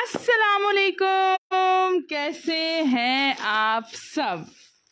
असलकुम कैसे हैं आप सब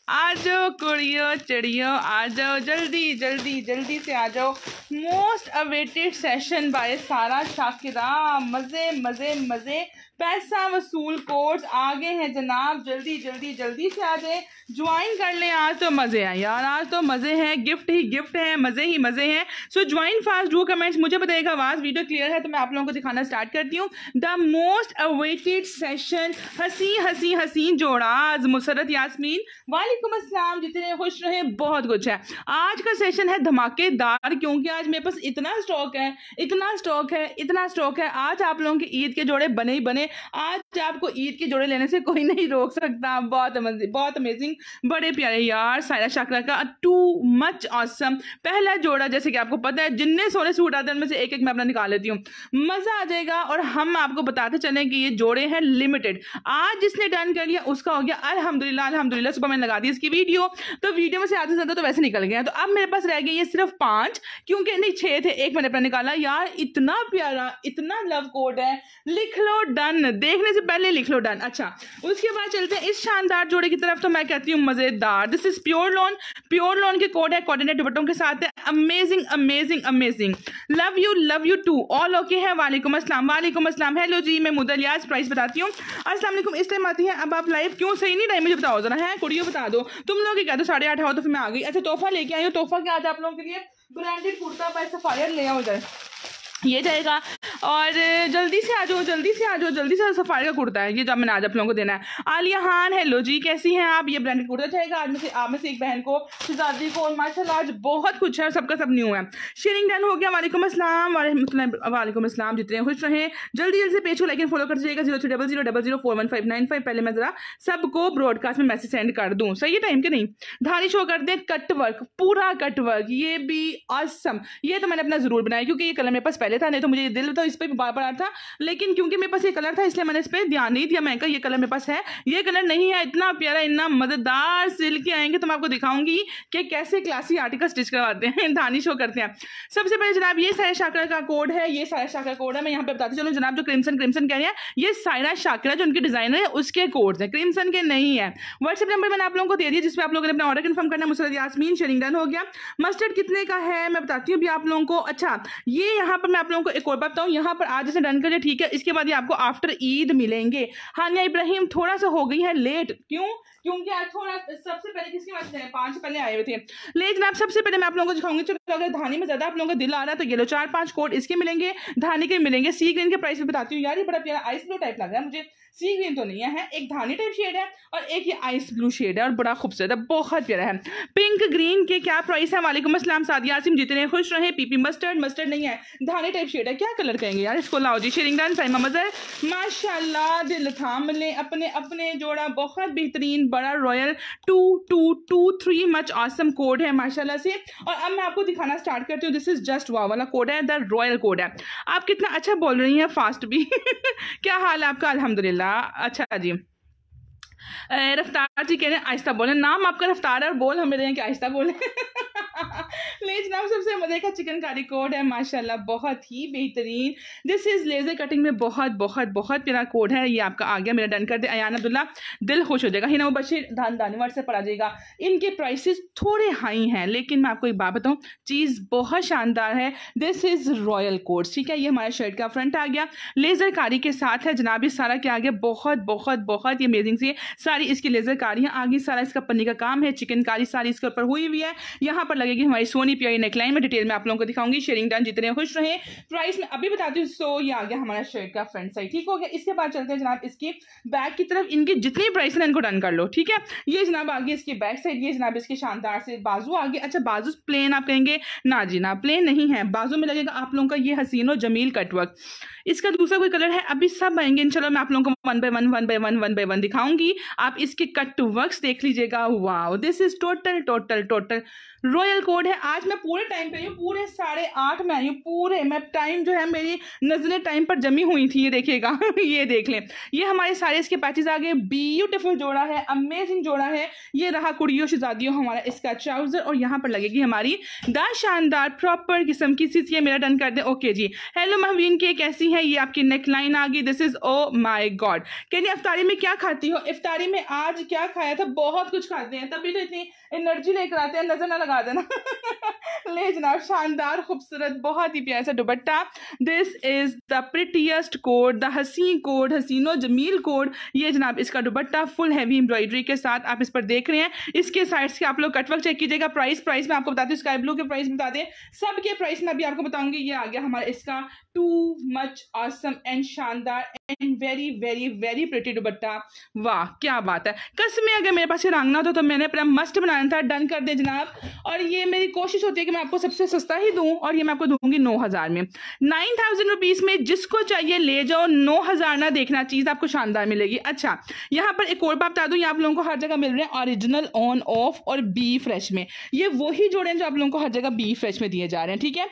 आ जाओ कुड़ियों चिड़ियों आ जाओ जल्दी जल्दी जल्दी से आ जाओ मोस्ट अवेटेड सेशन बाय सारा शाकिरा मज़े मज़े मज़े पैसा वसूल कोर्स आगे हैं जनाब जल्दी जल्दी जल्दी से आ जाए ज्वाइन कर लें आज तो मज़े हैं यार आज तो मज़े हैं गिफ्ट ही गिफ्ट है मज़े ही मज़े हैं so join fast do comments मुझे बताइएगा आवाज़ वीडियो क्लियर है तो मैं आप लोगों को दिखाना स्टार्ट करती हूँ द मोस्ट अवेटेड सेशन हसी हसी हसी जोड़ा मुसरत यासमीन वाली वालेकुम अस्सलाम जितने खुश रहे बहुत कुछ है आज का सेशन है धमाकेदार क्योंकि आज मेरे पास इतना स्टॉक है इतना स्टॉक है इतना स्टॉक है आज आप लोगों के ईद के जोड़े बने ही बने आज आपको ईद के जोड़े लेने से कोई नहीं रोक सकता बहुत बहुत अमेजिंग बड़े प्यारे यार सारा शाकरा का टू मच ऑसम पहला जोड़ा जैसे कि आपको पता है जितने सोने सूट आते हैं उनमें से एक एक मैं अपना निकाल लेती हूँ मज़ा आ जाएगा और हम आपको बताते चले कि ये जोड़े हैं लिमिटेड आज जिसने डन कर लिया उसका हो गया अलहमदिल्ला अलहमदिल्ला सुबह मैंने लगा दी इसकी वीडियो तो वीडियो में से आधे से तो वैसे निकल गए तो अब मेरे पास रह गए ये सिर्फ पांच क्योंकि नहीं छः थे एक मैंने अपना निकाला यार इतना प्यारा इतना लव कोड है लिख लो डन देखने से पहले लिख लो डन अच्छा उसके बाद चलते हैं इस शानदार जोड़े की तरफ तो मैं कहती हूँ मज़ेदार this is pure lawn pure lawn के कोड है कॉर्डिनेट दुपट्टों के साथ है amazing amazing amazing love you love you to all okay है वालेकुम असलम वालेकुम असलम हेलो जी मैं मुदलियाज प्राइस बताती हूँ असलम इस टाइम आती है अब आप लाइव क्यों सही नहीं टाइम मुझे बताओ जरा है कुड़ियों बता दो तुम लोग ही कह दो साढ़े आठ आओ तो फिर मैं आ गई अच्छा तोहफा लेके आई हूँ तोहफा क्या आता है आप लोगों के लिए ब्रांडेड कुर्ता बाय सफायर ले आओ जाए ये जाएगा और जल्दी से आ जाओ जल्दी से आ जाओ जल्दी से सफारी का कुर्ता है ये जब मैंने आज आप लोगों को देना है आलिया खान हेलो जी कैसी हैं आप ये ब्रांडेड कुर्ता जाएगा आज में से आप में से एक बहन को शिजादी को और माशाल्लाह आज बहुत कुछ है सबका सब न्यू है शेयरिंग डन हो गया वालेकुम असलम मतलब, वालेकुम असलम जितने खुश रहें जल्दी जल्दी से पेज को लेकिन फॉलो कर दीजिएगा zero three double zero double zero four one five nine five पहले मैं ज़रा सबको ब्रॉडकास्ट में मैसेज सेंड कर दूँ सही टाइम के नहीं धारी शो कर दें कट वर्क पूरा कट वर्क ये भी असम ये तो मैंने अपना ज़रूर बनाया क्योंकि ये कलर मेरे पास पहले पहले था नहीं तो मुझे ये दिल तो इस पर बार पड़ा था लेकिन क्योंकि मेरे पास ये कलर था इसलिए मैंने इस पर ध्यान नहीं दिया मैं कहा ये कलर मेरे पास है ये कलर नहीं है इतना प्यारा इतना मज़ेदार सिल्क के आएंगे तो मैं आपको दिखाऊंगी कि कैसे क्लासी आर्टिकल स्टिच करवाते हैं धानी शो करते हैं सबसे पहले जनाब ये सारा शाकरा का कोड है ये सारा शाकरा कोड है मैं यहाँ पे बताती चलूँ जनाब जो क्रिमसन क्रिमसन कह रहे हैं ये सारा शाकरा जो उनके डिजाइनर है उसके कोड्स है क्रिमसन के नहीं है व्हाट्सएप नंबर मैंने आप लोगों को दे दिया जिसमें आप लोगों ने अपना ऑर्डर कन्फर्म करना मुसरत यासमीन शरिंगन हो गया मस्टर्ड कितने का है मैं बताती हूँ भी आप लोगों को अच्छा ये यहाँ पर मैं आप लोगों को एक और बताऊँ यहाँ पर आज से डन कर ठीक है इसके बाद ये आपको आफ्टर ईद मिलेंगे हानिया इब्राहिम थोड़ा सा हो गई है लेट क्यों क्योंकि आज थोड़ा सबसे पहले किसके बाद पाँच पहले आए हुए थे लेकिन जनाब सबसे पहले मैं आप लोगों को दिखाऊंगी चलो अगर धानी में ज़्यादा आप लोगों का दिल आ रहा है तो ये लो चार पांच कोट इसके मिलेंगे धानी के मिलेंगे सी ग्रीन के प्राइस में बताती हूँ यार ये बड़ा प्यारा आइस ब्लू टाइप लग रहा है मुझे सी ग्रीन तो नहीं है एक धानी टाइप शेड है और एक ये आइस ब्लू शेड है और बड़ा खूबसूरत है बहुत प्यारा है पिंक ग्रीन के क्या प्राइस है वालेकुम असलम सादिया आसिम जितने खुश रहे पीपी मस्टर्ड मस्टर्ड नहीं है धानी टाइप शेड है क्या कलर कहेंगे यार इसको लाओ जी शेरिंग साइमा मजर माशाला दिल थाम ले अपने अपने जोड़ा बहुत बेहतरीन बड़ा royal too too too three much awesome code है माशाला से और अब मैं आपको दिखाना स्टार्ट करती हूँ दिस इज जस्ट वाह वाला कोड है द रॉयल कोड है आप कितना अच्छा बोल रही हैं फास्ट भी क्या हाल है आपका अलहमदिल्ला अल्हम्दुलिल्लाह अच्छा जी रफ्तार जी कह रहे हैं आहिस्ता बोले नाम आपका रफ्तार है और बोल हमें रहे हैं कि आहिस्ता बोले ले जनाब सबसे मज़े का चिकनकारी कोड है माशाल्लाह बहुत ही बेहतरीन दिस इज़ लेज़र कटिंग में बहुत बहुत बहुत प्यारा कोड है ये आपका आ गया मेरा डन कर दे अयान अब्दुल्ला दिल खुश हो जाएगा हिना बशीर धान धानी व्हाट्सएप से आ जाएगा इनके प्राइसेस थोड़े हाई हैं लेकिन मैं आपको एक बात बताऊँ चीज़ बहुत शानदार है दिस इज़ रॉयल कोड ठीक है ये हमारे शर्ट का फ्रंट आ गया लेज़र कारी के साथ है जनाब सारा क्या आ गया बहुत बहुत बहुत ही अमेजिंग सी है सारी इसकी लेज़र कारियाँ आ गई सारा इसका पन्नी का काम है चिकनकारी सारी इसके ऊपर हुई हुई है यहाँ पर लगेगी हमारी सोनी प्योर नेकलाइन में डिटेल में आप लोगों को दिखाऊंगी शेयरिंग डन जितने खुश रहे प्राइस में अभी बताती हूँ सो ये आ गया हमारा शर्ट का फ्रंट साइड ठीक हो गया इसके बाद चलते हैं जनाब इसकी बैक की तरफ इनके जितनी प्राइस है इनको डन कर लो ठीक है ये जनाब आगे गई इसकी बैक साइड ये जनाब इसके शानदार से बाजू आगे अच्छा बाजू प्लेन आप कहेंगे ना जी ना प्लेन नहीं है बाजू में लगेगा आप लोगों का ये हसीनो जमील कटवर्क इसका दूसरा कोई कलर है अभी सब आएंगे चलो मैं आप लोगों को one by one one by one one by one दिखाऊंगी आप इसके कट टू वर्क्स देख लीजिएगा wow this is total total total royal code है आज मैं पूरे टाइम पे आई हूँ पूरे साढ़े आठ में आई हूँ पूरे मैं टाइम जो है मेरी नजरें टाइम पर जमी हुई थी ये देखिएगा ये देख लें ये हमारे सारे इसके पैचेज आ गए ब्यूटिफुल जोड़ा है अमेजिंग जोड़ा है ये रहा कुड़ियों शिजादियों हमारा इसका ट्राउजर और यहाँ पर लगेगी हमारी द शानदार प्रॉपर किस्म की सीसी मेरा डन कर दे ओके जी हेलो महवीन के कैसी है ये आपकी नेक लाइन आ गई this is oh my god कहनी अफतारी में क्या खाती हो इफ्तारी में आज क्या खाया था बहुत कुछ खाते हैं तभी तो इतनी एनर्जी लेकर आते हैं नज़र ना लगा देना ले जनाब शानदार खूबसूरत बहुत ही प्यारा सा दुबट्टा this is the prettiest code the हसी कोड हसीनो जमील कोड ये जनाब इसका दुबट्टा फुल हैवी एम्ब्रॉयडरी के साथ आप इस पर देख रहे हैं इसके साइड्स के आप लोग कटवर्क चेक कीजिएगा प्राइस प्राइस मैं आपको बताती हूँ स्काई ब्लू के प्राइस बता दें सब के प्राइस मैं अभी आपको बताऊंगी ये आ गया हमारा इसका टू मच ऑसम एंड शानदार and very very very pretty दुबट्टा वाह क्या बात है में अगर मेरे पास ये रंगना होता तो मैंने अपना मस्ट बनाया प्लान था डन कर दे जनाब और ये मेरी कोशिश होती है कि मैं आपको सबसे सस्ता ही दूँ और ये मैं आपको दूंगी नौ हज़ार में नाइन थाउजेंड रुपीज़ में जिसको चाहिए ले जाओ नौ हज़ार ना देखना चीज़ आपको शानदार मिलेगी अच्छा यहाँ पर एक और बात बता दूँ ये आप लोगों को हर जगह मिल रहे हैं ऑरिजिनल ऑन ऑफ और बी फ्रेश में ये वही जोड़े हैं जो आप लोगों को हर जगह बी फ्रेश में दिए जा रहे हैं ठीक है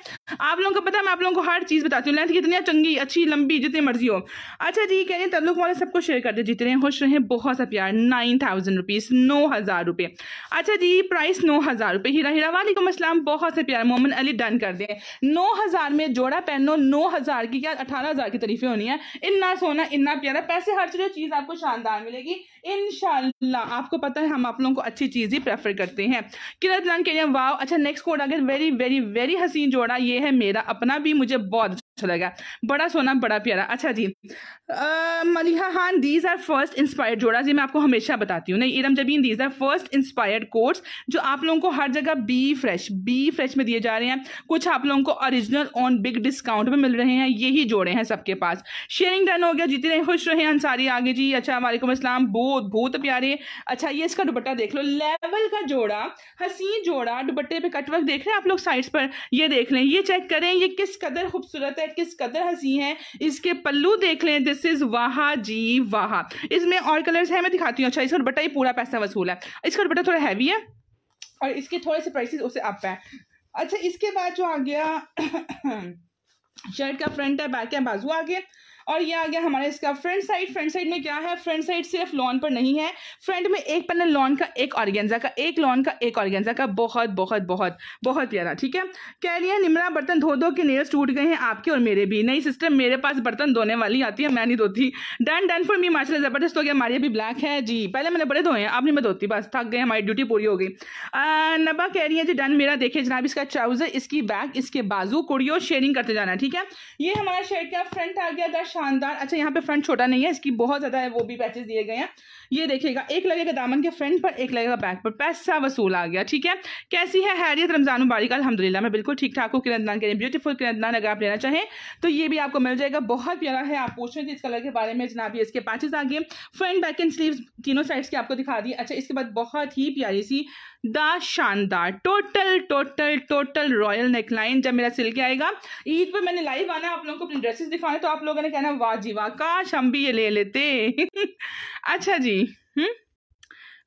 आप लोगों को पता है मैं आप लोगों को हर चीज़ बताती हूँ लेंथ कितनी चंगी अच्छी लंबी जितनी मर्जी हो अच्छा जी कह रहे हैं तल्लुक वाले सबको शेयर कर दे जितने खुश रहे बहुत सा प्यार नाइन थाउजेंड रुपीज़ नौ हज़ार रुपये अच्छा जी प्राइस नौ हज़ार रुपये हीरा हीरा वालेकुम असलम बहुत से प्यार मोमन अली डन कर दें नौ हज़ार में जोड़ा पहनो नौ हज़ार की क्या अठारह हज़ार की तरीफे होनी है इन्ना सोना इन्ना प्यारा पैसे हर चीज चीज़ आपको शानदार मिलेगी इन आपको पता है हम आप लोगों को अच्छी चीज़ ही प्रेफर करते हैं किरत रंग के वाह अच्छा नेक्स्ट कोड आ गया वेरी वेरी वेरी हसीन जोड़ा ये है मेरा अपना भी मुझे बहुत अच्छा अच्छा लगा बड़ा सोना बड़ा प्यारा अच्छा जी आ, Maliha Khan these are first inspired जोड़ा जी मैं आपको हमेशा बताती हूँ नहीं Iram Jabeen these are first inspired course जो आप लोगों को हर जगह बी फ्रेश बी फ्रेश में दिए जा रहे हैं कुछ आप लोगों को ओरिजिनल ऑन बिग डिस्काउंट में मिल रहे हैं यही जोड़े हैं सबके पास शेयरिंग डन हो गया जीते खुश रहे अंसारी आगे जी अच्छा वालेकुम असलम बहुत बहुत प्यारे अच्छा ये इसका दुपट्टा देख लो लेवल का जोड़ा हसीन जोड़ा दुपट्टे पे कटवर्क देख रहे हैं आप लोग साइड्स पर ये देख रहे हैं ये चेक करें ये किस कदर खूबसूरत बैत किस कदर हंसी है इसके पल्लू देख लें दिस इज वाहा जी वाहा इसमें और कलर्स है मैं दिखाती हूँ अच्छा इसका दुपट्टा ही पूरा पैसा वसूल है इसका दुपट्टा थोड़ा हैवी है और इसके थोड़े से प्राइसेस उसे अप है अच्छा इसके बाद जो आ गया शर्ट का फ्रंट है बैक है बाजू आ गया और ये आ गया हमारे इसका फ्रंट साइड फ्रंट साइड में क्या है फ्रंट साइड सिर्फ लॉन पर नहीं है फ्रंट में एक पैनल लॉन का एक ऑर्गेंजा का एक लॉन का एक ऑर्गेंजा का बहुत बहुत बहुत बहुत प्यारा ठीक है कह रही है निमरा बर्तन धो धो के नीरज टूट गए हैं आपके और मेरे भी नहीं सिस्टर मेरे पास बर्तन धोने वाली आती है मैं नहीं धोती डन डन फॉर मी माशाल्लाह ज़बरदस्त हो गया हमारी अभी ब्लैक है जी पहले मैंने बड़े धोए हैं अब नहीं मैं धोती बस थक गए हमारी ड्यूटी पूरी हो गई नबा कह रही है जी डन मेरा देखे जनाब इसका ट्राउज़र इसकी बैग इसके बाजू कुड़ियों शेयरिंग करते जाना ठीक है ये हमारा शर्ट का फ्रंट आ गया दर्शा शानदार अच्छा यहाँ पे फ्रंट छोटा नहीं है इसकी बहुत ज़्यादा है वो भी पैचेस दिए गए हैं ये देखिएगा एक लगेगा दामन के फ्रंट पर एक लगेगा बैक पर पैसा वसूल आ गया ठीक है कैसी है हैरियत रमजान बारिका अलहमदिल्ला मैं बिल्कुल ठीक ठाक हूँ किरंदान के लिए ब्यूटीफुल किरंदान अगर आप लेना चाहें तो ये भी आपको मिल जाएगा बहुत प्यारा है आप पूछ रहे थे इस कलर के बारे में जनाब ये इसके पैचेज आ गए फ्रंट बैक एंड स्लीव तीनों साइड्स के आपको दिखा दिए अच्छा इसके बाद बहुत ही प्यारी सी द शानदार total total total royal neckline जब मेरा सिल के आएगा ईद पे मैंने लाइव आना आप लोगों को अपने ड्रेसेस दिखाने तो आप लोगों ने कहना वाह जी वाह काश हम भी ये ले लेते अच्छा जी हम्म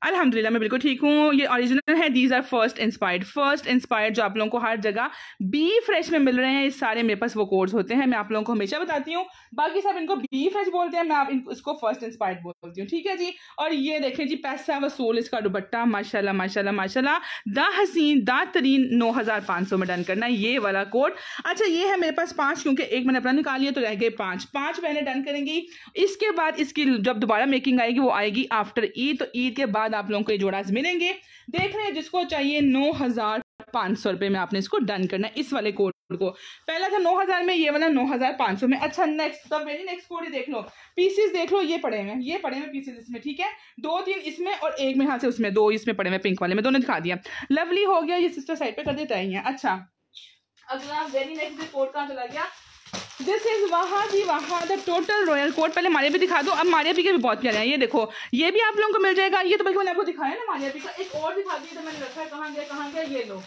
अल्हम्दुलिल्लाह मैं बिल्कुल ठीक हूँ ये ओरिजिनल है these are first inspired first inspired जो आप लोगों को हर जगह बी फ्रेश में मिल रहे हैं इस सारे मेरे पास वो कोर्स होते हैं मैं आप लोगों को हमेशा बताती हूँ बाकी सब इनको बी फ्रेश बोलते हैं मैं आप इसको फर्स्ट इंस्पायर्ड बोलती हूँ ठीक है जी और ये देखें जी पैसा वसूल इसका दुबट्टा माशा माशा माशा द हसीन दा तरीन नौ हज़ार पाँच सौ में डन करना ये वाला कोड अच्छा ये है मेरे पास पाँच क्योंकि एक मैंने अपना निकाल लिया तो रह गए पाँच पाँच मैंने डन करेंगी इसके बाद इसकी जब दोबारा मेकिंग आएगी वो आएगी आफ्टर ईद तो ईद के बाद बाद आप लोगों को ये जोड़ा मिलेंगे देख रहे हैं जिसको चाहिए नौ हजार पांच सौ रुपए में आपने इसको डन करना है इस वाले कोड को पहला था नौ हजार में ये वाला नौ हजार पांच सौ में अच्छा नेक्स्ट सब मेरी नेक्स्ट कोड ही देख लो पीसेस देख लो ये पड़े हुए ये पड़े हुए पीसेस इसमें ठीक है दो तीन इसमें और एक में यहाँ से उसमें दो इसमें पड़े हुए पिंक वाले में दोनों दिखा दिया लवली हो गया ये सिस्टर साइड पे कर देता है अच्छा अगला वेरी नेक्स्ट कोड कहाँ चला गया दिस इज़ वहाँ जी वहाँ द टोटल रॉयल कोट पहले मारिया भी दिखा दो अब मारिया पी के भी बहुत प्यारे हैं ये देखो ये भी आप लोगों को मिल जाएगा ये तो बल्कि मैंने आपको दिखाया ना मारिया का एक और दिखा दी तो मैंने रखा है कहाँ गया कहाँ गया ये लो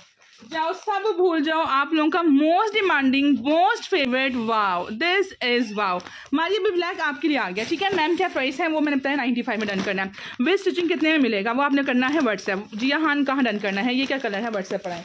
जाओ सब भूल जाओ आप लोगों का most demanding most favourite wow this is wow Maria B black आपके लिए आ गया ठीक है मैम क्या प्राइस है वो मैंने बताया नाइन्टी फाइव में डन करना है विद स्टिचिंग कितने में मिलेगा वो आपने करना है व्हाट्सएप जिया हान कहाँ डन करना है ये क्या कलर है व्हाट्सएप पर है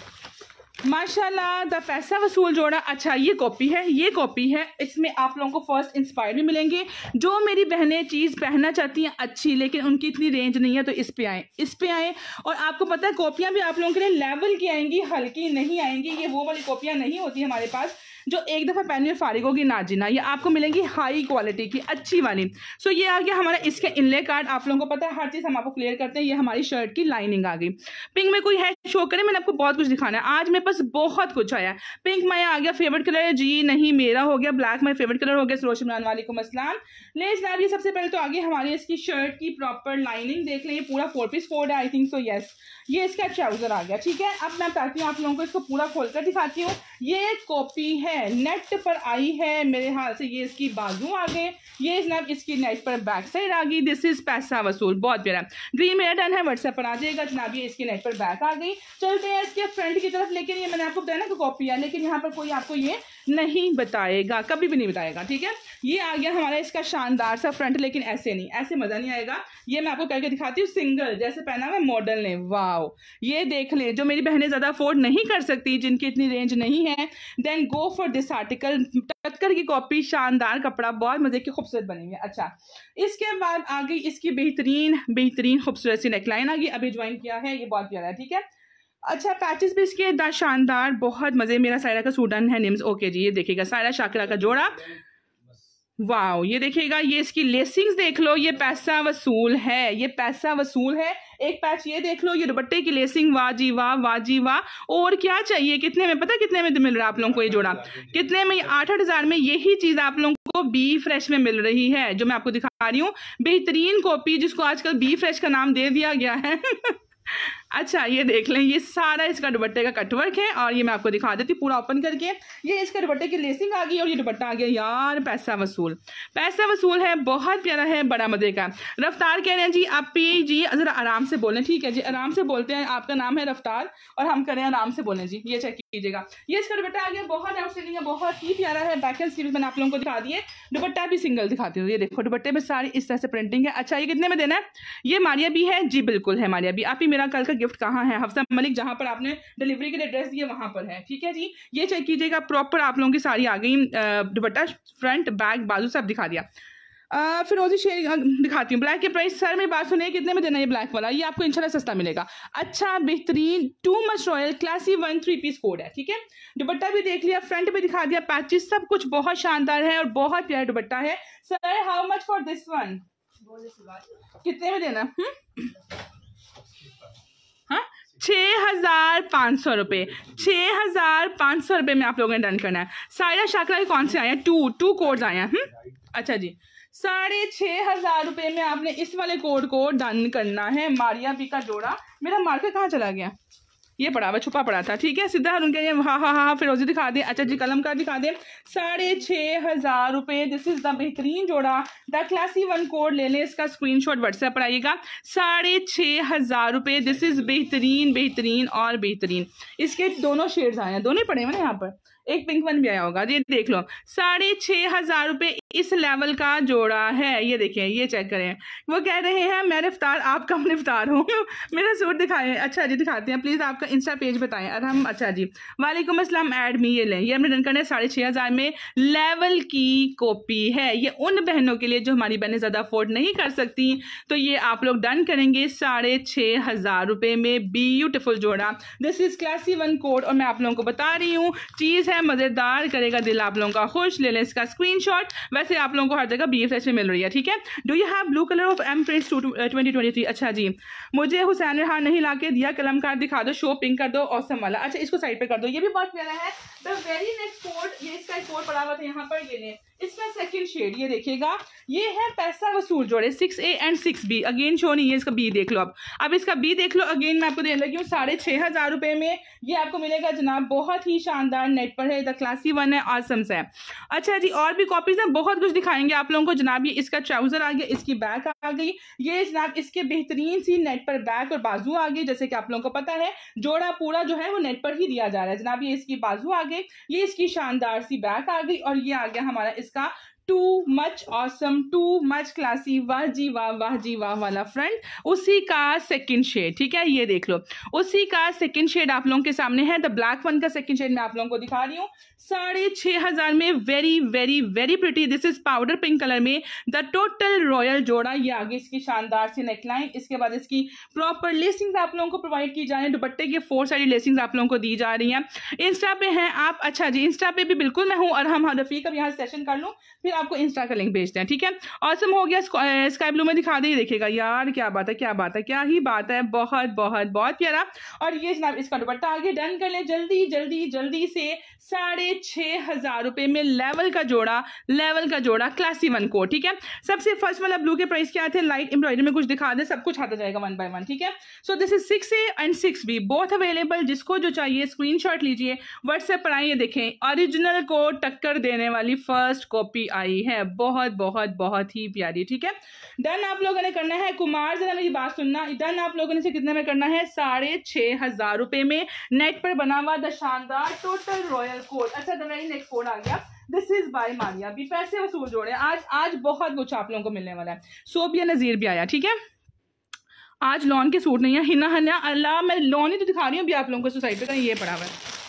माशाल्लाह द पैसा वसूल जोड़ा अच्छा ये कॉपी है ये कॉपी है इसमें आप लोगों को फर्स्ट इंस्पायर भी मिलेंगे जो मेरी बहनें चीज़ पहनना चाहती हैं अच्छी लेकिन उनकी इतनी रेंज नहीं है तो इस पे आएँ इस पे आएँ और आपको पता है कॉपियाँ भी आप लोगों के लिए लेवल की आएंगी हल्की नहीं आएंगी ये वो वाली कॉपियाँ नहीं होती हमारे पास जो एक दफ़ा पहन में फारिग होगी ना जीना ये आपको मिलेंगी हाई क्वालिटी की अच्छी वाली सो ये आ गया हमारा इसके इनले कार्ड आप लोगों को पता है हर चीज़ हम आपको क्लियर करते हैं ये हमारी शर्ट की लाइनिंग आ गई पिंक में कोई है शो करें मैंने आपको बहुत कुछ दिखाना है आज मेरे पास बहुत कुछ आया पिंक माया आ गया फेवरेट कलर जी नहीं मेरा हो गया ब्लैक माई फेवरेट कलर हो गया सरोज इमरान वालेकुम असलम लेस लैब ये सबसे पहले तो आगे हमारी इसकी शर्ट की प्रॉपर लाइनिंग देख लें ये पूरा फोर पीस फोर है आई थिंक सो येस ये इसका ट्राउजर आ गया ठीक है अब मैं बताती हूँ आप लोगों को इसको पूरा खोलकर दिखाती हूँ ये कॉपी है है नेट पर आई है मेरे हाथ से ये इसकी बाजू आ गए ये जनाब इसकी नेट पर बैक साइड आ गई दिस इज़ पैसा वसूल बहुत प्यारा ग्रीन मेरा डन है व्हाट्सएप पर आ जाएगा जनाब ये इसकी नेट पर बैक आ गई चलते हैं इसके फ्रंट की तरफ लेकिन ये मैंने आपको बताया ना कि कॉपी है लेकिन यहाँ पर कोई आपको ये नहीं बताएगा कभी भी नहीं बताएगा ठीक है ये आ गया हमारा इसका शानदार सा फ्रंट लेकिन ऐसे नहीं ऐसे मज़ा नहीं आएगा ये मैं आपको करके दिखाती हूँ सिंगल जैसे पहना हुआ मॉडल ने वाओ ये देख लें जो मेरी बहनें ज़्यादा अफोर्ड नहीं कर सकती जिनकी इतनी रेंज नहीं है then go for this article टक्कर की कॉपी शानदार कपड़ा बहुत मज़े की खूबसूरत बनेंगे अच्छा इसके बाद आ गई इसकी बेहतरीन बेहतरीन खूबसूरत सी नेकलाइन आ गई अभी ज्वाइन किया है ये बहुत प्यारा है ठीक है अच्छा पैचेस भी इसके शानदार बहुत मज़े मेरा सायरा का सूडन है निम्स ओके जी ये देखिएगा सायरा शाकरा का जोड़ा वाओ ये देखिएगा ये इसकी लेसिंग्स देख लो ये पैसा वसूल है ये पैसा वसूल है एक पैच ये देख लो ये दुपट्टे की लेसिंग वाह जी वाह वाह जी वाह और क्या चाहिए कितने में पता कितने में मिल रहा है आप लोगों को ये जोड़ा कितने में आठ आठ हजार में यही चीज आप लोगों को बी फ्रेश में मिल रही है जो मैं आपको दिखा रही हूँ बेहतरीन कॉपी जिसको आजकल बी फ्रेश का नाम दे दिया गया है अच्छा ये देख लें ये सारा इसका दुपट्टे का कटवर्क है और ये मैं आपको दिखा देती पूरा ओपन करके ये इसका दुपट्टे की लेसिंग आ गई और ये दुपट्टा आ गया यार पैसा वसूल पैसा वसूल है बहुत प्यारा है बड़ा मज़े का रफ्तार कह रहे हैं जी आप पी जी ज़रा आराम से बोलें ठीक है जी आराम से बोलते हैं आपका नाम है रफ्तार और हम करें आराम से बोलें जी ये चेक कीजिएगा ये इसका दुपट्टा आ गया बहुत आउटस्टैंडिंग है बहुत ही प्यारा है बैक एंड सीरीज मैंने आप लोगों को दिखा दिए दुपट्टा भी सिंगल दिखाती हूँ ये देखो दुपट्टे में सारी इस तरह से प्रिंटिंग है अच्छा ये कितने में देना है ये मारिया भी है जी बिल्कुल है मारिया भी आप ही मेरा कल का गिफ्ट कहाँ है हफ्सा मलिक जहाँ पर आपने डिलीवरी के लिए एड्रेस दिए वहाँ पर है ठीक है जी ये चेक कीजिएगा प्रॉपर आप लोगों की सारी आ गई दुपट्टा फ्रंट बैक बाजू सब दिखा दिया फिर रोजी शेयर दिखाती हूँ ब्लैक के प्राइस सर मेरी बात सुनिए कितने में देना है ब्लैक वाला ये आपको इंशाल्लाह सस्ता मिलेगा अच्छा बेहतरीन too much royal classy one three piece code है ठीक है दुपट्टा भी देख लिया फ्रंट भी दिखा दिया पैचिस सब कुछ बहुत शानदार है और बहुत प्यारा दुपट्टा है sir how much for this one कितने में देना हुँ? छः हज़ार पाँच सौ रुपये छः हज़ार पाँच सौ रुपये में आप लोगों ने डन करना है सायरा शाकला के कौन से आए हैं टू टू कोड्स आए हैं हम्म? अच्छा जी साढ़े छः हज़ार रुपये में आपने इस वाले कोड को डन करना है मारिया पी का जोड़ा मेरा मार्कर कहाँ चला गया ये पड़ा हुआ छुपा पड़ा था ठीक है सीधा उनके लिए हाँ हाँ हाँ फिरोजी दिखा दें अच्छा जी कलम का दिखा दें साढ़े छः हज़ार रुपये दिस इज़ द बेहतरीन जोड़ा द क्लासी वन कोड ले लें इसका स्क्रीन शॉट व्हाट्सएप पर आइएगा साढ़े छः हज़ार रुपये दिस इज़ बेहतरीन बेहतरीन और बेहतरीन इसके दोनों शेड्स आए हैं दोनों पड़े हुए ना यहाँ पर एक पिंक वन भी आया होगा ये देख लो साढ़े छः हज़ार रुपये इस लेवल का जोड़ा है ये देखें ये चेक करें वो कह रहे हैं मैं रफ्तार आप कम रफ्तार हूँ मेरा सूट दिखाएं अच्छा जी दिखाते हैं प्लीज़ आपका इंस्टा पेज बताएं हम अच्छा जी वालेकुम असलम एड मी ये लें ये हमने डन करना है साढ़े छः हज़ार में लेवल की कॉपी है ये उन बहनों के लिए जो हमारी बहनें ज़्यादा अफोर्ड नहीं कर सकती तो ये आप लोग डन करेंगे साढ़े छः हज़ार रुपये में ब्यूटिफुल जोड़ा this is classy one code और मैं आप लोगों को बता रही हूँ चीज़ है मज़ेदार करेगा दिल आप लोगों का खुश ले लें इसका स्क्रीन वैसे आप लोगों को हर जगह बी में मिल रही है ठीक है do you have blue colour of M prints twenty अच्छा जी मुझे हुसैन रहा नहीं ला के दिया कार्ड दिखा दो शो पिंक कर दो औसम वाला अच्छा इसको साइड पर कर दो ये भी बहुत प्यारा है द वेरी नेक्स्ट कोर्ट ये इसका एक कोड पड़ा हुआ था यहाँ पर ये इसका सेकंड शेड ये देखिएगा ये है पैसा वसूल जोड़े six A and six B again show नहीं है इसका बी देख लो अब अब इसका बी देख लो अगेन मैं आपको देने लगी हूँ साढ़े छः हज़ार रुपये में ये आपको मिलेगा जनाब बहुत ही शानदार नेट पर है द क्लासी वन है आसम्स है अच्छा जी और भी कॉपीज हैं बहुत कुछ दिखाएंगे आप लोगों को जनाब ये इसका ट्राउज़र आ गया इसकी बैक आ गई ये जनाब इसके बेहतरीन सी नेट पर बैक और बाजू आ गई जैसे कि आप लोगों को पता है जोड़ा पूरा जो है वो नेट पर ही दिया जा रहा है जनाब ये इसकी बाजू आ गई ये इसकी शानदार सी बैक आ गई और ये आ गया हमारा इसका too much awesome too much classy वाह जी वाह वाह जी वाह वाला फ्रंट उसी का सेकंड शेड ठीक है ये देख लो उसी का सेकंड शेड आप लोगों के सामने है द ब्लैक वन का सेकंड शेड मैं आप लोगों को दिखा रही हूँ साढ़े छः हज़ार में very very very pretty this is powder pink colour में द टोटल रॉयल जोड़ा ये आगे इसकी शानदार सी नेकलाइन इसके बाद इसकी प्रॉपर लेसिंग्स आप लोगों को प्रोवाइड की जा रही है दुपट्टे के फोर साइड लेसिंग्स आप लोगों को दी जा रही हैं इंस्टा पे हैं आप अच्छा जी इंस्टा पे भी बिल्कुल मैं हूँ और हम रफीक का यहाँ सेशन कर लूँ फिर आपको इंस्टा का लिंक भेजते हैं ठीक है ऑसम हो गया स्काई ब्लू uh, में दिखा दे देखेगा यार क्या बात है क्या बात है क्या ही बात है बहुत बहुत बहुत प्यारा और ये जनाब इसका दुपट्टा आगे डन कर ले जल्दी जल्दी जल्दी से साढ़े छह हज़ार रुपए में लेवल का जोड़ा लेवल का जोड़ा क्लासी वन को ठीक है सबसे फर्स्ट वाला ब्लू के प्राइस क्या थे लाइट एम्ब्रॉयडरी में कुछ दिखा दे सब कुछ आता जाएगा वन बाय वन ठीक है so this is six A and six B both available जिसको जो चाहिए स्क्रीन लीजिए व्हाट्सएप पर आइए देखें ऑरिजिनल को टक्कर देने वाली फर्स्ट कॉपी आई है बहुत बहुत बहुत ही प्यारी ठीक है डन आप लोगों ने करना है कुमार जरा मेरी बात सुनना डन आप लोगों ने इसे कितने में करना है साढ़े छह हज़ार रुपए में नेट पर बना हुआ द शानदार टोटल रॉयल कोट अच्छा तो मेरी नेक्स्ट कोड आ गया दिस इज बाय मारिया भी पैसे वसूल जोड़े आज आज बहुत कुछ आप लोगों को मिलने वाला है सोबिया नज़ीर भी आया ठीक है आज लॉन के सूट नहीं है हिना हना अल्लाह मैं लॉन ही तो दिखा रही हूँ भी आप लोगों को सोसाइटी का तो ये पड़ा हुआ है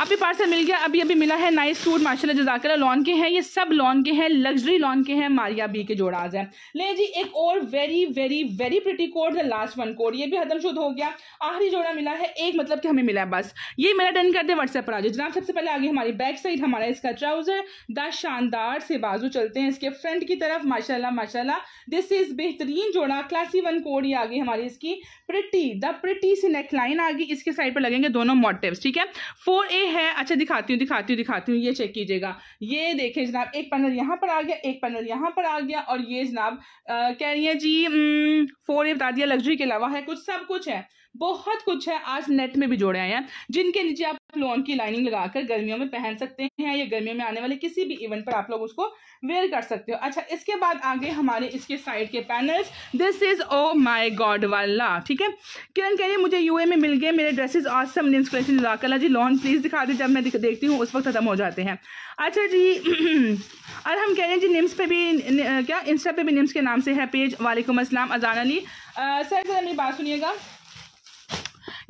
आप भी पार्सल मिल गया अभी अभी मिला है नाइस सूट माशा जजाकला लॉन के हैं ये सब लॉन के हैं लग्जरी लॉन के हैं मारिया बी के जोड़ाज हैं ले जी एक और very very very pretty code the last one code ये भी शुद्ध हो गया आखिरी जोड़ा मिला है एक मतलब कि हमें मिला है बस ये मेरा डन करते व्हाट्सएप पर आज जनाब सबसे पहले आगे हमारी बैक साइड हमारा इसका ट्राउज़र द शानदार से बाजू चलते हैं इसके फ्रंट की तरफ माशाला माशाला दिस इज़ बेहतरीन जोड़ा क्लासी वन कोड ये आ गई हमारी इसकी प्रिटी द प्रिटी सी नेकलाइन आ गई इसके साइड पर लगेंगे दोनों मोटिव ठीक है फोर है अच्छा दिखाती हूँ दिखाती हूँ दिखाती हूँ ये चेक कीजिएगा ये देखें जनाब एक पैनल यहाँ पर आ गया एक पैनल यहाँ पर आ गया और ये जनाब कह रही है जी फोर ये बता दिया लग्जरी के अलावा है कुछ सब कुछ है बहुत कुछ है आज नेट में भी जोड़े आए हैं जिनके नीचे आप लोन की लाइनिंग लगाकर गर्मियों में पहन सकते हैं या गर्मियों में आने वाले किसी भी इवेंट पर आप लोग उसको वेयर कर सकते हो अच्छा इसके बाद आगे हमारे इसके साइड के panels this is oh my god वाला ठीक है किरण कह रही है मुझे यूए में मिल गए मेरे ड्रेसेस ऑसम इंस्पिरेशन लाकला जी लॉन प्लीज दिखा दे जब मैं देखती हूँ उस वक्त खत्म हो जाते हैं अच्छा जी और हम कह रहे हैं जी निम्स पे भी न, क्या इंस्टा पे भी निम्स के नाम से है पेज वालेकुम असलम अजान अली सर सर मेरी बात सुनिएगा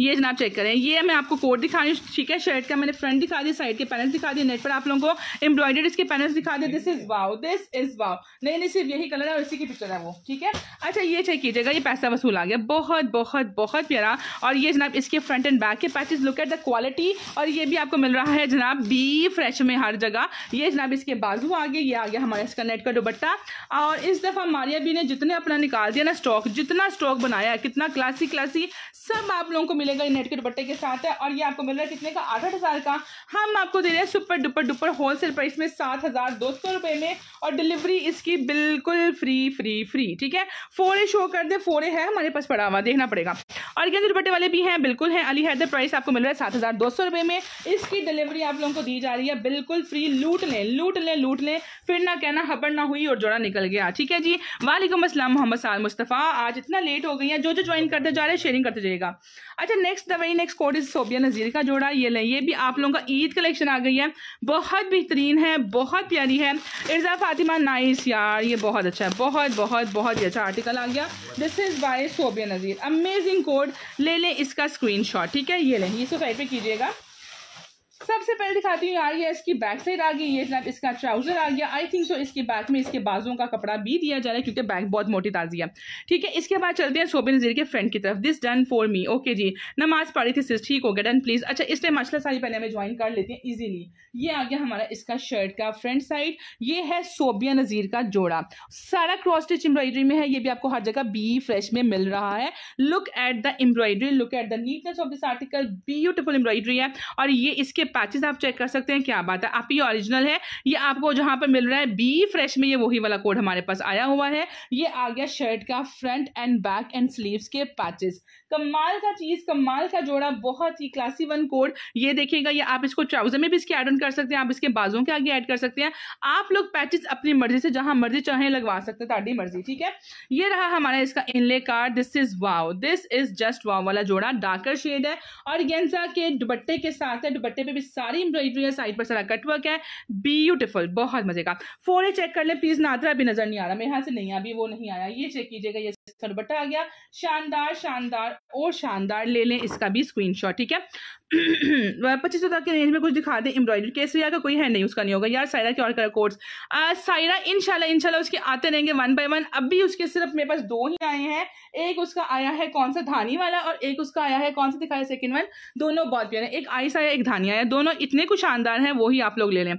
ये जनाब चेक करें ये मैं आपको कोड दिखा रही हूँ ठीक है शर्ट का मैंने फ्रंट दिखा दी साइड के पैनल दिखा दिए नेट पर आप लोगों को एम्ब्रॉयडर्ड इसके पैनल दिखा दिए this is wow this is wow नहीं नहीं सिर्फ यही कलर है और इसी की पिक्चर है वो ठीक है अच्छा ये चेक कीजिएगा ये पैसा वसूल आ गया बहुत बहुत बहुत प्यारा और ये जनाब इसके फ्रंट एंड बैक के patches look at the quality और ये भी आपको मिल रहा है जनाब बी फ्रेश में हर जगह ये जनाब इसके बाजू आ गए ये आ गया हमारे इसका नेट का दुबट्टा और इस दफ़ा मारिया बी ने जितने अपना निकाल दिया ना स्टॉक जितना स्टॉक बनाया कितना क्लासी क्लासी सब आप लोगों को मिले मिलेगा नेट के दुपट्टे के साथ है और ये आपको मिल रहा है कितने का आठ आठ हज़ार का हम आपको दे रहे हैं super duper duper wholesale price में सात हज़ार दो सौ रुपये में और डिलीवरी इसकी बिल्कुल फ्री फ्री फ्री ठीक है फोरे शो कर दे फोरे है हमारे पास पड़ा हुआ देखना पड़ेगा और गेंद दुपट्टे वाले भी हैं बिल्कुल हैं अली हैदर प्राइस आपको मिल रहा है सात हज़ार दो सौ रुपये में इसकी डिलीवरी आप लोगों को दी जा रही है बिल्कुल फ्री लूट लें लूट लें लूट लें फिर ना कहना हबड़ ना हुई और जोड़ा निकल गया ठीक है जी वालेकुम असलम मोहम्मद साल मुस्तफ़ा आज इतना लेट हो गई है जो जो ज्वाइन करते जा रहे हैं शेयरिंग करते जाएगा अच्छा next the very next code is Sobia Nazir का जोड़ा ये लें ये भी आप लोगों का ईद कलेक्शन आ गई है बहुत बेहतरीन है बहुत प्यारी है इर्जा फातिमा नाइस यार ये बहुत अच्छा है बहुत बहुत बहुत ही अच्छा आर्टिकल आ गया this is by Sobia Nazir amazing code ले लें इसका स्क्रीन ठीक है ये लें ये सोसाइट पर कीजिएगा सबसे पहले दिखाती हूँ यार ये इसकी बैक साइड आ गई ये जनाब इसका ट्राउजर आ गया आई थिंक सो इसके बैक में इसके बाजों का कपड़ा भी दिया जा रहा है क्योंकि बैक बहुत मोटी ताजी है ठीक है इसके बाद चलते हैं शोबे नजीर के फ्रेंड की तरफ this done for me okay जी नमाज पढ़ी थी सिर्स ठीक हो गया डन प्लीज अच्छा इसलिए माशा सारी पहले हमें ज्वाइन कर लेते हैं ईजिली ये आ गया हमारा इसका शर्ट का फ्रंट साइड ये है सोबिया नज़ीर का जोड़ा सारा क्रॉस स्टिच एम्ब्रॉयडरी में है ये भी आपको हर जगह बी फ्रेश में मिल रहा है look at the embroidery look at the neatness of this article beautiful embroidery है और ये इसके पैचेस आप चेक कर सकते हैं क्या बात है आप ये ओरिजिनल है ये आपको जहाँ पर मिल रहा है बी फ्रेश में ये वही वाला कोड हमारे पास आया हुआ है ये आ गया शर्ट का front and back and sleeves के पैचेस कमाल का चीज़ कमाल का जोड़ा बहुत ही क्लासी वन कोड ये देखिएगा ये आप इसको ट्राउजर में भी इसके ऐड ऑन कर सकते हैं आप इसके बाजों के आगे ऐड कर सकते हैं आप लोग पैचेस अपनी मर्जी से जहां मर्जी चाहें लगवा सकते हैं ताड़ी मर्जी ठीक है ये रहा हमारा इसका inlay card this is wow this is just wow वाला जोड़ा डार्कर शेड है और गेंजा के दुबट्टे के साथ है दुबट्टे पे सारी एम्ब्रॉयडरी है साइड पर सारा कटवर्क है ब्यूटिफुल बहुत मजे का फोर चेक कर ले प्लीज नादरा अभी नजर नहीं आ रहा मेरे यहाँ से नहीं अभी वो नहीं आया ये चेक कीजिएगा ये सरबट्टा आ गया शानदार शानदार और शानदार ले लें इसका भी स्क्रीन ठीक है पच्चीस तक के रेंज में कुछ दिखा दें एम्ब्रॉयडरी केसरिया का कोई है नहीं उसका नहीं होगा यार सायरा के और कोर्स सायरा इनशाला इनशाला उसके आते रहेंगे वन बाय वन अभी उसके सिर्फ मेरे पास दो ही आए हैं एक उसका आया है कौन सा धानी वाला और एक उसका आया है कौन सा दिखाया सेकंड वन दोनों बहुत प्यारे एक आई आया एक धानी आया दोनों इतने कुछ शानदार हैं वही आप लोग ले लें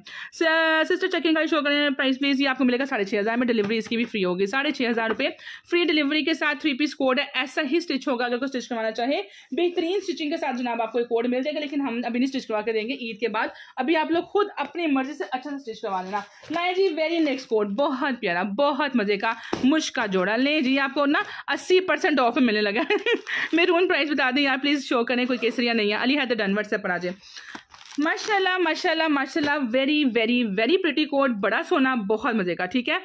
सिस्टर चेकिंग का शो करें प्राइस प्लीज ये आपको मिलेगा साढ़े छः हज़ार में डिलीवरी इसकी भी फ्री होगी साढ़े छः हज़ार रुपये फ्री डिलीवरी के साथ थ्री पीस कोड है ऐसा ही स्टिच होगा अगर कोई स्टिच करवाना चाहे बेहतरीन स्टिचिंग के साथ जनाब आपको कोड मिल जाएगा लेकिन हम अभी नहीं स्टिच करवा के देंगे ईद के बाद अभी आप लोग खुद अपनी मर्जी से अच्छा से स्टिच करवा लेना ना जी वेरी नेक्स्ट कोड बहुत प्यारा बहुत मज़े का मुश्क का जोड़ा ले जी आपको ना अस्सी परसेंट ऑफ मिलने लगा मेरून प्राइस बता दें यार प्लीज़ शो करें कोई केसरिया नहीं है अली हैदर डनवर्ट से जाए माशाल्लाह माशाल्लाह माशाल्लाह very very very pretty coat बड़ा सोना बहुत मज़े का ठीक है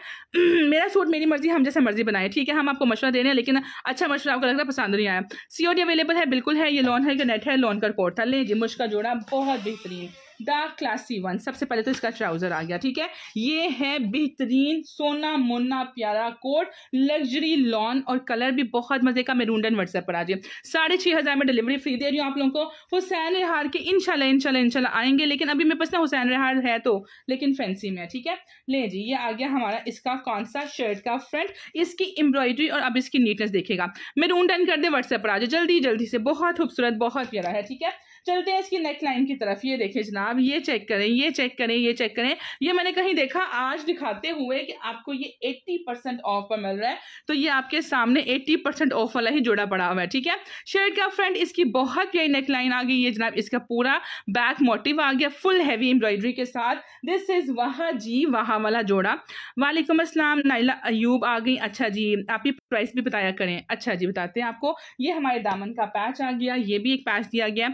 मेरा सूट मेरी मर्जी हम जैसे मर्जी बनाए ठीक है हम आपको मशवरा दे रहे हैं लेकिन अच्छा मशवरा आपको लग रहा है पसंद नहीं आया सीओडी अवेलेबल है बिल्कुल है ये लॉन है कि नेट है लॉन का कोट था ले जी मुश्का जोड़ा बहुत बेहतरीन द क्लासी वन सबसे पहले तो इसका ट्राउजर आ गया ठीक है ये है बेहतरीन सोना मोना प्यारा कोट लग्जरी लॉन और कलर भी बहुत मजे का मेरून एंड व्हाट्सएप पर आ जाए साढ़े छः हज़ार में डिलीवरी फ्री दे रही हूँ आप लोगों को हुसैन रिहार के इनशाला इनशाला इनशाला आएंगे लेकिन अभी मेरे पास ना हुसैन रेहार है तो लेकिन फैंसी में ठीक है ले जी ये आ गया हमारा इसका कौन सा शर्ट का फ्रंट इसकी एम्ब्रॉयडरी और अब इसकी नीटनेस देखेगा मेरून डन कर दे व्हाट्सएप पर आ जाए जल्दी जल्दी से बहुत खूबसूरत बहुत प्यारा है ठीक है चलते हैं इसकी नेक लाइन की तरफ ये देखें जनाब ये चेक करें ये चेक करें ये चेक करें ये मैंने कहीं देखा आज दिखाते हुए कि आपको ये 80 परसेंट ऑफर मिल रहा है तो ये आपके सामने 80 परसेंट ऑफ वाला ही जोड़ा पड़ा हुआ है ठीक है शर्ट का फ्रंट इसकी बहुत प्यारी नेक लाइन आ गई है जनाब इसका पूरा बैक मोटिव आ गया फुल हैवी एम्ब्रॉयडरी के साथ दिस इज वहा जी वहा वाला जोड़ा वालेकुम असलम नाइला अयूब आ गई अच्छा जी आप ये प्राइस भी बताया करें अच्छा जी बताते हैं आपको ये हमारे दामन का पैच आ गया ये भी एक पैच दिया गया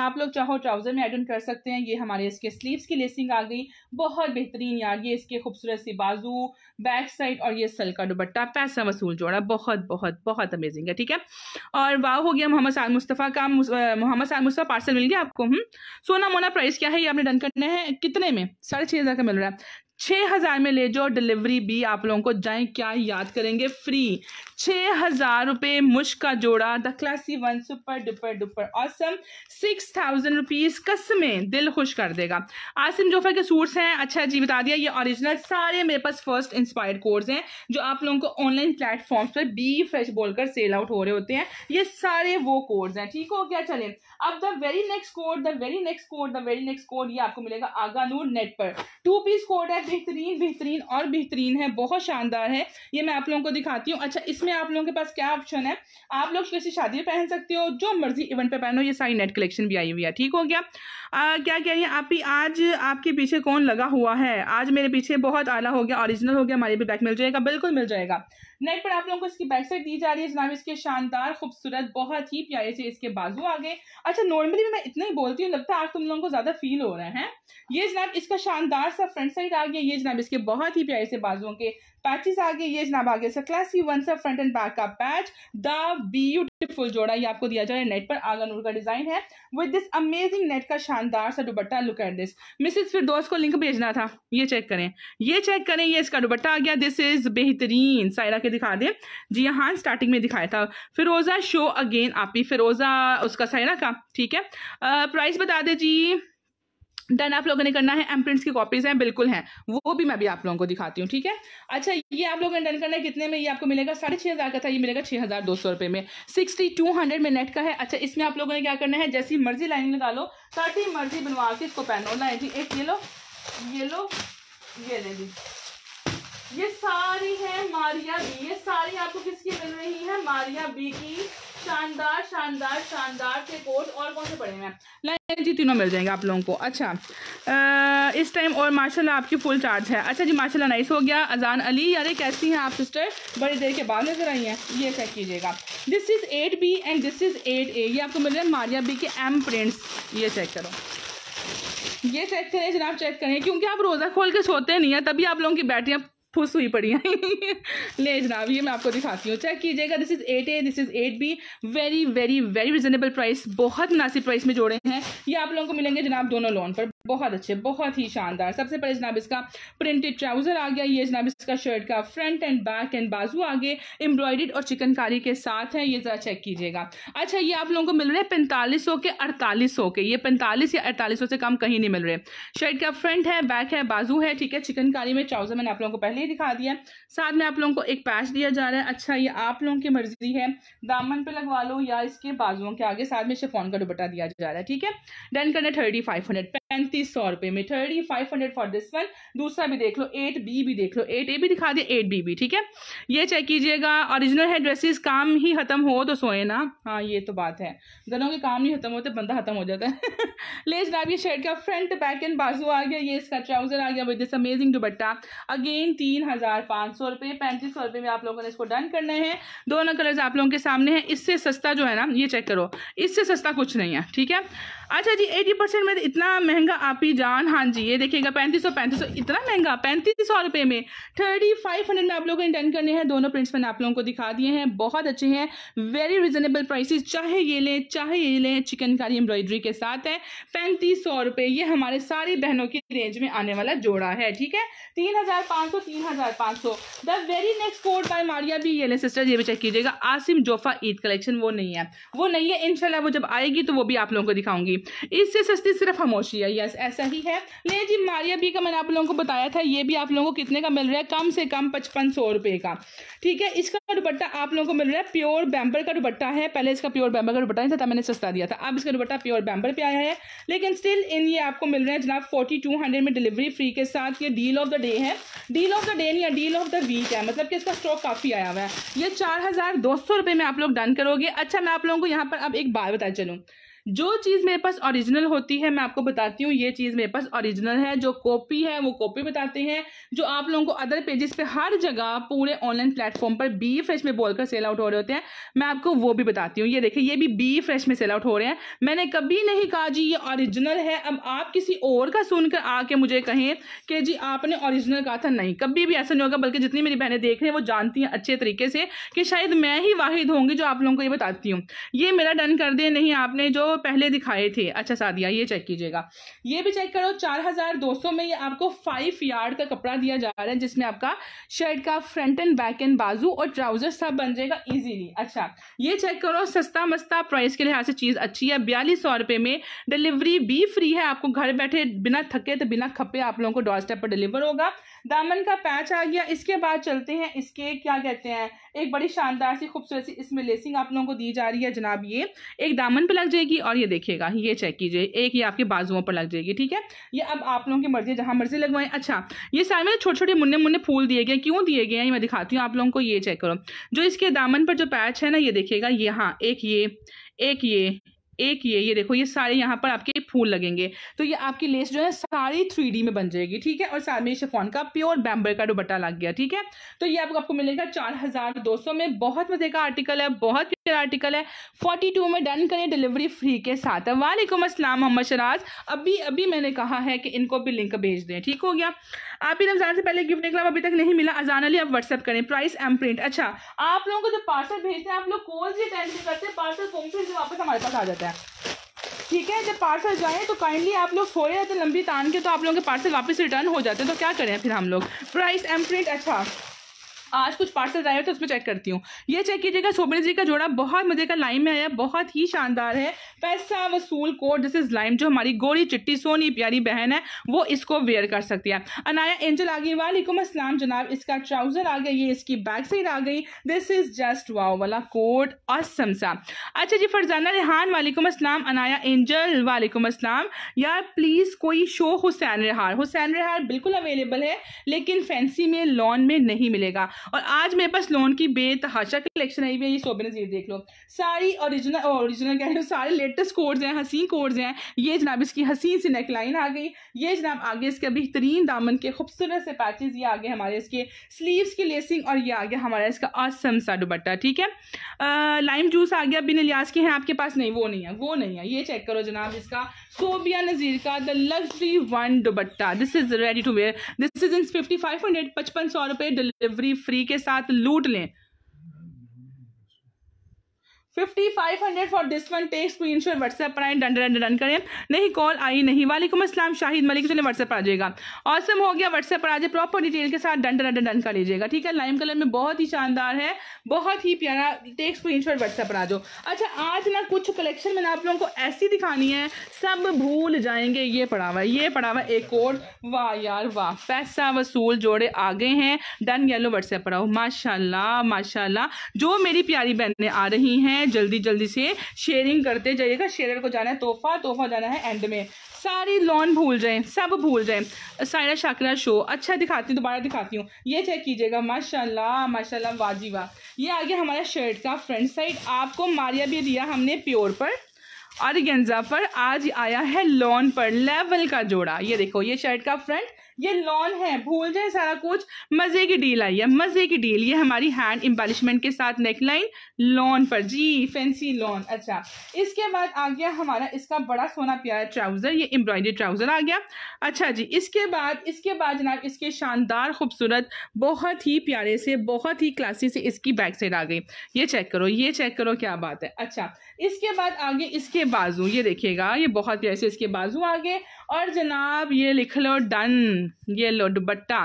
आप लोग चाहो ट्राउज़र में एड ऑन कर सकते हैं ये हमारे इसके स्लीव्स की लेसिंग आ गई बहुत बेहतरीन यार ये इसके खूबसूरत सी बाजू बैक साइड और ये सल का दुबट्टा पैसा वसूल जोड़ा बहुत बहुत बहुत अमेजिंग है ठीक है और वाह हो गया मोहम्मद साल मुस्तफ़ा का मोहम्मद साल मुस्तफ़ा पार्सल मिल गया आपको हम्म। सोना मोना प्राइस क्या है ये आपने डन करना है कितने में साढ़े हज़ार का मिल रहा है छः हज़ार में ले जाओ डिलीवरी भी आप लोगों को जाएं क्या याद करेंगे फ्री छः हज़ार रुपये मुश्क का जोड़ा the classy one super duper duper awesome six thousand rupees कसमें दिल खुश कर देगा आसिम जोफर के सूट्स हैं अच्छा जी बता दिया ये ओरिजिनल सारे मेरे पास फर्स्ट इंस्पायर्ड कोर्स हैं जो आप लोगों को ऑनलाइन प्लेटफॉर्म्स पर बी फ्रेश बोलकर सेल आउट हो रहे होते हैं ये सारे वो कोर्स हैं ठीक हो गया चलें अब the very next code the very next code the very next code ये आपको मिलेगा आगा नूर नेट पर टू पीस कोड है बेहतरीन बेहतरीन और बेहतरीन है बहुत शानदार है ये मैं आप लोगों को दिखाती हूँ अच्छा इसमें आप लोगों के पास क्या ऑप्शन है आप लोग किसी शादी में पहन सकते हो जो मर्जी इवेंट पे पहनो ये सारी नेट कलेक्शन भी आई हुई है ठीक हो गया आ, क्या कह रही है आप ही आज आपके पीछे कौन लगा हुआ है आज मेरे पीछे बहुत आला हो गया ऑरिजिनल हो गया हमारे भी बैक मिल जाएगा बिल्कुल मिल जाएगा नेट पर आप लोगों को इसकी बैक साइड दी जा रही है जनाब इसके शानदार खूबसूरत बहुत ही प्यारे से इसके बाजू आ गए अच्छा नॉर्मली मैं इतना ही बोलती हूँ लगता है आज तुम लोगों को ज्यादा फील हो रहा है ये जनाब इसका शानदार सा फ्रंट साइड आ गया ये जनाब इसके बहुत ही प्यारे से बाजुओं के पैचेस आ गए ये जनाब आ गया sir classy one sir front and back का पैच द ब्यूटीफुल जोड़ा ये आपको दिया जा रहा है नेट पर आगा नूर का डिजाइन है विद दिस अमेजिंग नेट का शानदार सा dupatta look at this mrs दोस्त को लिंक भेजना था ये चेक करें ये चेक करें ये इसका दुबट्टा आ गया दिस इज बेहतरीन सायरा के दिखा दें जी हाँ स्टार्टिंग में दिखाया था फिरोजा शो अगेन ही फिरोजा उसका सायरा का ठीक है प्राइस बता दे जी डन आप लोगों ने करना है एम प्रिंट्स की कॉपीज हैं बिल्कुल हैं वो भी मैं भी आप लोगों को दिखाती हूँ ठीक है अच्छा ये आप लोगों ने डन करना है कितने में ये आपको मिलेगा साढ़े छः हज़ार का था ये मिलेगा छः हज़ार दो सौ रुपये में सिक्सटी टू हंड्रेड में नेट का है अच्छा इसमें आप लोगों ने क्या करना है जैसी मर्जी लाइन लगा लो सारी मर्जी बनवा के इसको पहनो लाइन जी एक ये लो ये लो ये ले ली ये सारी है मारिया बी ये सारी आपको किसकी मिल रही है मारिया बी की शानदार शानदार शानदार से कोट और कौन से पड़े हैं जी तीनों मिल जाएंगे आप लोगों को अच्छा आ, इस टाइम और माशाल्लाह आपकी फुल चार्ज है अच्छा जी माशाल्लाह नाइस हो गया अजान अली अरे कैसी हैं आप सिस्टर बड़ी देर के बाद नजर आई हैं ये चेक कीजिएगा this is eight B and this is eight A ये आपको मिल रहा है मारिया बी के एम प्रिंट्स ये चेक करो ये चेक करें जनाब चेक करें क्योंकि आप रोज़ा खोल के सोते नहीं हैं तभी आप लोगों की बैटरियाँ फुस हुई पड़ी है ले जनाब ये मैं आपको दिखाती हूँ चेक कीजिएगा this is eight A this is eight B very very very reasonable price बहुत मुनासिब प्राइस में जोड़े हैं ये आप लोगों को मिलेंगे जनाब दोनों लोन पर बहुत अच्छे बहुत ही शानदार सबसे पहले जनाब इसका प्रिंटेड ट्राउज़र आ गया ये जनाब इसका शर्ट का फ्रंट एंड बैक एंड बाजू आगे एम्ब्रॉयडेड और चिकनकारी के साथ है ये ज़रा चेक कीजिएगा अच्छा ये आप लोगों को मिल रहे हैं पैंतालीस के अड़तालीस के ये पैंतालीस या अड़तालीस से कम कहीं नहीं मिल रहे शर्ट का फ्रंट है बैक है बाजू है ठीक है चिकनकारी में ट्राउज़र मैंने आप लोगों को पहले आगे दिखा दिया साथ में आप लोगों को एक पैच दिया जा रहा है अच्छा ये आप लोगों की मर्जी है दामन पे लगवा लो या इसके बाजुओं के आगे साथ में शेफोन का दुपट्टा दिया जा रहा है ठीक है डन करना थर्टी फाइव हंड्रेड पैंतीस सौ रुपए में thirty five hundred for this one दूसरा भी देख लो एट बी भी देख लो एट ए भी दिखा दिए एट बी भी ठीक है ये चेक कीजिएगा ओरिजिनल है ड्रेसेस काम ही खत्म हो तो सोए ना हाँ ये तो बात है दोनों के काम नहीं खत्म होते बंदा खत्म हो जाता है ले जनाब ये शर्ट का फ्रंट बैक एंड बाजू आ गया ये इसका ट्राउजर आ गया with this amazing dupatta again तीन हज़ार पाँच सौ रुपये पैंतीस सौ रुपये में आप लोगों ने इसको डन करना है दोनों कलर्स आप लोगों के सामने हैं इससे सस्ता जो है ना ये चेक करो इससे सस्ता कुछ नहीं है ठीक है अच्छा जी एटी परसेंट में इतना महंगा आप ही जान हाँ जी ये देखिएगा पैंतीस सौ पैंतीस सौ इतना महंगा पैंतीस सौ रुपये में थर्टी फाइव हंड्रेड में आप लोगों ने डन करने हैं दोनों प्रिंट्स मैंने आप लोगों को दिखा दिए हैं बहुत अच्छे हैं वेरी रिजनेबल प्राइसेस चाहे ये लें चाहे ये लें चिकनकारी एम्ब्रॉयडरी के साथ है पैंतीस सौ रुपये ये हमारे सारी बहनों की रेंज में आने वाला जोड़ा है ठीक है तीन हज़ार पाँच सौ तीन तीन हज़ार पाँच सौ the very next code by Maria भी ये ले सिस्टर ये भी चेक कीजिएगा आसिम जोफा ईद कलेक्शन वो नहीं है वो नहीं है इनशाला वो जब आएगी तो वो भी आप लोगों को दिखाऊंगी इससे सस्ती सिर्फ खामोशी है यस ऐसा ही है ले जी मारिया भी का मैंने आप लोगों को बताया था ये भी आप लोगों को कितने का मिल रहा है कम से कम पचपन का ठीक है इसका दुपट्टा आप लोगों को मिल रहा है प्योर बैम्बर का दुपट्टा है पहले इसका प्योर बैम्बर का दुपट्टा नहीं था मैंने सस्ता दिया था अब इसका दुपट्टा प्योर बैम्बर पे आया है लेकिन स्टिल इन ये आपको मिल रहा है जनाब फोर्टी में डिलीवरी फ्री के साथ ये डील ऑफ द डे है डील ऑफ का डे या डील ऑफ द वीक है मतलब कि इसका स्टॉक काफ़ी आया हुआ है ये चार हज़ार दो सौ रुपये में आप लोग डन करोगे अच्छा मैं आप लोगों को यहाँ पर अब एक बार बता चलूँ जो चीज़ मेरे पास ओरिजिनल होती है मैं आपको बताती हूँ ये चीज़ मेरे पास ओरिजिनल है जो कॉपी है वो कॉपी बताते हैं जो आप लोगों को अदर पेजेस पे हर जगह पूरे ऑनलाइन प्लेटफॉर्म पर बी फ्रेश में बोलकर सेल आउट हो रहे होते हैं मैं आपको वो भी बताती हूँ ये देखिए ये भी बी फ्रेश में सेल आउट हो रहे हैं मैंने कभी नहीं कहा जी ये ऑरिजिनल है अब आप किसी और का सुनकर आके मुझे कहें कि जी आपने ऑरिजिनल कहा था नहीं कभी भी ऐसा नहीं होगा बल्कि जितनी मेरी बहनें देख रही हैं वो जानती हैं अच्छे तरीके से कि शायद मैं ही वाहिद होंगी जो आप लोगों को ये बताती हूँ ये मेरा डन कर दे नहीं आपने जो पहले दिखाए थे अच्छा सादिया ये चेक कीजिएगा ये भी चेक करो चार हजार दो सौ में ये आपको फाइव यार्ड का कपड़ा दिया जा रहा है जिसमें आपका शर्ट का फ्रंट एंड बैक एंड बाजू और ट्राउजर सब बन जाएगा इजीली अच्छा ये चेक करो सस्ता मस्ता प्राइस के लिहाज से चीज़ अच्छी है बयालीस सौ रुपये में डिलीवरी भी फ्री है आपको घर बैठे बिना थके तो बिना खपे आप लोगों को डॉर स्टेप पर डिलीवर होगा दामन का पैच आ गया इसके बाद चलते हैं इसके क्या कहते हैं एक बड़ी शानदार सी खूबसूरत सी इसमें लेसिंग आप लोगों को दी जा रही है जनाब ये एक दामन पर लग जाएगी और ये देखिएगा ये चेक कीजिए एक ये आपके बाजुओं पर लग जाएगी ठीक है ये अब आप लोगों की मर्जी जहाँ मर्जी लगवाएं अच्छा ये सारे में छोटे छोटे मुन्ने मुन्ने फूल दिए गए क्यों दिए गए हैं ये मैं दिखाती हूँ आप लोगों को ये चेक करो जो इसके दामन पर जो पैच है ना ये देखिएगा ये हाँ एक ये एक ये एक ये ये देखो ये सारे यहाँ पर आपके फूल लगेंगे तो ये आपकी लेस जो है सारी थ्री में बन जाएगी ठीक है और साथ में शिफॉन का प्योर बैम्बर का दुबट्टा लग गया ठीक है तो ये आपको आपको मिलेगा चार हजार दो सौ में बहुत मजे का आर्टिकल है बहुत रिलेटेड आर्टिकल है फोर्टी टू में डन करें डिलीवरी फ्री के साथ वालेकुम असलम मोहम्मद शराज अभी अभी मैंने कहा है कि इनको भी लिंक भेज दें ठीक हो गया आप ही रमज़ान से पहले गिफ्ट निकला अभी तक नहीं मिला अजान अली आप व्हाट्सअप करें प्राइस एम प्रिंट अच्छा आप लोगों को जो पार्सल भेजते हैं आप लोग कॉल जी अटेंड करते हैं पार्सल कौन से वापस हमारे पास आ जाता है ठीक है जब पार्सल जाएँ तो काइंडली आप लोग फोड़े रहते लंबी तान के तो आप लोगों के पार्सल वापस रिटर्न हो जाते हैं तो क्या करें फिर हम लोग प्राइस एम प्रिंट अच्छा आज कुछ पार्सल आए तो उसमें चेक करती हूँ ये चेक कीजिएगा सोबिन जी का जोड़ा बहुत मज़े का लाइम में आया बहुत ही शानदार है पैसा वसूल कोट दिस इज़ लाइम जो हमारी गोरी चिट्टी सोनी प्यारी बहन है वो इसको वेयर कर सकती है अनाया एंजल आ गई वालेकुम असलम जनाब इसका ट्राउज़र आ गया ये इसकी बैक साइड आ गई दिस इज़ जस्ट वाओ वाला कोट असम सा अच्छा जी फरजाना रेहान वालेकुम असलम अनाया एंजल वालेकुम असलम यार प्लीज़ कोई शो हुसैन रेहार हुसैन रेहार बिल्कुल अवेलेबल है लेकिन फैंसी में लॉन में नहीं मिलेगा और आज मेरे पास लोन की बेतहाशा कलेक्शन आई हुई है ये शोबे नज़ीर देख लो सारी ओरिजिनल ओरिजिनल कह रहे हो सारे लेटेस्ट कोड्स हैं हसीन कोड्स हैं ये जनाब इसकी हसीन सी नेकलाइन आ गई ये जनाब आगे इसके बेहतरीन दामन के खूबसूरत से पैचेज ये आगे हमारे इसके स्लीवस की लेसिंग और ये आगे हमारा इसका आसम सा दुबट्टा ठीक है लाइम जूस आ गया बिन लियाज के हैं आपके पास नहीं वो नहीं है वो नहीं है ये चेक करो जनाब इसका सोबिया नज़ीर का the luxury one dupatta this is ready to wear this is in fifty five hundred पचपन सौ रुपये डिलीवरी फ्री के साथ लूट लें fifty five hundred for this one take screenshot WhatsApp पर आए डन डन डन करें नहीं कॉल आई नहीं वालेकुम असलम शाहिद मलिक चले व्हाट्सएप पर आ जाएगा ऑसम हो गया व्हाट्सएप पर आ जाए प्रॉपर डिटेल के साथ डन डन डन कर लीजिएगा ठीक है लाइम कलर में बहुत ही शानदार है बहुत ही प्यारा टेक स्क्रीन शॉट व्हाट्सएप पर आ जाओ अच्छा आज ना कुछ कलेक्शन मैंने आप लोगों को ऐसी दिखानी है सब भूल जाएंगे ये पड़ा हुआ ये पड़ा हुआ एक और वाह यार वाह पैसा वसूल जोड़े आगे हैं डन येलो व्हाट्सएप पर आओ माशाल्लाह माशाल्लाह जो मेरी प्यारी बहनें आ रही हैं जल्दी जल्दी से शेयरिंग करते जाइएगा शेयर को जाना है तोहफा तोहफा जाना है एंड में सारी लॉन भूल जाएं सब भूल जाएं सारा शाकरा शो अच्छा दिखाती हूँ दोबारा दिखाती हूँ ये चेक कीजिएगा माशाल्लाह माशाल्लाह वाजिबा ये आ गया हमारा शर्ट का फ्रंट साइड आपको मारिया भी दिया हमने प्योर पर और गेंजा पर आज आया है लॉन पर लेवल का जोड़ा ये देखो ये शर्ट का फ्रंट ये लॉन है भूल जाए सारा कुछ मजे की डील आई है मजे की डील ये हमारी हैंड एम्बालिशमेंट के साथ नेकलाइन लॉन पर जी फैंसी लॉन अच्छा इसके बाद आ गया हमारा इसका बड़ा सोना प्यारा ट्राउजर ये एम्ब्रॉयडरी ट्राउजर आ गया अच्छा जी इसके बाद इसके बाद जनाब इसके शानदार खूबसूरत बहुत ही प्यारे से बहुत ही क्लासी से इसकी बैक साइड आ गई ये चेक करो ये चेक करो क्या बात है अच्छा इसके बाद आगे इसके बाजू ये देखिएगा ये बहुत प्यारे से इसके बाजू आ गए और जनाब ये लिख लो डन ये लो दुपट्टा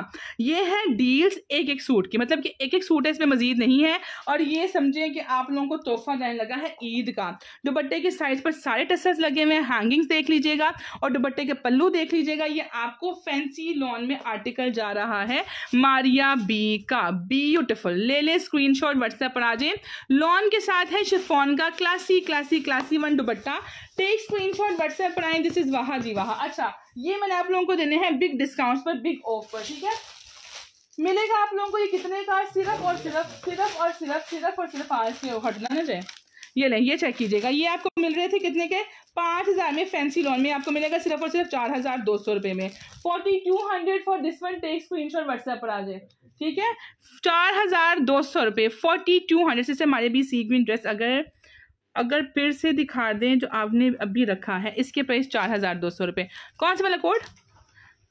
ये है डील्स एक एक सूट की मतलब कि एक एक सूट है इसमें मजीद नहीं है और ये समझें कि आप लोगों को तोहफा जाने लगा है ईद का दुपट्टे के साइज पर सारे टसल्स लगे हुए हैं हैंगिंग्स देख लीजिएगा और दुपट्टे के पल्लू देख लीजिएगा ये आपको फैंसी लॉन में आर्टिकल जा रहा है मारिया बी का ब्यूटिफुल ले ले स्क्रीन शॉट व्हाट्सएप पर आ जाए लॉन के साथ है शिफोन का classy classy classy one dupatta take shot WhatsApp पर आए दिस इज वहा जी वहा अच्छा ये मैंने आप लोगों को देने हैं बिग डिस्काउंट पर बिग ऑफर ठीक है मिलेगा आप लोगों को ये कितने का सिर्फ और सिर्फ सिर्फ और सिर्फ सिर्फ और सिर्फ आज के हटना ना जाए ये नहीं ये चेक कीजिएगा ये आपको मिल रहे थे कितने के पाँच हज़ार में फैंसी लोन में आपको मिलेगा सिर्फ और सिर्फ चार हज़ार दो सौ रुपये में forty two hundred for this one take screenshot WhatsApp पर आ जाए ठीक है चार हज़ार दो सौ रुपये फोर्टी टू हंड्रेड से हमारे भी सी ग्रीन ड्रेस अगर अगर फिर से दिखा दें जो आपने अभी रखा है इसके प्राइस चार हज़ार दो सौ रुपये कौन सा वाला कोड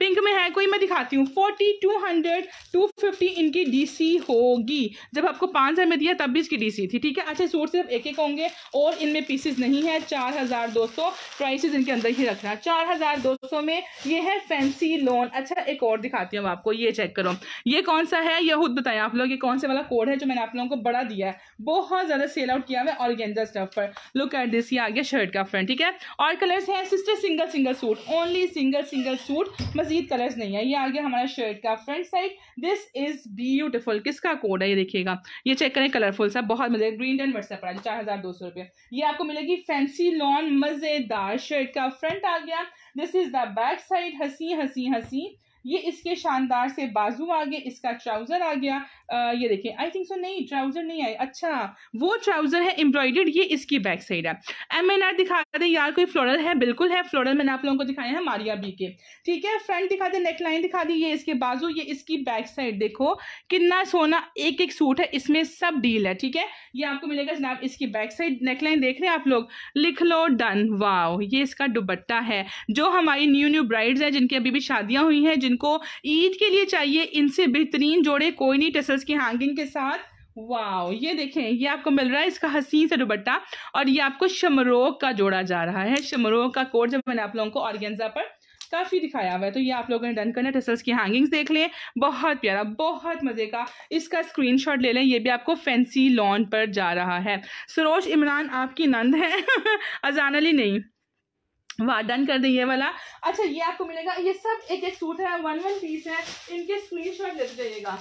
पिंक में है कोई मैं दिखाती हूँ forty two hundred two fifty इनकी डीसी होगी जब आपको पाँच हज़ार में दिया तब भी इसकी डीसी थी ठीक है अच्छा सूट सिर्फ एक एक होंगे और इनमें पीसेस नहीं है चार हज़ार दो सौ प्राइसेस इनके अंदर ही रखना चार हज़ार दो सौ में ये है फैंसी लोन अच्छा एक और दिखाती हूँ आपको ये चेक करो ये कौन सा है यह खुद बताएं आप लोग ये कौन सा वाला कोड है जो मैंने आप लोगों को बड़ा दिया है बहुत ज़्यादा सेल आउट किया हुआ है ऑर्गेंजा स्टफ पर लुक एट दिस ये आ गया शर्ट का फ्रंट ठीक है और कलर्स है sister single single suit only single single suit बस मजीद कलर्स नहीं है ये आ गया हमारा शर्ट का front side this is beautiful किसका कोड है ये देखिएगा ये चेक करें कलरफुल सा बहुत मजे ग्रीन एंड व्हाट्सएप पड़ा चार हज़ार दो सौ रुपये ये आपको मिलेगी फैंसी लॉन मज़ेदार शर्ट का फ्रंट आ गया this is the back side हसी हसी हसी ये इसके शानदार से बाजू आ गए इसका ट्राउज़र आ गया ये देखिए आई थिंक सो नहीं ट्राउजर नहीं आई अच्छा वो ट्राउजर है एम्ब्रॉयडर्ड ये इसकी बैक साइड है एम एन आर दिखा दे यार कोई फ्लोरल है बिल्कुल है फ्लोरल मैंने आप लोगों को दिखाया है मारिया बी के ठीक है फ्रंट दिखा दे नेक लाइन दिखा दी ये इसके बाजू ये इसकी बैक साइड देखो कितना सोना एक एक सूट है इसमें सब डील है ठीक है ये आपको मिलेगा जनाब इसकी बैक साइड नेकलाइन देख रहे हैं आप लोग लिख लो डन वाओ ये इसका दुबट्टा है जो हमारी न्यू न्यू ब्राइड्स हैं जिनकी अभी भी शादियां हुई हैं जिनको ईद के लिए चाहिए इनसे बेहतरीन जोड़े कोई नहीं टसल टसल्स की हैंगिंग के साथ वाओ ये देखें ये आपको मिल रहा है इसका हसीन से दुबट्टा और ये आपको शमरोग का जोड़ा जा रहा है शमरोग का कोड जब मैंने आप लोगों को ऑर्गेंजा पर काफ़ी दिखाया हुआ है तो ये आप लोगों ने डन करना टसल्स की हैंगिंग्स देख लें बहुत प्यारा बहुत मज़े का इसका स्क्रीनशॉट ले लें ये भी आपको फैंसी लॉन पर जा रहा है सरोज इमरान आपकी नंद है अजान अली नहीं डन कर दें ये वाला अच्छा ये आपको मिलेगा ये सब एक एक सूट है वन वन पीस है इनके स्क्रीन शॉट लेते जाइएगा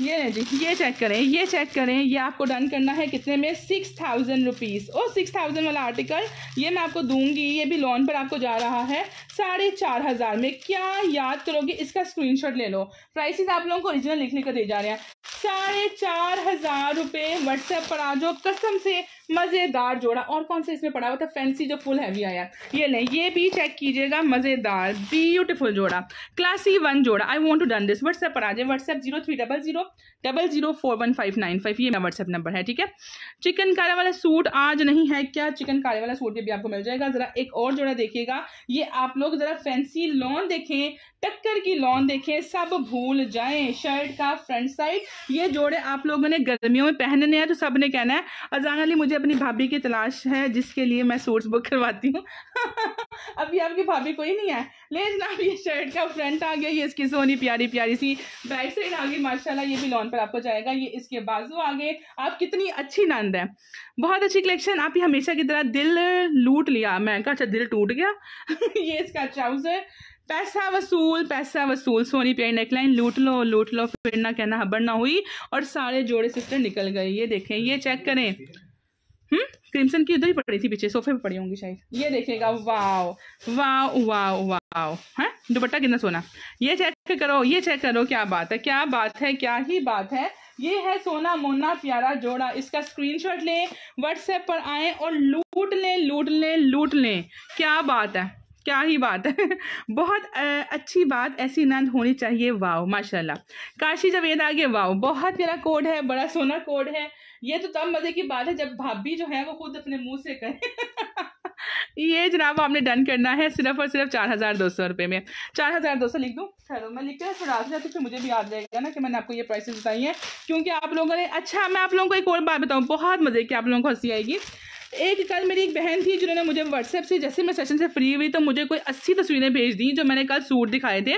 ये नहीं जी ये चेक करें ये चेक करें ये आपको डन करना है कितने में सिक्स थाउजेंड रुपीज़ और सिक्स थाउजेंड वाला आर्टिकल ये मैं आपको दूंगी ये भी लोन पर आपको जा रहा है साढ़े चार हज़ार में क्या याद करोगे इसका स्क्रीनशॉट ले लो प्राइसेस आप लोगों को ओरिजिनल लिख लिख कर दे जा रहे हैं साढ़े चार हज़ार रुपये व्हाट्सएप पर आ जाओ कसम से मज़ेदार जोड़ा और कौन सा इसमें पड़ा हुआ था फैंसी जो फुल हैवी आया ये नहीं ये भी चेक कीजिएगा मज़ेदार ब्यूटीफुल जोड़ा क्लासी वन जोड़ा I want to done this WhatsApp पर आ जाए WhatsApp zero three double double zero double zero four one five nine five ये मेरा व्हाट्सएप नंबर है ठीक है चिकन कारे वाला सूट आज नहीं है क्या चिकन कारे वाला सूट भी आपको मिल जाएगा जरा एक और जोड़ा देखिएगा ये आप लोग जरा फैंसी लॉन देखें टक्कर की लॉन देखें सब भूल जाएं शर्ट का फ्रंट साइड ये जोड़े आप लोगों ने गर्मियों में पहनने हैं तो सब ने कहना है अजान अली मुझे अपनी भाभी की तलाश है जिसके लिए मैं सूट्स बुक करवाती हूँ अभी आपकी भाभी कोई नहीं है ले जनाब ये शर्ट का फ्रंट आ गया ये इसकी सोनी प्यारी प्यारी सी बैक साइड आ गई माशाला ये भी लॉन पर आपको जाएगा ये इसके बाजू आ गए आप कितनी अच्छी नंद है बहुत अच्छी कलेक्शन आप हमेशा की तरह दिल लूट लिया मैं कहा अच्छा दिल टूट गया ये इसका ट्राउज़र पैसा वसूल पैसा वसूल सोनी प्यारी नेकलाइन लूट लो लूट लो फिर ना कहना हबड़ ना हुई और सारे जोड़े सिस्टर निकल गए ये देखें ये चेक करें हम्म क्रिमसन की उधर ही पड़ी थी पीछे सोफे पे पड़ी होंगी शायद ये देखेगा वाओ वाओ वाओ वाओ है दुपट्टा कितना सोना ये चेक करो ये चेक करो क्या बात है क्या बात है क्या ही बात है ये है सोना मोना प्यारा जोड़ा इसका स्क्रीनशॉट लें व्हाट्सएप पर आए और लूट लें लूट लें लूट लें क्या बात है क्या ही बात है बहुत अच्छी बात ऐसी नंद होनी चाहिए वाओ माशाल्लाह काशी जवेद आगे वाओ बहुत मेरा कोड है बड़ा सोना कोड है ये तो तब मज़े की बात है जब भाभी जो है वो खुद अपने मुंह से कहे ये जनाब आपने डन करना है सिर्फ और सिर्फ चार हज़ार दो सौ रुपये में चार हज़ार दो सौ लिख दूँ चलो मैं लिख के थोड़ा आज तो फिर मुझे भी याद रहेगा ना कि मैंने आपको ये प्राइसेस बताई हैं क्योंकि आप लोगों ने अच्छा मैं आप लोगों को एक और बात बताऊँ बहुत मज़े की आप लोगों को हंसी आएगी एक कल मेरी एक बहन थी जिन्होंने मुझे व्हाट्सएप से जैसे मैं सेशन से फ्री हुई तो मुझे कोई अस्सी तस्वीरें भेज दी जो मैंने कल सूट दिखाए थे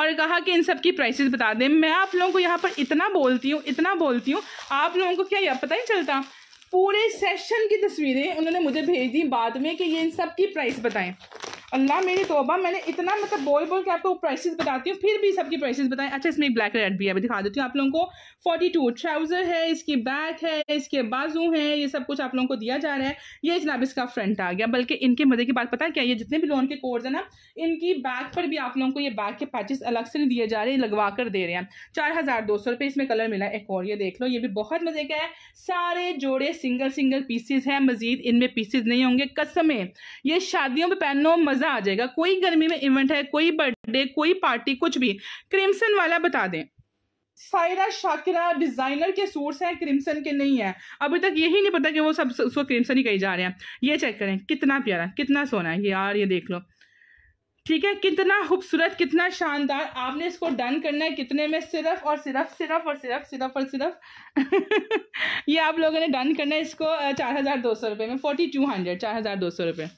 और कहा कि इन सब की प्राइसेस बता दें मैं आप लोगों को यहाँ पर इतना बोलती हूँ इतना बोलती हूँ आप लोगों को क्या यह पता ही चलता पूरे सेशन की तस्वीरें उन्होंने मुझे भेज दी बाद में कि ये इन सब की प्राइस बताएं अल्लाह मेरी तोबा मैंने इतना मतलब बोल बोल के आपको प्राइसेस बताती हूँ फिर भी सबकी प्राइसेस बताएं अच्छा इसमें एक ब्लैक रेड भी है मैं दिखा देती हूँ आप लोगों को फोर्टी टू ट्राउज़र है इसकी बैक है इसके बाजू हैं ये सब कुछ आप लोगों को दिया जा रहा है ये जनाब इसका फ्रंट आ गया बल्कि इनके मजे की बात पता है क्या ये जितने भी लोन के कोर्स है ना इनकी बैक पर भी आप लोगों को ये बैक के पैचेस अलग से दिए जा रहे हैं लगवा कर दे रहे हैं चार हज़ार दो सौ रुपये इसमें कलर मिला एक और ये देख लो ये भी बहुत मज़े का है सारे जोड़े सिंगल सिंगल पीसेज हैं मज़ीद इनमें पीसेज नहीं होंगे कसमें ये शादियों पर पहनो मजा आ जाएगा कोई गर्मी में इवेंट है कोई बर्थडे कोई पार्टी कुछ भी क्रिम्सन वाला बता दें सायरा शाकिरा डिजाइनर के सूट्स हैं क्रिम्सन के नहीं है अभी तक यही नहीं पता कि वो सब उसको क्रिम्सन ही कही जा रहे हैं ये चेक करें कितना प्यारा कितना सोना है यार ये देख लो ठीक है कितना खूबसूरत कितना शानदार आपने इसको डन करना है कितने में सिर्फ और सिर्फ सिर्फ और सिर्फ सिर्फ और सिर्फ ये आप लोगों ने डन करना है इसको चार हज़ार दो सौ रुपये में फोर्टी टू हंड्रेड चार हज़ार दो सौ रुपये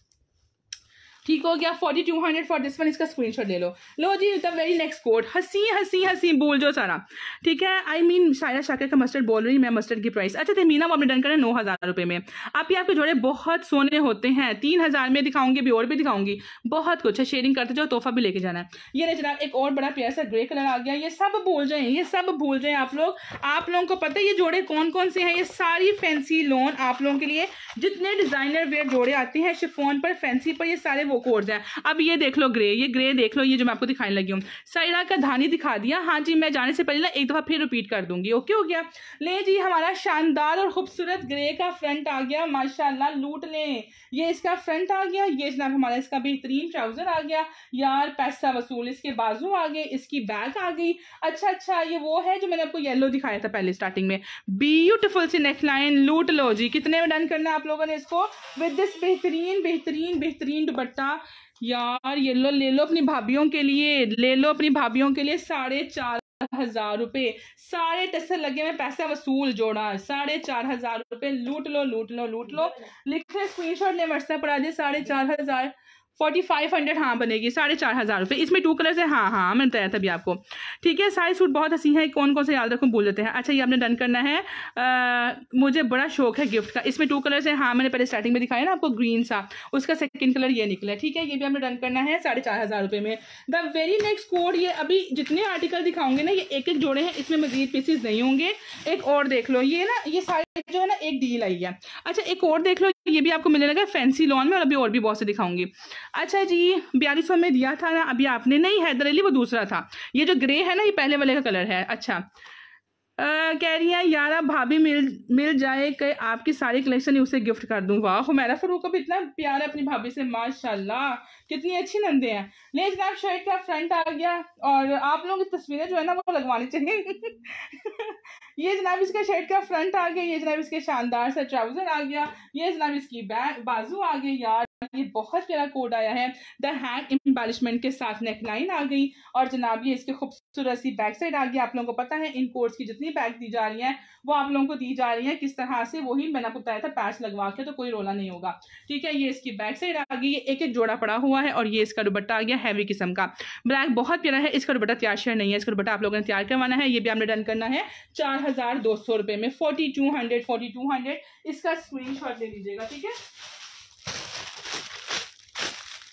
ठीक हो गया forty two hundred for this one इसका स्क्रीनशॉट ले लो लो जी द वेरी नेक्स्ट कोड हसी हसी हसी बोल जो सारा ठीक है आई मीन शायरा शाकर का मस्टर्ड बोल रही मैं मस्टर्ड की प्राइस अच्छा मीना वो आपने डन करें नौ हज़ार रुपये में आप ये आपके जोड़े बहुत सोने होते हैं तीन हज़ार में दिखाऊंगी भी और भी दिखाऊंगी बहुत कुछ है शेयरिंग करते जाओ तोहफा भी लेके जाना है ये नहीं जनाब एक और बड़ा प्यार सा ग्रे कलर आ गया ये सब बोल जाए ये सब बोल जाए आप लोग आप लोगों को पता है ये जोड़े कौन कौन से हैं ये सारी फैंसी लोन आप लोगों के लिए जितने डिज़ाइनर वेयर जोड़े आते हैं शिफोन पर फैंसी पर ये सारे वो कोर्स है अब ये देख लो ग्रे ये ग्रे देख लो ये जो मैं आपको दिखाने लगी हूँ सैरा का धानी दिखा दिया हाँ जी मैं जाने से पहले ना एक दफ़ा फिर रिपीट कर दूंगी ओके हो गया ले जी हमारा शानदार और खूबसूरत ग्रे का फ्रंट आ गया माशाल्लाह लूट लें ये इसका फ्रंट आ गया ये जनाब हमारा इसका बेहतरीन ट्राउज़र आ गया यार पैसा वसूल इसके बाजू आ गए इसकी बैक आ गई अच्छा अच्छा ये वो है जो मैंने आपको येलो दिखाया था पहले स्टार्टिंग में ब्यूटिफुल सी नेकलाइन लूट लो जी कितने में डन करना आप लोगों ने इसको विद दिस बेहतरीन बेहतरीन बेहतरीन दुपट्टा था यार ये लो ले लो अपनी भाभीियों के लिए ले लो अपनी भाभीियों के लिए साढ़े चार हजार रुपए सारे टसर लगे मैं पैसा वसूल जोड़ा साढ़े चार हजार रुपए लूट लो लूट लो लूट लो लिख रहे स्क्रीन शॉट ने व्हाट्सएप पर आ जाए साढ़े चार हजार फोर्टी फाइव हंड्रेड हाँ बनेगी साढ़े चार हज़ार रुपये इसमें टू कलर्स है हाँ हाँ मैंने बताया था अभी आपको ठीक है सारे सूट बहुत हसी हैं कौन कौन से याद रखूँ भूल देते हैं अच्छा ये आपने डन करना है आ, मुझे बड़ा शौक है गिफ्ट का इसमें टू कलर्स है हाँ मैंने पहले स्टार्टिंग में दिखाया ना आपको ग्रीन सा उसका सेकेंड कलर ये निकला ठीक है ये भी हमें डन करना है साढ़े चार हज़ार रुपये में द वेरी नेक्स्ट कोड ये अभी जितने आर्टिकल दिखाऊंगे ना ये एक एक जोड़े हैं इसमें मजीद पीसेज नहीं होंगे एक और देख लो ये ना ये सारे जो है ना एक डील आई है अच्छा एक और देख लो ये भी आपको मिलने लगा फैंसी लॉन में और अभी और भी बहुत से दिखाऊंगी अच्छा जी बयालीस में दिया था ना अभी आपने नहीं हैदर अली वो दूसरा था ये जो ग्रे है ना ये पहले वाले का कलर है अच्छा कह रही है यार भाभी मिल मिल जाए कि आपकी सारी कलेक्शन ही उसे गिफ्ट कर दूँ वाह मेरा फरूक को इतना प्यार है अपनी भाभी से माशाल्लाह कितनी अच्छी नंदे हैं ले जनाब शर्ट का फ्रंट आ गया और आप लोगों की तस्वीरें जो है ना वो लगवानी चाहिए ये जनाब इसका शर्ट का फ्रंट आ गया ये जनाब इसके शानदार सा ट्राउज़र आ गया ये जनाब इसकी बाजू आ गई यार ये बहुत प्यारा कोड आया है द हैंड एम्बेलिशमेंट के साथ नेकलाइन आ गई और जनाब ये इसके खूबसूरत सी बैक साइड आ गई आप लोगों को पता है इन कोड्स की जितनी बैग दी जा रही है वो आप लोगों को दी जा रही है किस तरह से वही मैंने आपको बताया था पैच लगवा के तो कोई रोला नहीं होगा ठीक है ये इसकी बैक साइड आ गई एक एक जोड़ा पड़ा हुआ है और ये इसका दुबट्टा आ गया हैवी किस्म का ब्लैक बहुत प्यारा है इसका दुबट्टा तैयार शेयर नहीं है इसका दुबट्टा आप लोगों ने तैयार करवाना है ये भी आपने डन करना है चार हजार दो सौ रुपए में forty two hundred forty two hundred इसका स्क्रीन शॉट ले लीजिएगा ठीक है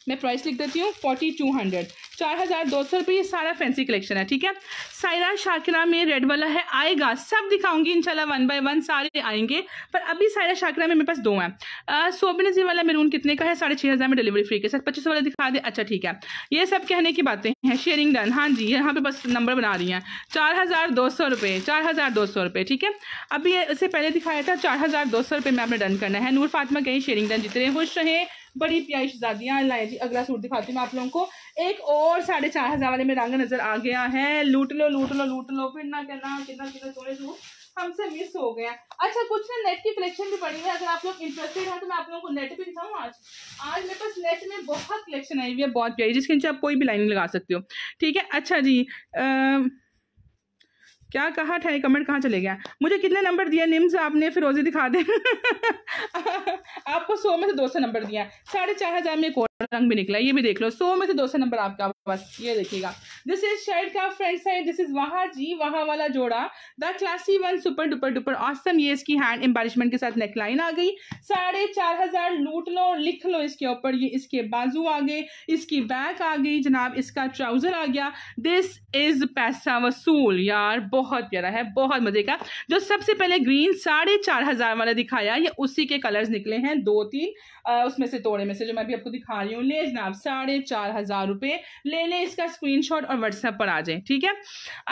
मैं प्राइस लिख देती हूँ फोर्टी टू हंड्रेड चार हज़ार दो सौ रुपये ये सारा फैंसी कलेक्शन है ठीक है सायरा शाकिरा में रेड वाला है आएगा सब दिखाऊंगी इंशाल्लाह वन बाय वन सारे आएंगे पर अभी सायरा शाकिरा में मेरे पास दो हैं सोबिन जी वाला मेरून कितने का है साढ़े छः हज़ार में डिलीवरी फ्री के साथ पच्चीस वाला दिखा दे अच्छा ठीक है ये सब कहने की बातें हैं शेयरिंग डन हाँ जी यहाँ पे बस नंबर बना रही हैं चार हज़ार दो सौ रुपये चार हज़ार दो सौ रुपये ठीक है अभी ये इससे पहले दिखाया था चार हज़ार दो सौ रुपये में आपने डन करना है नूर फातिमा कहीं शेयरिंग डन जितने खुश रहें बड़ी प्यारी शहजादियाँ लाए जी अगला सूट दिखाती हूँ आप लोगों को एक और साढ़े चार हज़ार वाले में रंग नज़र आ गया है लूट लो लूट लो लूट लो फिर ना कहना कितना कितना तुम्हें जो हमसे मिस हो गया अच्छा कुछ ना नेट की कलेक्शन भी पड़ी है अगर आप लोग इंटरेस्टेड हैं तो मैं आप लोगों को नेट भी दिखाऊँ आज आज मेरे पास नेट में बहुत कलेक्शन आई हुई है बहुत प्यारी जिसके नीचे आप कोई भी लाइनिंग लगा सकते हो ठीक है अच्छा जी क्या कहा था कमेंट कहाँ चले गया मुझे कितने नंबर दिया निम्स आपने फिरोजी दिखा दे आपको सौ में से दो सौ नंबर दिया साढ़े चार हज़ार में एक रंग भी निकला ये भी देख लो सो में से दो सौ नंबर आपका बस ये देखिएगा दिस इज शर्ट का फ्रंट साइड दिस इज वहा जी वहा वाला जोड़ा the classy one super duper duper awesome ये इसकी हैंड एम्बारिशमेंट के साथ नेकलाइन आ गई साढ़े चार हजार लूट लो लिख लो इसके ऊपर ये इसके बाजू आ गए इसकी बैक आ गई जनाब इसका ट्राउजर आ गया दिस इज पैसा वसूल यार बहुत प्यारा है बहुत मजे का जो सबसे पहले ग्रीन साढ़े वाला दिखाया ये उसी के कलर निकले हैं दो तीन उसमें से तोड़े में से जो मैं भी आपको दिखा रही हूँ ले जनाब साढ़े चार हज़ार रुपये ले लें इसका स्क्रीनशॉट और व्हाट्सएप पर आ जाए ठीक है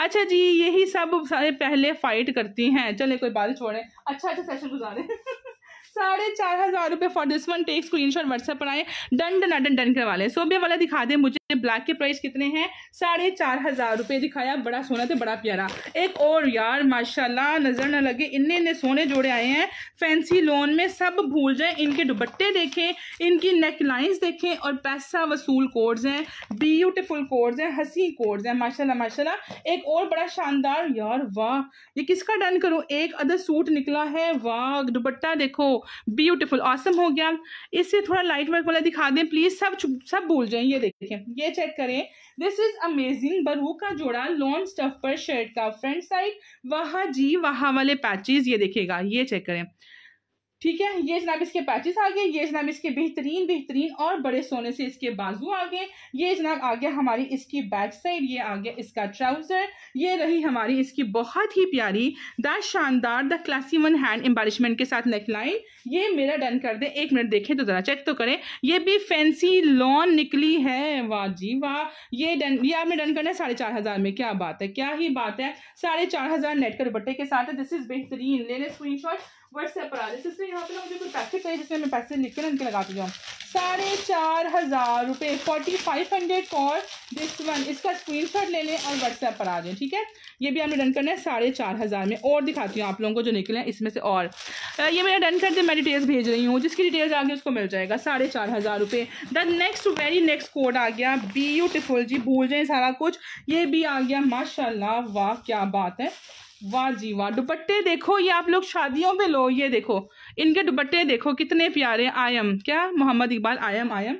अच्छा जी यही सब सारे पहले फाइट करती हैं चले कोई बात छोड़ें अच्छा अच्छा सेशन गुजारें साढ़े चार हजार रुपए for this one take screenshot WhatsApp पर आए डन डन डन डन करवा लें सोबे वाला दिखा दे मुझे ब्लैक के प्राइस कितने हैं साढ़े चार हजार रुपये दिखाया बड़ा सोना तो बड़ा प्यारा एक और यार माशाल्लाह नज़र ना लगे इन्ने इन्ने सोने जोड़े आए हैं फैंसी लोन में सब भूल जाए इनके दुपट्टे देखें इनकी नेकलाइंस देखें और पैसा वसूल कोड्स हैं ब्यूटिफुल कोड्स हैं हंसी कोड्स हैं माशाल्लाह माशाल्लाह एक और बड़ा शानदार यार वाह ये किसका डन करो एक अदर सूट निकला है वाह दुपट्टा देखो ब्यूटीफुल ऑसम हो गया इससे थोड़ा लाइट वर्क वाला दिखा दें प्लीज सब सब भूल जाए ये देखें ये चेक करें दिस इज अमेजिंग बरू का जोड़ा लॉन्ग स्टफ पर शर्ट का फ्रंट साइड वहा जी वहा वाले पैचेज ये देखेगा ये चेक करें ठीक है ये जनाब इसके पैचेस आ गए ये जनाब इसके बेहतरीन बेहतरीन और बड़े सोने से इसके बाजू आ गए ये जनाब आ गया हमारी इसकी बैक साइड ये आ गया इसका ट्राउजर ये रही हमारी इसकी बहुत ही प्यारी द शानदार the classy one hand embellishment के साथ नेक लाइन ये मेरा डन कर दे एक मिनट देखें तो ज़रा चेक तो करें ये भी फैंसी लॉन निकली है वाह जी वाह ये डन ये आपने डन करना है साढ़े चार हज़ार में क्या बात है क्या ही बात है साढ़े चार हज़ार नेट के दुपट्टे के साथ है दिस इज़ बेहतरीन ले लें स्क्रीन व्हाट्सएप पर आ जाए सिस्टर यहाँ पर मुझे कुछ पैसे चाहिए जिसमें मैं पैसे लिख के ना इनके लगाती जाऊँ साढ़े चार हज़ार रुपये forty five hundred for this one इसका स्क्रीन शॉट ले लें और व्हाट्सएप पर आ जाए ठीक है ये भी हमने डन करना है साढ़े चार हज़ार में और दिखाती हूँ आप लोगों को जो निकले हैं इसमें से और ये मैंने डन कर दिया मैं डिटेल्स भेज रही हूँ जिसकी डिटेल्स आ गई उसको मिल जाएगा साढ़े चार हज़ार रुपये the next very next code आ गया ब्यूटिफुल जी भूल जाए सारा कुछ ये भी आ गया माशाल्लाह वाह क्या बात है वाह जी वाह दुपट्टे देखो ये आप लोग शादियों में लो ये देखो इनके दुपट्टे देखो कितने प्यारे आयम क्या मोहम्मद इकबाल आयम आयम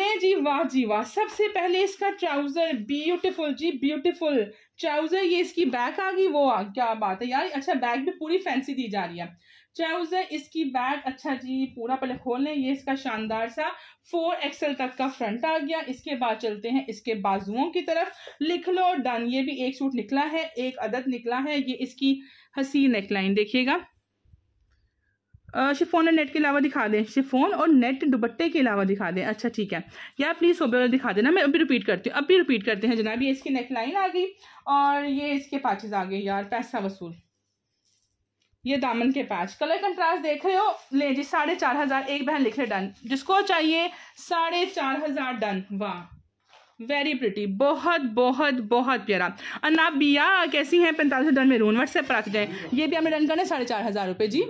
ले जी वाह जी वाह सबसे पहले इसका ट्राउजर ब्यूटीफुल जी ब्यूटीफुल ट्राउजर ये इसकी बैक आ गई वो आ, क्या बात है यार अच्छा बैक भी पूरी फैंसी दी जा रही है ट्राउजर इसकी बैग अच्छा जी पूरा पहले खोल लें ये इसका शानदार सा फोर एक्सएल तक का फ्रंट आ गया इसके बाद चलते हैं इसके बाजुओं की तरफ लिख लो डन ये भी एक सूट निकला है एक अदद निकला है ये इसकी हसी नेकलाइन देखिएगा शिफोन और नेट के अलावा दिखा दें शिफोन और नेट दुपट्टे के अलावा दिखा दें अच्छा ठीक है या प्लीज़ वाले दिखा देना मैं अभी रिपीट करती हूँ अभी रिपीट करते हैं जनाब ये इसकी नेकलाइन आ गई और ये इसके पाचेज आ गए यार पैसा वसूल ये दामन के पैच कलर कंट्रास्ट देख रहे हो ले जी साढ़े चार हजार एक बहन लिख रहे डन जिसको चाहिए साढ़े चार हजार डन वाह वेरी प्रिटी बहुत बहुत बहुत प्यारा बिया कैसी हैं पैंतालीस डन डन रून व्हाट्सएप पर आते जाए ये भी हमें डन करना है साढ़े चार हज़ार रुपये जी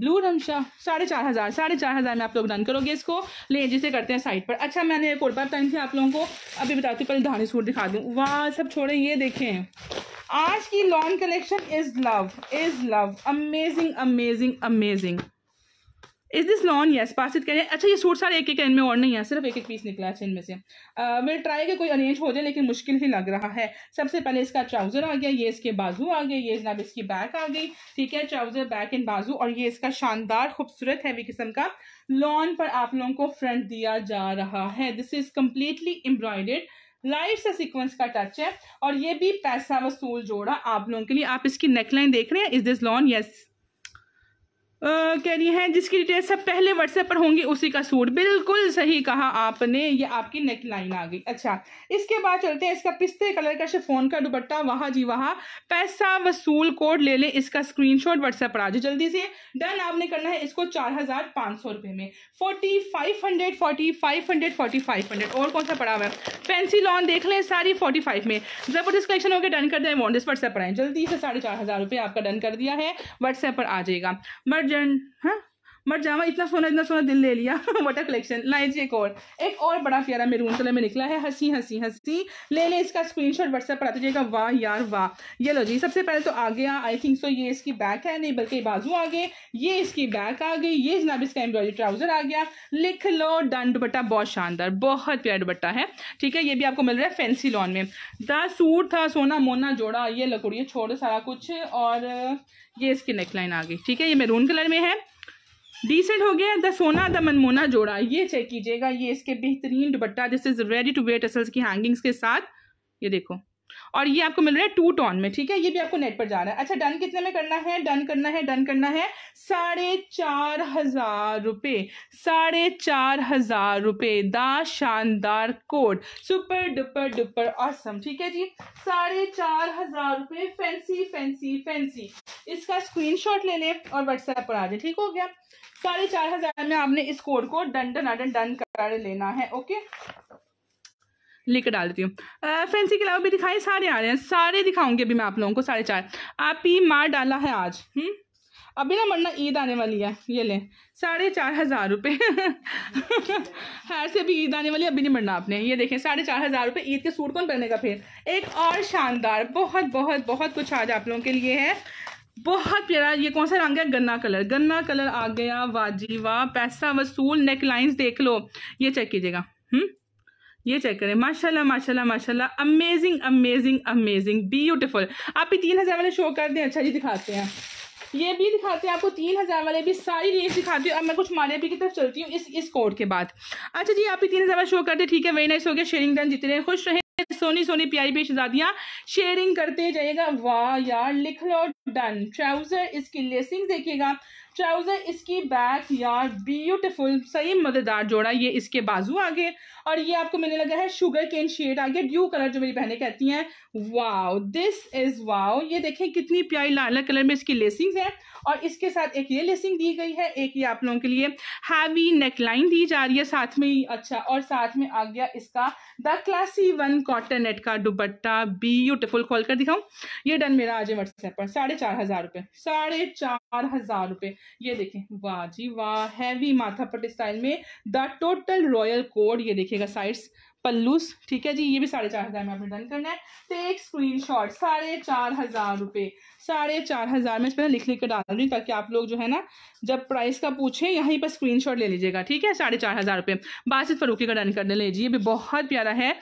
ब्लू रमशा साढ़े चार हज़ार साढ़े चार हज़ार में आप लोग डन करोगे इसको ले जिसे करते हैं साइड पर अच्छा मैंने एक और बार पहन थी आप लोगों को अभी बताती हूँ पहले धानी सूट दिखा दूँ वहाँ सब छोड़े ये देखें आज की lawn collection is love is love amazing amazing amazing is this lawn yes pass it कह रहे हैं अच्छा ये सूट सारे एक एक इनमें और नहीं है सिर्फ एक एक पीस निकला है इनमें से विल ट्राई के कोई अरेंज हो जाए लेकिन मुश्किल ही लग रहा है सबसे पहले इसका ट्राउजर आ गया ये इसके बाजू आ गए ये जनाब इसकी बैक आ गई ठीक है ट्राउजर बैक एंड बाजू और ये इसका शानदार खूबसूरत हैवी किस्म का लॉन पर आप लोगों को फ्रंट दिया जा रहा है this is completely embroidered light सा सीक्वेंस का टच है और ये भी पैसा वसूल जोड़ा आप लोगों के लिए आप इसकी नेकलाइन देख रहे हैं इज दिस लॉन यस कह रही हैं जिसकी डिटेल सब पहले व्हाट्सएप पर होंगी उसी का सूट बिल्कुल सही कहा आपने ये आपकी नेक लाइन आ गई अच्छा इसके बाद चलते हैं इसका पिस्ते कलर का शिफोन का दुपट्टा वहाँ जी वहाँ पैसा वसूल कोड ले लें इसका स्क्रीनशॉट व्हाट्सएप पर आ जाए जल्दी से डन आपने करना है इसको चार हजार पाँच सौ रुपये में forty five hundred forty five hundred forty five hundred और कौन सा पड़ा हुआ है फैंसी लॉन देख लें सारी फोर्टी फाइव में जबरदस्त कलेक्शन होकर डन कर दें वॉन्डिस व्हाट्सएप पर आए जल्दी से साढ़े चार हजार रुपये आपका डन कर दिया है व्हाट्सएप पर आ जाएगा बट ডিটারজেন্ট হ্যাঁ मर जामा इतना सोना इतना सोना दिल ले लिया वाटर कलेक्शन लाइन जी एक और एक और बड़ा प्यारा मेरून कलर में निकला है हंसी हंसी हंसी ले ले इसका स्क्रीन शॉट व्हाट्सएप पर जाएगा वाह यार वाह ये लो जी सबसे पहले तो आ गया आई थिंक सो ये इसकी बैक है नहीं बल्कि बाजू आ गए ये इसकी बैक आ गई ये जनाब इसका एम्ब्रॉयडरी ट्राउजर आ गया लिख लो डन दुपट्टा बहुत शानदार बहुत प्यारा दुपट्टा है ठीक है ये भी आपको मिल रहा है फैंसी लॉन में द सूट था सोना मोना जोड़ा ये लकड़ी छोड़ो सारा कुछ और ये इसकी नेकलाइन आ गई ठीक है ये मेरून कलर में है डिसेंट हो गया द सोना द मनमोना जोड़ा ये चेक कीजिएगा ये इसके बेहतरीन dupatta this is ready to wear tassels की हैंगिंग्स के साथ ये देखो और ये आपको मिल रहा है टू टॉन में ठीक है ये भी आपको नेट पर जाना है अच्छा डन कितने में करना है डन करना है डन करना है साढ़े चार हजार रुपये साढ़े चार हजार रुपये द शानदार coat super duper duper awesome ठीक है जी साढ़े चार हजार रुपये फैंसी फैंसी फैंसी इसका स्क्रीनशॉट ले लें और व्हाट्सएप पर आ जाए ठीक हो गया साढ़े चार हजार में आपने इस कोड को डन डन डन डन कर लेना है ओके लेकर डाल देती हूँ फैंसी के अलावा भी दिखाए सारे आ रहे हैं सारे दिखाऊंगी अभी मैं आप लोगों को साढ़े चार आप ही मार डाला है आज हम्म अभी ना मरना ईद आने वाली है ये लें साढ़े चार हज़ार रुपये हर से भी ईद आने वाली अभी नहीं मरना आपने ये देखें साढ़े चार हज़ार रुपये ईद के सूट कौन पहनेगा फिर एक और शानदार बहुत बहुत बहुत कुछ आज आप लोगों के लिए है बहुत प्यारा ये कौन सा रंग है गन्ना कलर गन्ना कलर आ गया वाह वाह पैसा वसूल नेक लाइन्स देख लो ये चेक कीजिएगा हम्म ये चेक करें माशाल्लाह माशाल्लाह माशाल्लाह अमेजिंग अमेजिंग अमेजिंग ब्यूटीफुल आप भी तीन हज़ार वाले शो कर दें अच्छा जी दिखाते हैं ये भी दिखाते हैं आपको तीन हज़ार वाले भी सारी रेंज दिखाती हूँ अब मैं कुछ भी की तरफ चलती हूँ इस इस कोड के बाद अच्छा जी आप भी तीन हज़ार वाले शो करते ठीक है वेरी नाइस हो गया शेयरिंग डन जितने खुश रहें सोनी सोनी प्यारी पेशादियाँ शेयरिंग करते जाइएगा वाह यार लिख लो डन ट्राउजर इसकी लेसिंग देखिएगा ट्राउजर इसकी बैक यार ब्यूटीफुल सही मजेदार जोड़ा ये इसके बाजू आगे और ये आपको मिलने लगा है शुगर केन शेड आ गया ड्यू कलर जो मेरी बहने कहती हैं वाओ दिस इज वाओ ये देखें कितनी प्यारी लाल कलर में इसकी लेसिंग है और इसके साथ एक ये लेसिंग दी गई है एक ये आप लोगों के लिए हैवी नेकलाइन दी जा रही है साथ में ही अच्छा और साथ में आ गया इसका the classy one cotton net का दुबट्टा ब्यूटिफुल खोल कर दिखाऊं ये डन मेरा आज व्हाट्सएप पर साढ़े चार हजार रुपये साढ़े चार हजार रुपये ये देखें वाह जी वाह हैवी माथापट स्टाइल में द टोटल रॉयल कोड ये देखें रखिएगा साइड्स पल्लूस ठीक है जी ये भी साढ़े चार हज़ार में आपने डन करना है तो एक स्क्रीन शॉट साढ़े चार हज़ार रुपये साढ़े चार हज़ार में इस पर लिख लिख कर डाल दूँगी ताकि आप लोग जो है ना जब प्राइस का पूछें यहीं पर स्क्रीन शॉट ले लीजिएगा ठीक है साढ़े चार हज़ार रुपये बासित फरूखी का डन करने लीजिए भी बहुत प्यारा है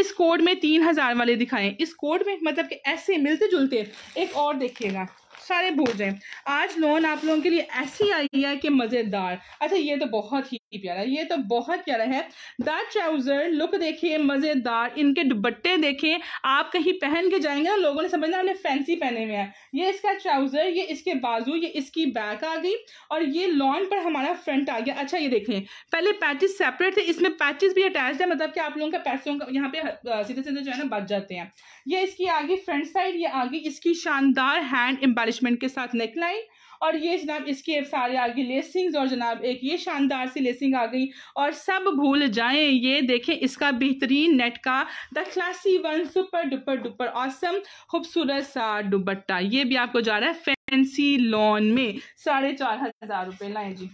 इस कोड में तीन हज़ार वाले दिखाएं इस कोड में मतलब कि ऐसे मिलते जुलते एक और देखिएगा सारे भूल जाएं आज लोन आप लोगों के लिए ऐसी आई है कि मज़ेदार अच्छा ये तो बहुत ही प्यारा ये तो बहुत प्यारा है दार ट्राउज़र लुक देखिए मज़ेदार इनके दुबट्टे देखें आप कहीं पहन के जाएंगे ना लोगों ने समझना हमने फैंसी पहने हुए हैं ये इसका ट्राउज़र ये इसके बाजू ये इसकी बैक आ गई और ये लॉन पर हमारा फ्रंट आ गया अच्छा ये देखें पहले पैचेस सेपरेट थे इसमें पैचेस भी अटैच है मतलब कि आप लोगों का पैसों का यहाँ पे सीधे सीधे जो है ना बच जाते हैं ये इसकी आगे फ्रंट साइड ये आगे इसकी शानदार हैंड एम्बालिशमेंट के साथ नेकलाइन और ये जनाब इसके सारे आगे लेसिंग्स और जनाब एक ये शानदार सी लेसिंग आ गई और सब भूल जाएं ये देखें इसका बेहतरीन नेट का the classy one super duper duper awesome खूबसूरत सा दुबट्टा ये भी आपको जा रहा है फैंसी लॉन में साढ़े चार हज़ार रुपये लाए जी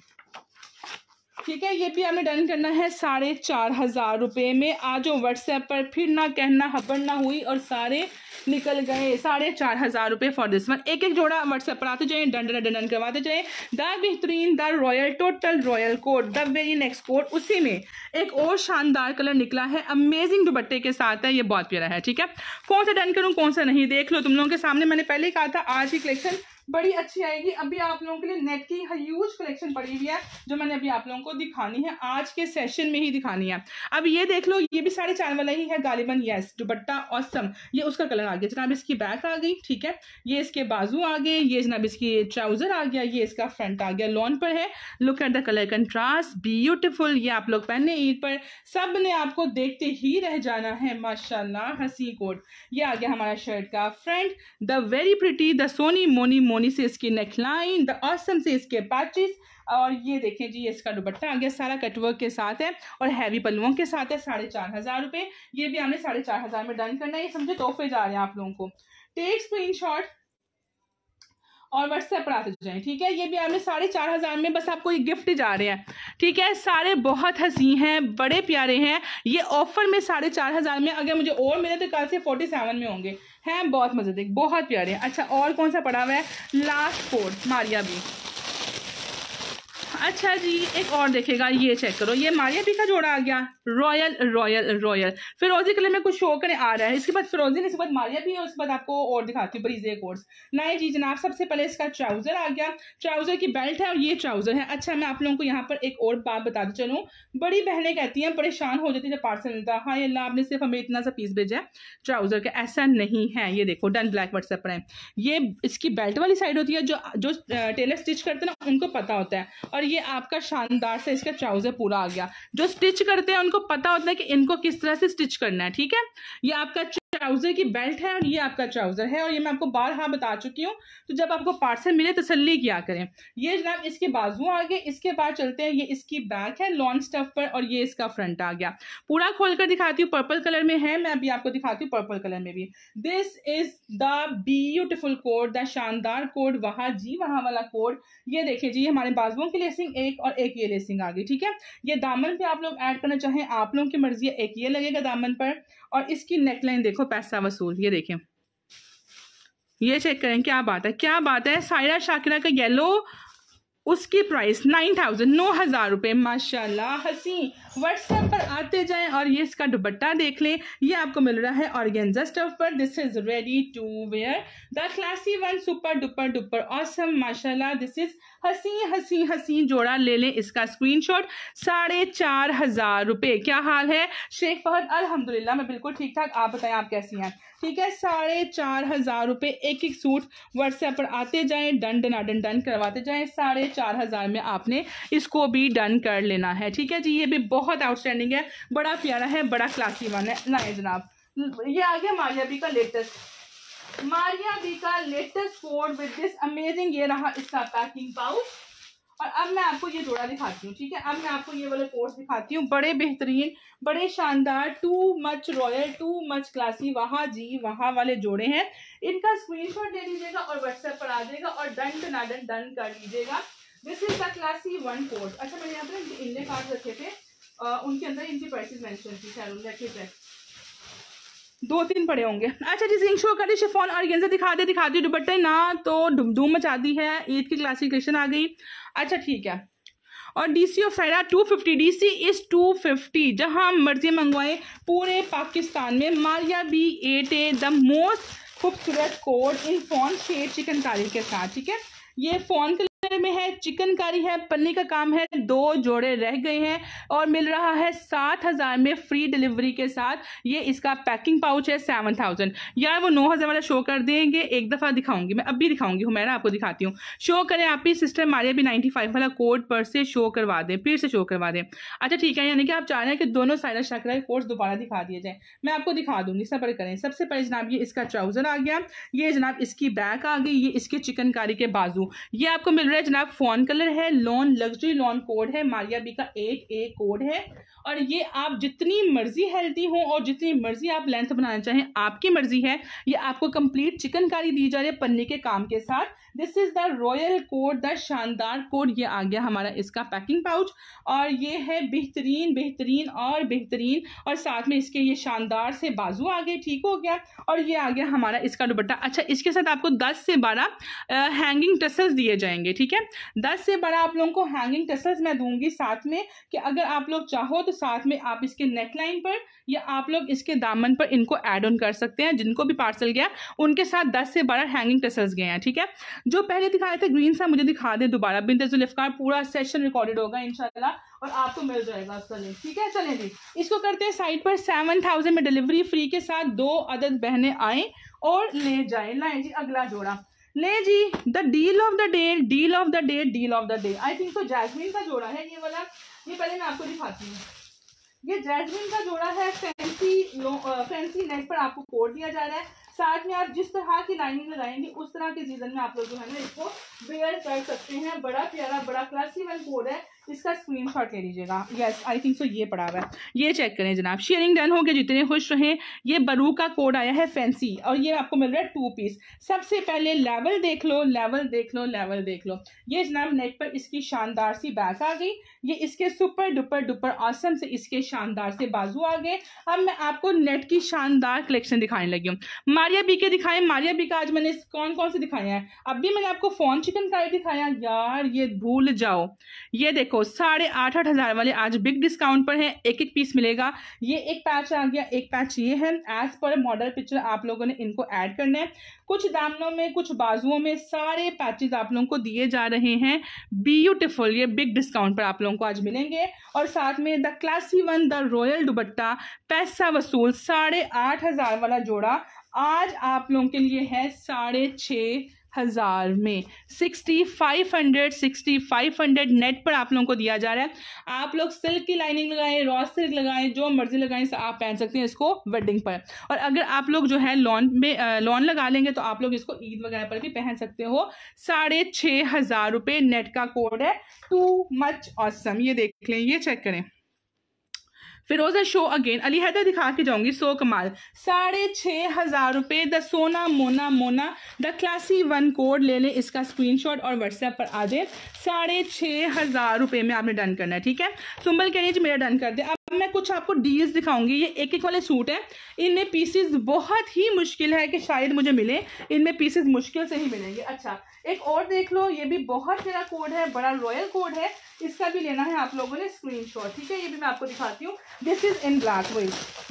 ठीक है ये भी हमें डन करना है साढ़े चार हज़ार रुपये में आज व्हाट्सएप पर फिर ना कहना हबड़ ना हुई और सारे निकल गए साढ़े चार हज़ार रुपये फॉर दिस वन एक एक जोड़ा व्हाट्सएप पर आते जाएँ डन डन डन करवाते जाए द बेहतरीन the royal total royal code the very next code उसी में एक और शानदार कलर निकला है अमेजिंग दुपट्टे के साथ है ये बहुत प्यारा है ठीक है कौन सा डन करूँ कौन सा नहीं देख लो तुम लोगों के सामने मैंने पहले ही कहा था आज ही कलेक्शन बड़ी अच्छी आएगी अभी आप लोगों के लिए नेट की ह्यूज कलेक्शन पड़ी हुई है जो मैंने अभी आप लोगों को दिखानी है आज के सेशन में ही दिखानी है अब ये देख लो ये भी साढ़े चार वाला ही है गालिबन यस दुपट्टा ऑसम ये उसका कलर आ गया जनाब इसकी बैक आ गई ठीक है ये इसके बाजू आ गए ये जनाब इसकी ट्राउजर आ गया ये इसका फ्रंट आ गया लॉन पर है look at the colour contrast beautiful ये आप लोग पहने ईद पर सब ने आपको देखते ही रह जाना है माशाला हसी कोट ये आ गया हमारा शर्ट का front the very pretty the सोनी मोनी मोनी मोनी से इसकी नेकलाइन द ऑसम से इसके पैचिस और ये देखें जी इसका दुपट्टा आ गया सारा कटवर्क के साथ है और हैवी पलुओं के साथ है साढ़े चार हज़ार रुपये ये भी हमने साढ़े चार हज़ार में डन करना है ये समझे तोहफे जा रहे हैं आप लोगों को टेक स्क्रीन शॉट और व्हाट्सएप पर आते जाए ठीक है ये भी आपने साढ़े चार हज़ार में बस आपको ये गिफ्ट जा रहे हैं ठीक है सारे बहुत हंसी हैं बड़े प्यारे हैं ये ऑफर में साढ़े चार हज़ार में अगर मुझे और मिले तो कल से फोर्टी सेवन में होंगे हैं बहुत देख बहुत प्यारे हैं अच्छा और कौन सा पढ़ा हुआ है लास्ट फोर्थ मारिया भी अच्छा जी एक और देखेगा ये चेक करो ये मारिया पी का जोड़ा आ गया रॉयल रॉयल रॉयल फिरोजी कलर में कुछ शो करने आ रहा है इसके बाद फिरोजी ने इसके बाद मारिया भी और उसके बाद आपको और दिखाती हूँ बरीजे कोर्स नाई जी जनाब सबसे पहले इसका ट्राउजर आ गया ट्राउजर की बेल्ट है और ये ट्राउजर है अच्छा मैं आप लोगों को यहाँ पर एक और बात बताते चलूँ बड़ी बहने कहती हैं परेशान हो जाती है जब पार्सल मिलता हाँ अल्लाह आपने सिर्फ हमें इतना सा पीस भेजा है ट्राउजर का ऐसा नहीं है ये देखो डन ब्लैक व्हाट्सएप पर है ये इसकी बेल्ट वाली साइड होती है जो जो टेलर स्टिच करते हैं ना उनको पता होता है और ये आपका शानदार से इसका ट्राउज़र पूरा आ गया जो स्टिच करते हैं उनको पता होता है कि इनको किस तरह से स्टिच करना है ठीक है ये आपका ट्राउज़र की बेल्ट है और ये आपका ट्राउज़र है और ये मैं आपको बार हाँ बता चुकी हूँ तो जब आपको पार्सल मिले तसली किया करें ये जनाब इसके बाजू आ गए इसके बाद चलते हैं ये इसकी बैक है लॉन्ग स्टफ पर और ये इसका फ्रंट आ गया पूरा खोल कर दिखाती हूँ पर्पल कलर में है मैं अभी आपको दिखाती हूँ पर्पल कलर में भी this is the beautiful code the शानदार कोड वहा जी वहाँ वाला कोड ये देखिए जी हमारे बाजुओं की लेसिंग एक और एक ये लेसिंग आ गई ठीक है ये दामन पे आप लोग ऐड करना चाहें आप लोगों की मर्जी है एक ये लगेगा दामन पर और इसकी नेकलाइन देखो पैसा वसूल ये देखें ये चेक करें क्या बात है क्या बात है सायरा शाकिरा का येलो उसकी प्राइस नाइन थाउजेंड नौ हज़ार रुपये माशाला हसी व्हाट्सएप पर आते जाएं और ये इसका दुपट्टा देख लें ये आपको मिल रहा है ऑर्गेन्जा स्टफ पर this is ready to wear the classy one super duper duper awesome माशाल्लाह दिस इज़ हसी हसी हसी जोड़ा ले लें इसका स्क्रीन शॉट साढ़े चार हज़ार रुपये क्या हाल है शेख फहद अलहमदिल्ला मैं बिल्कुल ठीक ठाक आप बताएं आप कैसी हैं ठीक है साढ़े चार हजार रुपए एक एक सूट व्हाट्सएप पर आते जाएं डन डन डन डन करवाते जाएं साढ़े चार हजार में आपने इसको भी डन कर लेना है ठीक है जी ये भी बहुत आउटस्टैंडिंग है बड़ा प्यारा है बड़ा क्लासी वन है लाए जनाब ये आ गया मारिया बी का लेटेस्ट मारिया बी का latest code with this amazing ये रहा इसका पैकिंग पाउच और अब मैं आपको ये जोड़ा दिखाती हूँ ठीक है अब मैं आपको ये वाले कोर्स दिखाती हूँ बड़े बेहतरीन बड़े शानदार too much royal too much classy वहाँ जी वहाँ वाले जोड़े हैं इनका स्क्रीनशॉट दे दीजिएगा और व्हाट्सएप पर आ जाएगा और डन टू ना डन डन कर लीजिएगा this is the classy one course अच्छा मैंने यहाँ पर इनके कार्ड रखे थे आ, उनके अंदर इनकी प्राइसिस मैंशन थी सैलून लेट मी दो तीन पड़े होंगे अच्छा जी सिंह शो रही शिफोन और गेंजा दिखा दे दिखा दी दुबट्टे ना तो धूम मचा दी है ईद की क्लासिफिकेशन आ गई अच्छा ठीक है और डी सी ऑफ फ्राइडा two fifty D C is two fifty जहाँ मर्जी मंगवाएं पूरे पाकिस्तान में Maria B eight A the most खूबसूरत कोड इन फोन शेर चिकनकारी के साथ ठीक है ये फोन में है चिकनकारी है पन्ने का काम है दो जोड़े रह गए हैं और मिल रहा है सात हज़ार में फ्री डिलीवरी के साथ ये इसका पैकिंग पाउच है सेवन थाउजेंड यार वो नौ हज़ार वाला शो कर देंगे एक दफ़ा दिखाऊंगी मैं अभी भी दिखाऊंगी हुमैरा आपको दिखाती हूँ शो करें आप ही सिस्टर मारे भी नाइन्टी फाइव वाला कोड पर से शो करवा दें फिर से शो करवा दें अच्छा ठीक है यानी कि आप चाह रहे हैं कि दोनों साइड शक्रा कोर्स दोबारा दिखा दिए जाए मैं आपको दिखा दूंगी सबर करें सबसे पहले जनाब ये इसका ट्राउज़र आ गया ये जनाब इसकी बैक आ गई ये इसके चिकनकारी के बाजू ये आपको मिल है जनाब फोन कलर है लोन लग्जरी लोन कोड है मारिया बी का एट ए कोड है और ये आप जितनी मर्जी हेल्थी हो और जितनी मर्जी आप लेंथ बनाना चाहें आपकी मर्जी है ये आपको कंप्लीट चिकनकारी दी जा रही है पन्नी के काम के साथ this is the royal code the शानदार कोड ये आ गया हमारा इसका पैकिंग पाउच और ये है बेहतरीन बेहतरीन और बेहतरीन और साथ में इसके ये शानदार से बाजू आ गए ठीक हो गया और ये आ गया हमारा इसका दुपट्टा अच्छा इसके साथ आपको दस से बारह हैंगिंग टसल्स दिए जाएंगे ठीक है दस से बारह आप लोगों को हैंगिंग टसल्स मैं दूंगी साथ में कि अगर आप लोग चाहो तो साथ में आप इसके नेकलाइन पर या आप लोग इसके दामन पर इनको एड ऑन कर सकते हैं जिनको भी पार्सल गया उनके साथ दस से बारह हैंगिंग टसल्स गए हैं ठीक है जो पहले दिखाए थे ग्रीन सा मुझे दिखा दे दोबारा बिंद जुल्फकार पूरा सेशन रिकॉर्डेड होगा इनशाला और आपको मिल जाएगा उसका लिंक ठीक है चले जी इसको करते हैं साइट पर सेवन थाउजेंड में डिलीवरी फ्री के साथ दो अदद बहने आए और ले जाए लाए जी अगला जोड़ा ले जी the deal of the day deal of the day deal of the day I think तो जैसमिन का जोड़ा है ये वाला ये पहले मैं आपको दिखाती हूँ ये जैसमिन का जोड़ा है फैंसी फैंसी नेट पर आपको कोड दिया जा रहा है साथ में आप जिस तरह की लाइनिंग लगाएंगे उस तरह के सीजन में आप लोग जो है ना इसको वेयर कर सकते हैं बड़ा प्यारा बड़ा क्लासी वन कोड है इसका स्क्रीन शॉट ले लीजिएगा यस आई थिंक सो ये पड़ा हुआ है ये चेक करें जनाब शेयरिंग डन हो गया जितने खुश रहें ये बरू का कोड आया है फैंसी और ये आपको मिल रहा है टू पीस सबसे पहले लेवल देख लो लेवल देख लो लेवल देख लो ये जनाब नेट पर इसकी शानदार सी बैक आ गई ये इसके सुपर डुपर डुपर ऑसम से इसके शानदार से बाजू आ गए अब मैं आपको नेट की शानदार कलेक्शन दिखाने लगी हूँ मारिया बी के दिखाए मारिया बी का आज मैंने कौन कौन से दिखाया है अब भी मैंने आपको फोन चिकन का दिखाया यार ये भूल जाओ ये देखो देखो साढ़े आठ आठ हज़ार वाले आज बिग डिस्काउंट पर है एक एक पीस मिलेगा ये एक पैच आ गया एक पैच ये है एज पर मॉडल पिक्चर आप लोगों ने इनको ऐड करना है कुछ दामनों में कुछ बाजुओं में सारे पैचेज आप लोगों को दिए जा रहे हैं ब्यूटिफुल ये बिग डिस्काउंट पर आप लोगों को आज मिलेंगे और साथ में the classy one the royal dupatta पैसा वसूल साढ़े आठ हज़ार वाला जोड़ा आज आप लोगों के लिए है साढ़े छः हज़ार में sixty five hundred sixty five hundred net पर आप लोगों को दिया जा रहा है आप लोग सिल्क की लाइनिंग लगाएं रॉ सिल्क लगाएं जो मर्जी लगाएं आप पहन सकते हैं इसको वेडिंग पर और अगर आप लोग जो है लॉन में लॉन लगा लेंगे तो आप लोग इसको ईद वगैरह पर भी पहन सकते हो साढ़े छः हज़ार रुपये नेट का कोड है टू मच ऑसम ये देख लें ये चेक करें फिरोज शो अगेन अली हैदर दिखा के जाऊंगी सो कमाल साढ़े छः हज़ार रुपये द सोना मोना मोना द क्लासी वन कोड ले लें इसका स्क्रीनशॉट और व्हाट्सएप पर आ जाए साढ़े छः हज़ार रुपये में आपने डन करना है ठीक है सुंबल कह रही मेरा डन कर दे मैं कुछ आपको डील्स दिखाऊंगी ये एक एक वाले सूट हैं इनमें पीसेस बहुत ही मुश्किल है कि शायद मुझे मिले इनमें पीसेस मुश्किल से ही मिलेंगे अच्छा एक और देख लो ये भी बहुत मेरा कोड है बड़ा रॉयल कोड है इसका भी लेना है आप लोगों ने स्क्रीन ठीक है ये भी मैं आपको दिखाती हूँ this is in black way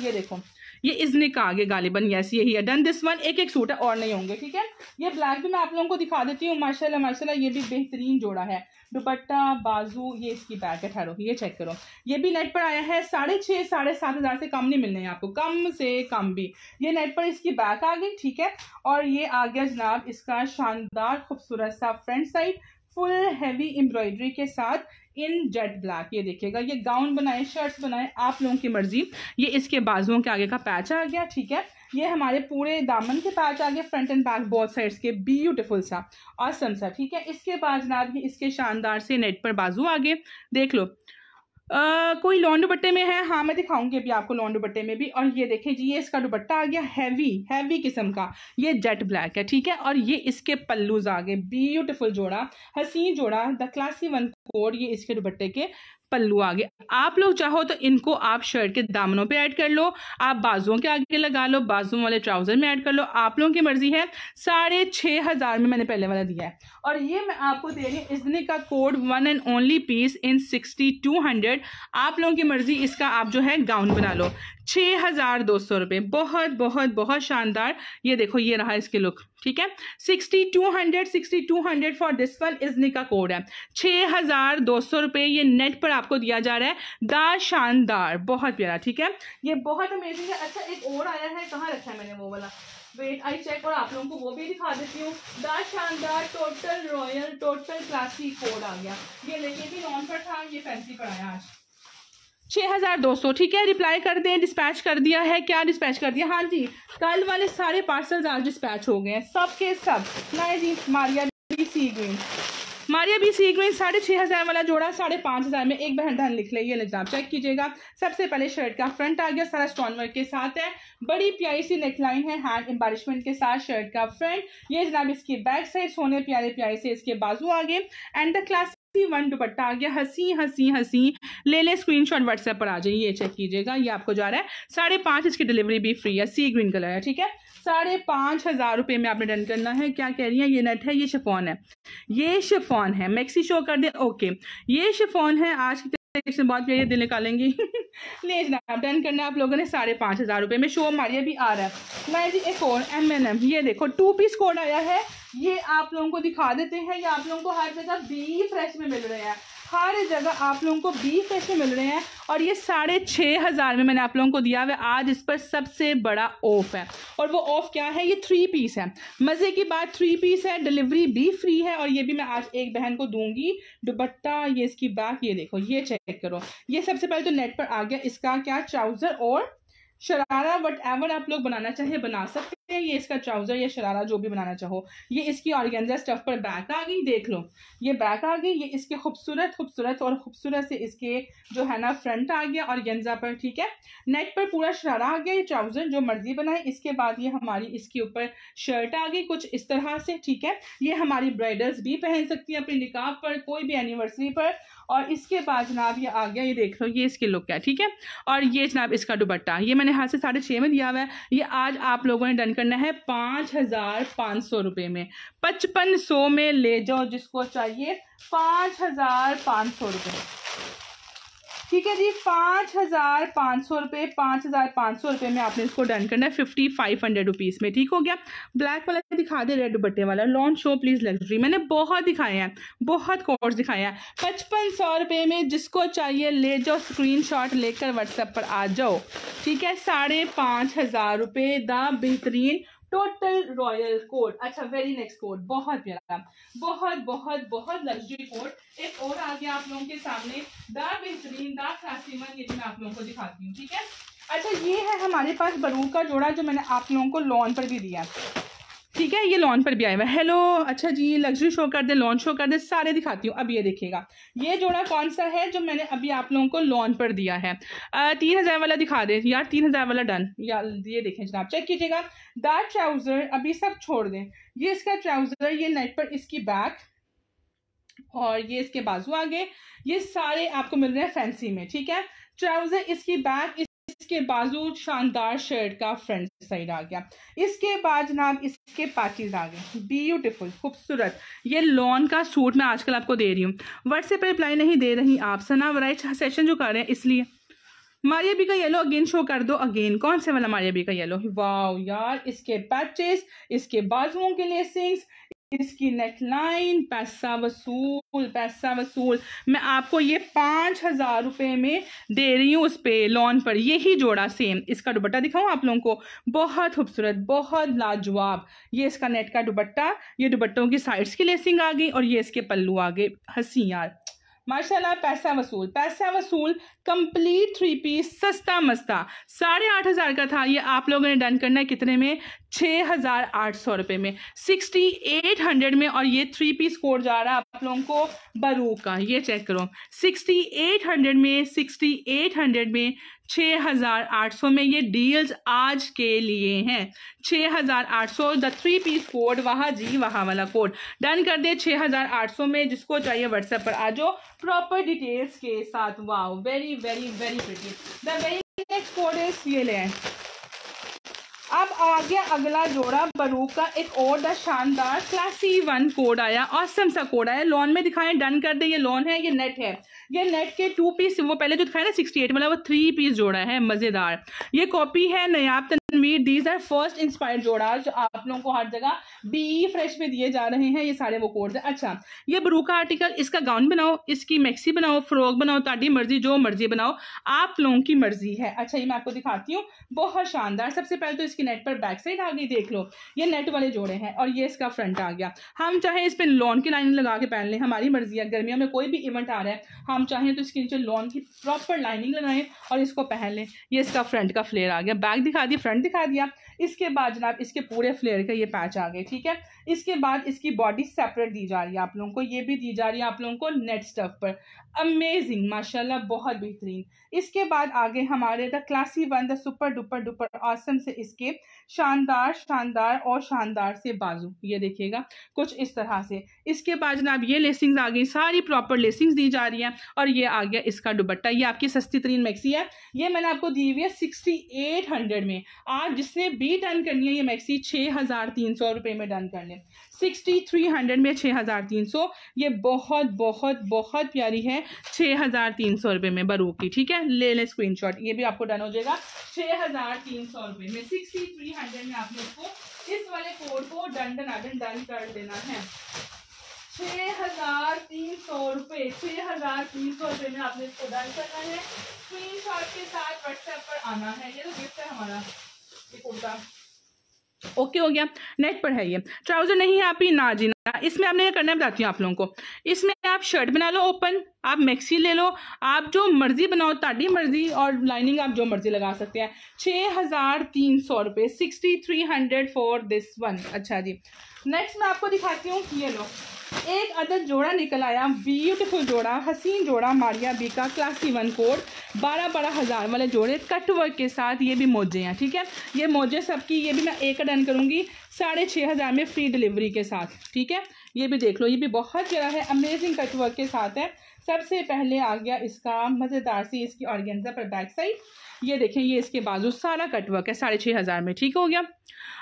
ये देखो ये इसने का आगे गालिबन यस यही है डन दिस वन एक एक सूट है और नहीं होंगे ठीक है ये ब्लैक भी मैं आप लोगों को दिखा देती हूँ माशाल्लाह माशाल्लाह ये भी बेहतरीन जोड़ा है दुपट्टा बाजू ये इसकी बैक है ठहरो ये चेक करो ये भी नेट पर आया है साढ़े छः साढ़े सात हज़ार से कम नहीं मिलने हैं आपको कम से कम भी ये नेट पर इसकी बैक आ गई ठीक है और ये आ गया जनाब इसका शानदार खूबसूरत सा front side full heavy embroidery के साथ इन जेट ब्लैक ये देखिएगा ये गाउन बनाए शर्ट्स बनाए आप लोगों की मर्जी ये इसके बाजुओं के आगे का पैच आ गया ठीक है ये हमारे पूरे दामन के पैच आ गए फ्रंट एंड बैक बहुत साइड्स के ब्यूटीफुल सा और सनसा ठीक है इसके बाद जनाब ये इसके शानदार से नेट पर बाजू आ गए देख लो Uh, कोई लॉन दुपट्टे में है हाँ मैं दिखाऊंगी अभी आपको लॉन दुपट्टे में भी और ये देखिए जी ये इसका दुपट्टा आ गया हैवी हैवी किस्म का ये जेट ब्लैक है ठीक है और ये इसके पल्लूज आ गए ब्यूटीफुल जोड़ा हसीन जोड़ा द क्लासी वन कोड ये इसके दुपट्टे के पल्लू आगे आप लोग चाहो तो इनको आप शर्ट के दामनों पे ऐड कर लो आप बाजुओं के आगे लगा लो बाजू वाले ट्राउजर में ऐड कर लो आप लोगों की मर्जी है साढ़े छः हज़ार में मैंने पहले वाला दिया है और ये मैं आपको दे रही हूँ इसने का code one and only piece in sixty two hundred आप लोगों की मर्जी इसका आप जो है गाउन बना लो छः हज़ार दो सौ रुपये बहुत बहुत बहुत शानदार ये देखो ये रहा इसके लुक ठीक है sixty two hundred sixty two hundred for this one इजनी का कोड है छः हज़ार दो सौ रुपये ये नेट पर आपको दिया जा रहा है दा शानदार बहुत प्यारा ठीक है ये बहुत अमेजिंग है अच्छा एक और आया है कहाँ रखा है मैंने वो वाला वेट आई चेक और आप लोगों को वो भी दिखा देती हूँ दा शानदार total royal total classy code आ गया ये लेकिन भी नॉन पर था ये फैंसी पर आया आज छः हज़ार दो सौ ठीक है रिप्लाई कर दें डिस्पैच कर दिया है क्या डिस्पैच कर दिया हाँ जी कल वाले सारे पार्सल्स आज डिस्पैच हो गए हैं सब के सब लाए जी Maria B C green Maria B C green साढ़े छः हज़ार वाला जोड़ा साढ़े पाँच हज़ार में एक बहन धन लिख ले ये निजाम चेक कीजिएगा सबसे पहले शर्ट का फ्रंट आ गया सारा स्टोन वर्क के साथ है बड़ी प्यारी सी नेकलाइन है हैंड एम्बारिशमेंट के साथ शर्ट का फ्रंट ये जनाब इसकी बैक साइड सोने प्यारे प्यारे से इसके बाजू आ गए and the class one dupatta आ गया हंसी हंसी हंसी ले लें स्क्रीनशॉट व्हाट्सएप पर आ जाइए ये चेक कीजिएगा ये आपको जा रहा है साढ़े पाँच इसकी डिलीवरी भी फ्री है सी ग्रीन कलर है ठीक है साढ़े पाँच हज़ार रुपये में आपने डन करना है क्या कह रही है ये नेट है ये शिफोन है ये शिफोन है मैक्सी शो कर दे ओके ये शिफोन है आज की सेक्शन बाद में ये दिल निकालेंगी ले जनाब डन करना आप लोगों ने साढ़े पाँच हज़ार रुपये में शो मारिया भी आ रहा है मैं जी एक और एम एन एम ये देखो टू पीस कोड आया है ये आप लोगों को दिखा देते हैं ये आप लोगों को हर जगह बी फ्रेश में मिल रहे हैं हर जगह आप लोगों को बीस ऐसे मिल रहे हैं और ये साढ़े छः हज़ार में मैंने आप लोगों को दिया हुआ आज इस पर सबसे बड़ा ऑफ है और वो ऑफ क्या है ये थ्री पीस है मज़े की बात थ्री पीस है डिलीवरी भी फ्री है और ये भी मैं आज एक बहन को दूंगी दुपट्टा ये इसकी बैक ये देखो ये चेक करो ये सबसे पहले तो नेट पर आ गया इसका क्या ट्राउज़र और शरारा वट एवर आप लोग बनाना चाहे बना सकते हैं ये इसका ट्राउज़र या शरारा जो भी बनाना चाहो ये इसकी ऑर्गेंजा स्टफ पर बैक आ गई देख लो ये बैक आ गई ये इसके खूबसूरत खूबसूरत और खूबसूरत से इसके जो है ना फ्रंट आ गया ऑर्गेंजा पर ठीक है नेक पर पूरा शरारा आ गया ये ट्राउज़र जो मर्जी बनाए इसके बाद ये हमारी इसके ऊपर शर्ट आ गई कुछ इस तरह से ठीक है ये हमारी ब्राइडल्स भी पहन सकती हैं अपने निकाब पर कोई भी एनिवर्सरी पर और इसके बाद जनाब ये आ गया ये देख लो ये इसकी लुक है ठीक है और ये जनाब इसका दुबट्टा ये मैंने हाथ से साढ़े छः में दिया हुआ है ये आज आप लोगों ने डन करना है पाँच हज़ार पाँच सौ रुपये में पचपन सौ में ले जाओ जिसको चाहिए पाँच हज़ार पाँच सौ रुपये ठीक है जी पाँच हज़ार पाँच सौ रुपये पाँच हज़ार पाँच सौ रुपये में आपने इसको डन करना है फिफ्टी फाइव हंड्रेड रुपीज़ में ठीक हो गया ब्लैक वाला दिखा दे रेड बट्टे वाला लॉन्च शो प्लीज़ लग्जरी मैंने बहुत दिखाए हैं बहुत कोर्स दिखाए हैं पचपन सौ रुपये में जिसको चाहिए ले जाओ स्क्रीन शॉट लेकर व्हाट्सएप पर आ जाओ ठीक है साढ़े पाँच हज़ार रुपये द बेहतरीन टोटल रॉयल कोट अच्छा वेरी नेक्स्ट कोट बहुत प्यारा बहुत बहुत बहुत लग्जरी कोट एक और आ गया आप लोगों के सामने द बेहतरीन द ये भी मैं आप लोगों को दिखाती हूँ ठीक है अच्छा ये है हमारे पास बरू का जोड़ा जो मैंने आप लोगों को लॉन पर भी दिया ठीक है ये लॉन पर भी आए हुए हेलो अच्छा जी लग्जरी शो कर दे लॉन शो कर दे सारे दिखाती हूँ अब ये देखिएगा ये जोड़ा कौन सा है जो मैंने अभी आप लोगों को लॉन पर दिया है आ, तीन हज़ार वाला दिखा दे यार तीन हज़ार वाला डन यार ये देखें जनाब चेक कीजिएगा दार ट्राउज़र अभी सब छोड़ दें ये इसका ट्राउज़र ये नेट पर इसकी बैक और ये इसके बाजू आगे ये सारे आपको मिल रहे हैं फैंसी में ठीक है ट्राउज़र इसकी बैक इसके बाजू शानदार शर्ट का फ्रंट साइड आ गया इसके बाद जनाब इसके पैचेज आ गए ब्यूटीफुल खूबसूरत ये लॉन का सूट मैं आजकल आपको दे रही हूँ व्हाट्सएप पर रिप्लाई नहीं दे रही आप सना वराइट सेशन जो कर रहे हैं इसलिए मारिया बी का येलो अगेन शो कर दो अगेन कौन से वाला मारिया बी का येलो वाओ यार इसके पैचेस इसके बाजुओं के लेसिंग्स इसकी लाइन पैसा वसूल पैसा वसूल मैं आपको ये पाँच हज़ार रुपये में दे रही हूँ उस पर लॉन पर यही जोड़ा सेम इसका दुबट्टा दिखाऊँ आप लोगों को बहुत खूबसूरत बहुत लाजवाब ये इसका नेट का दुबट्टा ये दुबट्टों की साइड्स की लेसिंग आ गई और ये इसके पल्लू आ गए हंसी यार माशाल्लाह पैसा वसूल पैसा वसूल कंप्लीट थ्री पीस सस्ता मस्ता साढ़े आठ हज़ार का था ये आप लोगों ने डन करना है कितने में छः हज़ार आठ सौ रुपये में सिक्सटी एट हंड्रेड में और ये थ्री पीस कोड जा रहा है आप लोगों को बरू का ये चेक करो सिक्सटी एट हंड्रेड में सिक्सटी एट हंड्रेड में 6,800 में ये डील्स आज के लिए हैं 6,800 द थ्री पीस कोड वहा जी वहाँ वाला कोड डन कर दे 6,800 में जिसको चाहिए व्हाट्सएप पर आ जाओ प्रॉपर डिटेल्स के साथ wow very very very pretty the very next code is ये ले अब आ गया अगला जोड़ा बरूक का एक और द शानदार क्लासी वन कोड आया और सा कोड आया लोन में दिखाएं डन कर दे ये लोन है ये नेट है ये नेट के टू पीस वो पहले जो दिखाया ना सिक्सटी एट मतलब वो थ्री पीस जोड़ा है मज़ेदार ये कॉपी है नयाब meet these are first inspire जोड़ा जो आप लोगों को हर जगह बी फ्रेश e में दिए जा रहे हैं ये सारे वो कोर्स है अच्छा ये बरूका आर्टिकल इसका गाउन बनाओ इसकी मैक्सी बनाओ फ्रॉक बनाओ ताड़ी मर्जी जो मर्जी बनाओ आप लोगों की मर्जी है अच्छा ये मैं आपको दिखाती हूँ बहुत शानदार सबसे पहले तो इसकी नेट पर बैक साइड आ गई देख लो ये नेट वाले जोड़े हैं और ये इसका फ्रंट आ गया हम चाहे इस पर लॉन की लाइनिंग लगा के पहन लें हमारी मर्जी है गर्मियों में कोई भी इवेंट आ रहा है हम चाहें तो इसके नीचे लॉन की प्रॉपर लाइनिंग लगाएं और इसको पहन लें ये इसका फ्रंट का फ्लेयर आ गया बैक दिखा दी फ्रंट दिखा दिया इसके बाद जनाब इसके पूरे फ्लेयर का ये पैच आ गए ठीक है इसके बाद इसकी बॉडी सेपरेट दी जा रही है आप लोगों को ये भी दी जा रही है आप लोगों को नेट स्टफ पर अमेजिंग माशाल्लाह बहुत बेहतरीन इसके बाद आगे हमारे the classy one the super duper duper awesome से इसके शानदार शानदार और शानदार से बाजू ये देखिएगा कुछ इस तरह से इसके बाद जनाब ये लेसिंग्स आ गई सारी प्रॉपर लेसिंग्स दी जा रही हैं और ये आ गया इसका दुपट्टा ये आपकी सस्ती तरीन मैक्सी है ये मैंने आपको दी हुई है सिक्सटी एट हंड्रेड में आप जिसने भी डन करनी है ये मैक्सी छः हज़ार तीन सौ रुपये में डन करनी है सिक्सटी थ्री हंड्रेड में छः हज़ार तीन सौ ये बहुत बहुत बहुत प्यारी है छः हज़ार तीन सौ रुपये में बरू की ठीक है ले लें स्क्रीन शॉट ये भी आपको डन हो जाएगा छः हज़ार तीन सौ रुपये में सिक्सटी थ्री हंड्रेड में आप लोग को इस वाले कोड को डन डन आदन डन कर देना है छः हज़ार तीन सौ रुपये छः हज़ार तीन सौ रुपये में आपने इसको डन करना है स्क्रीन शॉट के साथ व्हाट्सएप पर आना है ये तो गिफ्ट है हमारा ये कुर्ता ओके हो गया नेट पर है ये ट्राउजर नहीं है आप ही ना जी ना इसमें आपने क्या करना बताती हूँ आप लोगों को इसमें आप शर्ट बना लो ओपन आप मैक्सी ले लो आप जो मर्जी बनाओ ताड़ी मर्जी और लाइनिंग आप जो मर्जी लगा सकते हैं छः हज़ार तीन सौ रुपये sixty three hundred for this one अच्छा जी नेक्स्ट मैं आपको दिखाती हूँ ये लो एक अदद जोड़ा निकल आया ब्यूटीफुल जोड़ा हसीन जोड़ा मारिया बी का क्लासी वन कोड बारह बारह हज़ार वाले जोड़े कट वर्क के साथ ये भी मोजे हैं ठीक है ये मोजे सबकी ये भी मैं एक डन करूँगी साढ़े छः हज़ार में फ्री डिलीवरी के साथ ठीक है ये भी देख लो ये भी बहुत ज़रा है अमेजिंग कट वर्क के साथ है सबसे पहले आ गया इसका मज़ेदार सी इसकी ऑर्गेन्जा पर बैक साइड ये देखें ये इसके बाजू सारा कट वर्क है साढ़े छः हज़ार में ठीक हो गया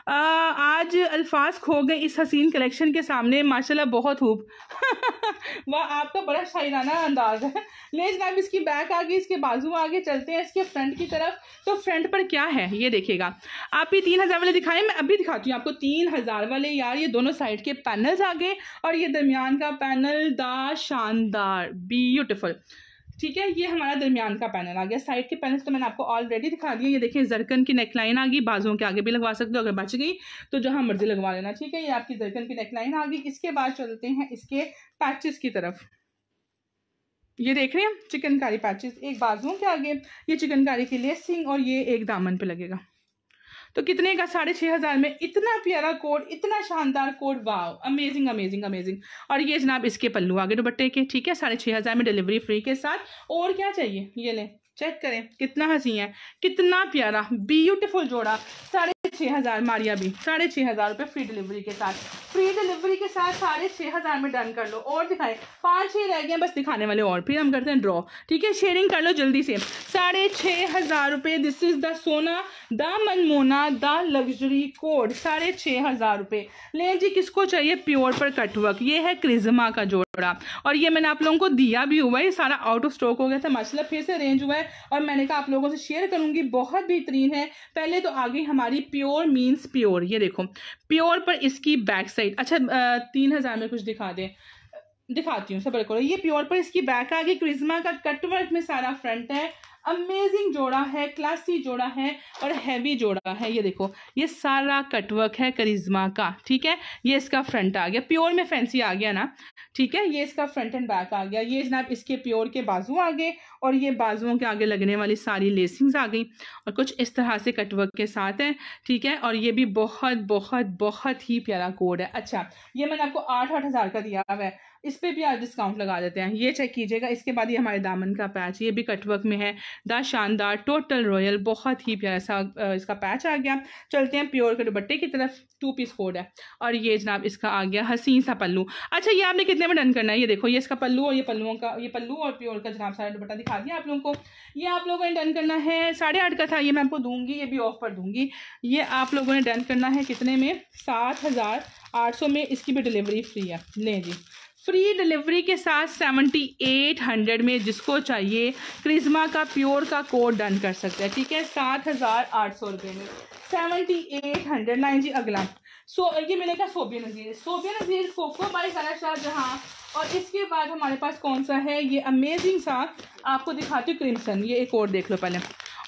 आज अल्फाज खो गए इस हसीन कलेक्शन के सामने माशाल्लाह बहुत हूब वाह आपका बड़ा शायराना अंदाज है ले जनाब इसकी बैक आ गई इसके बाजू आगे चलते हैं इसके फ्रंट की तरफ तो फ्रंट पर क्या है ये देखिएगा आप ये तीन हज़ार वाले दिखाएं मैं अभी दिखाती हूँ आपको तीन हज़ार वाले यार ये दोनों साइड के पैनल्स आ गए और ये दरमियान का पैनल दा शानदार ब्यूटिफुल ठीक है ये हमारा दरमियान का पैनल आ गया साइड के पैनल तो मैंने आपको ऑलरेडी दिखा दिया ये देखिए जरकन की नेकलाइन आ गई बाजुओं के आगे भी लगवा सकते हो अगर बच गई तो जहाँ मर्जी लगवा लेना ठीक है ये आपकी जरकन की नेकलाइन आ गई इसके बाद चलते हैं इसके पैचेस की तरफ ये देख रहे हैं चिकनकारी पैचेस एक बाजुओं के आगे ये चिकनकारी के लिए सिंग और ये एक दामन पे लगेगा तो कितने का साढ़े छः हज़ार में इतना प्यारा कोड इतना शानदार code wow amazing amazing amazing और ये जनाब इसके पल्लू आगे दुपट्टे के ठीक है साढ़े छः हज़ार में डिलीवरी फ्री के साथ और क्या चाहिए ये लें चेक करें कितना हसी है कितना प्यारा ब्यूटीफुल जोड़ा साढ़े छः हज़ार मारिया भी साढ़े छः हज़ार रुपये फ्री डिलीवरी के साथ फ्री डिलीवरी के साथ साढ़े छः हज़ार में डन कर लो और दिखाएं पाँच छः रह गए बस दिखाने वाले और फिर हम करते हैं ड्रॉ ठीक है शेयरिंग कर लो जल्दी से साढ़े छः हज़ार रुपये दिस इज़ द सोना द मनमोना द लग्जरी कोड साढ़े छः हज़ार रुपये लें जी किसको चाहिए प्योर पर कटवर्क ये है क्रिजमा का जोड़ कपड़ा और ये मैंने आप लोगों को दिया भी हुआ है सारा आउट ऑफ स्टॉक हो गया था माशाल्लाह फिर से अरेंज हुआ है और मैंने कहा आप लोगों से शेयर करूंगी बहुत बेहतरीन है पहले तो आ गई हमारी प्योर मीन्स प्योर ये देखो प्योर पर इसकी बैक साइड अच्छा तीन हज़ार में कुछ दिखा दें दिखाती हूँ सबर करो ये प्योर पर इसकी बैक आ गई क्रिजमा का कटवर्क में सारा फ्रंट है अमेजिंग जोड़ा है क्लासी जोड़ा है और हैवी जोड़ा है ये देखो ये सारा कटवर्क है करिज्मा का ठीक है ये इसका फ्रंट आ गया प्योर में फैंसी आ गया ना ठीक है ये इसका फ्रंट एंड बैक आ गया ये जनाब इसके प्योर के बाजू आ गए और ये बाजुओं के आगे लगने वाली सारी लेसिंग्स आ गई और कुछ इस तरह से कटवर्क के साथ है ठीक है और ये भी बहुत बहुत बहुत ही प्यारा कोड है अच्छा ये मैंने आपको आठ आठ हज़ार का दिया हुआ है इस पर भी आज डिस्काउंट लगा देते हैं ये चेक कीजिएगा इसके बाद ये हमारे दामन का पैच ये भी कटवर्क में है द शानदार टोटल रॉयल बहुत ही प्यारा सा इसका पैच आ गया चलते हैं प्योर के दुबट्टे की तरफ टू पीस कोड है और ये जनाब इसका आ गया हसीन सा पल्लू अच्छा ये आपने कितने में डन करना है ये देखो ये इसका पल्लू और ये पल्लुओं का ये पल्लू और प्योर का जनाब सारा दुपट्टा दिखा दिया आप लोगों को ये आप लोगों ने डन करना है साढ़े आठ का था ये मैं आपको दूंगी ये भी ऑफर दूंगी ये आप लोगों ने डन करना है कितने में सात हज़ार आठ सौ में इसकी भी डिलीवरी फ्री है ले जी फ्री डिलीवरी के साथ सेवेंटी एट हंड्रेड में जिसको चाहिए क्रिज्मा का प्योर का कोड डन कर सकते हैं ठीक है सात हज़ार आठ सौ रुपये में सेवेंटी एट हंड्रेड नाइन जी अगला सो ये मिलेगा सोबिया नज़ीर सोबिया नज़ीर कोको बाई सारा शाहजहाँ और इसके बाद हमारे पास कौन सा है ये अमेजिंग सा आपको दिखाती हूँ क्रिम्सन ये एक और देख लो पहले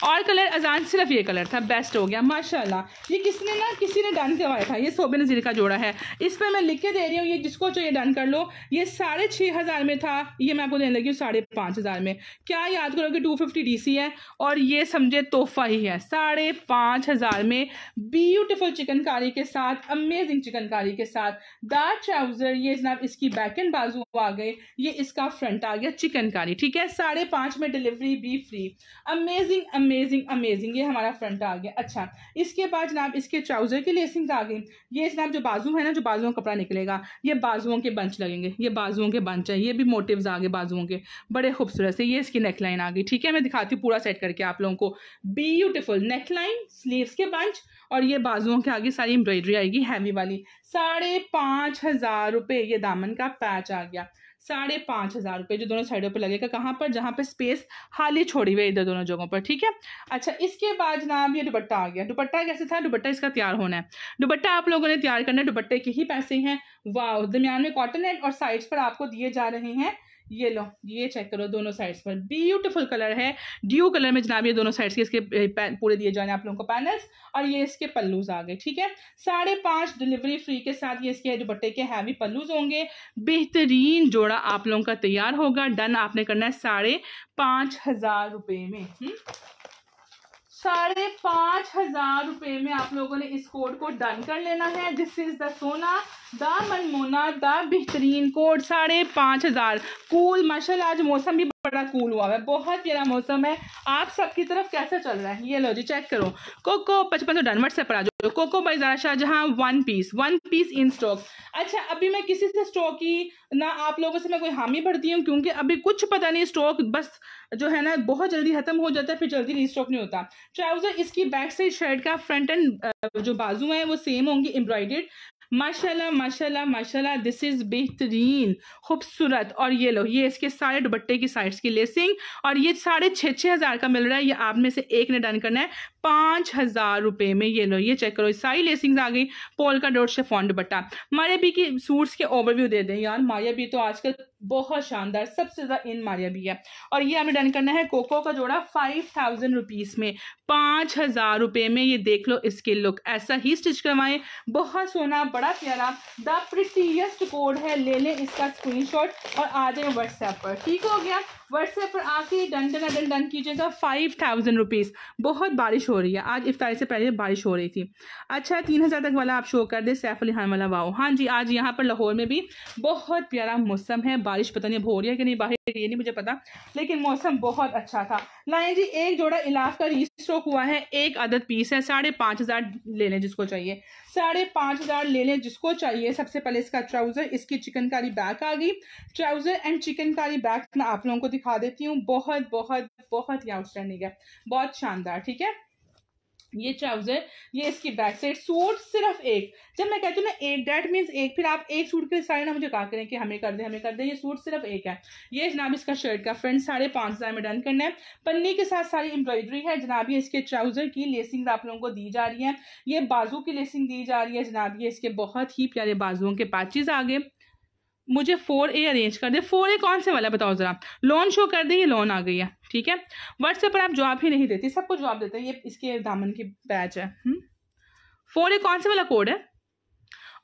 और कलर अजान सिर्फ ये कलर था बेस्ट हो गया माशाल्लाह ये किसने ना किसी ने डन करवाया था ये सोबे नज़ीर का जोड़ा है इस पर मैं लिख के दे रही हूँ ये जिसको चाहिए डन कर लो ये साढ़े छः हज़ार में था ये मैं आपको देने लगी हूँ साढ़े पाँच हज़ार में क्या याद करो कि टू फिफ्टी डी सी है और ये समझे तोहफा ही है साढ़े पाँच हज़ार में ब्यूटिफुल चिकनकारी के साथ अमेजिंग चिकनकारी के साथ दार ट्राउज़र ये जनाब इसकी बैक एंड बाजू आ गए ये इसका फ्रंट आ गया चिकनकारी ठीक है साढ़े पाँच में डिलीवरी भी free amazing amazing amazing amazing ये हमारा फ्रंट आ गया अच्छा इसके बाद जनाब इसके ट्राउज़र की लेसिंग आ गई ये जनाब जो बाजू है ना जो बाजुओं का कपड़ा निकलेगा ये बाजुओं के बंच लगेंगे ये बाजुओं के बंच है ये भी मोटिव्स आ गए बाजुओं के बड़े खूबसूरत से ये इसकी नेकलाइन आ गई ठीक है मैं दिखाती हूँ पूरा सेट करके आप लोगों को ब्यूटिफुल नेकलाइन स्लीवस के बंच और ये बाजुओं के आगे सारी एम्ब्रॉयडरी आएगी हैवी वाली साढ़े पाँच हज़ार रुपये ये दामन का पैच आ गया साढ़े पाँच हज़ार रुपये जो दोनों साइडों पर लगेगा कहाँ पर जहाँ पर स्पेस खाली छोड़ी हुई इधर दोनों जगहों पर ठीक है अच्छा इसके बाद जनाब ये दुपट्टा आ गया दुपट्टा कैसे था दुपट्टा इसका तैयार होना है दुपट्टा आप लोगों ने तैयार करना है दुपट्टे के ही पैसे हैं वाह दरमियान में कॉटन है और साइड्स पर आपको दिए जा रहे हैं ये लो ये चेक करो दोनों साइड्स पर ब्यूटीफुल कलर है ड्यू कलर में जनाब ये दोनों साइड्स के इसके पूरे दिए जाने आप लोगों को पैनल्स और ये इसके पल्लूज आ गए ठीक है साढ़े पाँच डिलीवरी फ्री के साथ ये इसके दुपट्टे के हैवी पल्लूज होंगे बेहतरीन जोड़ा आप लोगों का तैयार होगा डन आपने करना है साढ़े पाँच हज़ार रुपये में हुँ? हम्म? साढ़े पांच हजार रुपए में आप लोगों ने इस कोड को डन कर लेना है दिस इज़ द सोना द मनमोना द बेहतरीन कोड साढ़े पाँच हजार कूल माशा आज मौसम भी बड़ा कूल हुआ है बहुत प्यारा मौसम है आप सबकी तरफ कैसा चल रहा है ये लो जी चेक करो कोको पचपन सौ डनमट से पड़ा जो cocoa by Zara Shah Jahan one piece one piece in stock अच्छा अभी मैं किसी से स्टॉक की ना आप लोगों से मैं कोई हामी भरती हूँ क्योंकि अभी कुछ पता नहीं स्टॉक बस जो है ना बहुत जल्दी खत्म हो जाता है फिर जल्दी री स्टॉक नहीं होता ट्राउजर इसकी बैक से शर्ट का फ्रंट एंड जो बाजू है वो सेम होंगी एम्ब्रॉयडेड माशाल्लाह माशाल्लाह माशाल्लाह दिस इज़ बेहतरीन खूबसूरत और ये लो ये इसके सारे दुपट्टे की साइड्स की लेसिंग और ये साढ़े छः छः हज़ार का मिल रहा है ये आप में से एक ने डन करना है पाँच हज़ार रुपये में ये लो ये चेक करो सारी लेसिंग्स आ गई पोल का डोर से फोन दुपट्टा मारिया बी की सूट्स के ओवरव्यू दे दें यार मारिया बी तो आजकल बहुत शानदार सबसे ज़्यादा इन मारिया भी है और ये हमें डन करना है कोको का जोड़ा फाइव थाउजेंड रुपीज़ में पाँच हज़ार रुपये में ये देख लो इसके लुक ऐसा ही स्टिच करवाएं बहुत सोना बड़ा प्यारा द प्रिटीएस्ट कोड है ले लें इसका स्क्रीनशॉट और आ जाए व्हाट्सएप पर ठीक हो गया व्हाट्सएप पर आके डन डन डन डन कीजिएगा फाइव थाउजेंड रुपीज़ बहुत बारिश हो रही है आज इफ्तारी से पहले बारिश हो रही थी अच्छा तीन हज़ार तक वाला आप शो कर दें सैफ अली खान वाला वाओ हाँ जी आज यहाँ पर लाहौर में भी बहुत प्यारा मौसम है बारिश पता नहीं अब हो रही है कि नहीं बाहर ये नहीं मुझे पता लेकिन मौसम बहुत अच्छा था लाएँ जी एक जोड़ा इलाफ का रीस्टॉक हुआ है एक अदद पीस है साढ़े पाँच हज़ार ले लें जिसको चाहिए साढ़े पांच हजार ले लें जिसको चाहिए सबसे पहले इसका ट्राउजर इसकी चिकनकारी बैक आ गई ट्राउजर एंड चिकनकारी बैक मैं आप लोगों को दिखा देती हूँ बहुत बहुत बहुत ही आउटस्टैंडिंग है बहुत शानदार ठीक है ये ट्राउजर ये इसकी बैक साइड सूट सिर्फ एक जब मैं कहती हूँ ना एक डैट मीन्स एक फिर आप एक सूट के सारे ना मुझे कहा करें कि हमें कर दें हमें कर दे ये सूट सिर्फ एक है ये जनाब इसका शर्ट का फ्रंट साढ़े पाँच हज़ार में डन करना है पन्नी के साथ सारी एम्ब्रॉयडरी है जनाब ये इसके ट्राउजर की लेसिंग आप लोगों को दी जा रही है ये बाजू की लेसिंग दी जा रही है जनाब ये इसके बहुत ही प्यारे बाजुओं के पैचेज आ गए मुझे फोर ए अरेंज कर दे फोर ए कौन से वाला बताओ ज़रा लोन शो कर दे ये लोन आ गई है ठीक है व्हाट्सएप पर आप जवाब ही नहीं देती सबको जवाब देते हैं ये इसके दामन की बैच है फोर हम्म। ए कौन से वाला कोड है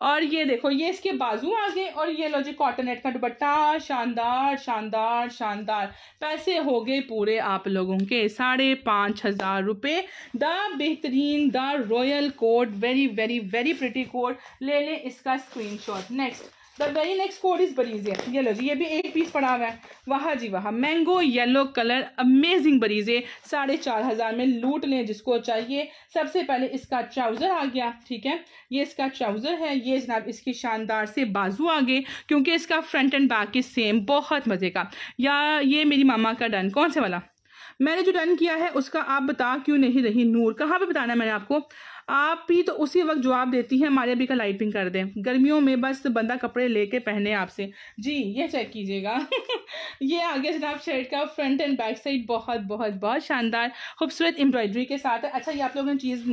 और ये देखो ये इसके बाजू आ गए और ये लो जी कॉटनेट का दुपट्टा शानदार शानदार शानदार पैसे हो गए पूरे आप लोगों के साढ़े पाँच हज़ार रुपये द बेहतरीन the royal code very very very pretty code ले लें इसका screenshot next the very next code is Bareeze ये लो जी ये भी एक पीस पड़ा हुआ है वाह जी वाह mango yellow colour amazing Bareeze साढ़े चार हज़ार में लूट लें जिसको चाहिए सबसे पहले इसका ट्राउज़र आ गया ठीक है ये इसका ट्राउज़र है ये जनाब इसकी शानदार से बाजू आ गए क्योंकि इसका front and back is same बहुत मज़े का या ये मेरी मामा का डन कौन से वाला मैंने जो डन किया है उसका आप बता क्यों नहीं रही नूर कहाँ पे बताना है मैंने आपको आप ही तो उसी वक्त जवाब देती है हमारे अभी का लाइटिंग कर दें गर्मियों में बस बंदा कपड़े लेके पहने आपसे जी ये चेक कीजिएगा ये आगे जनाब शर्ट का फ्रंट एंड बैक साइड बहुत बहुत बहुत शानदार खूबसूरत एम्ब्रॉयडरी के साथ है अच्छा ये आप लोगों ने चीज़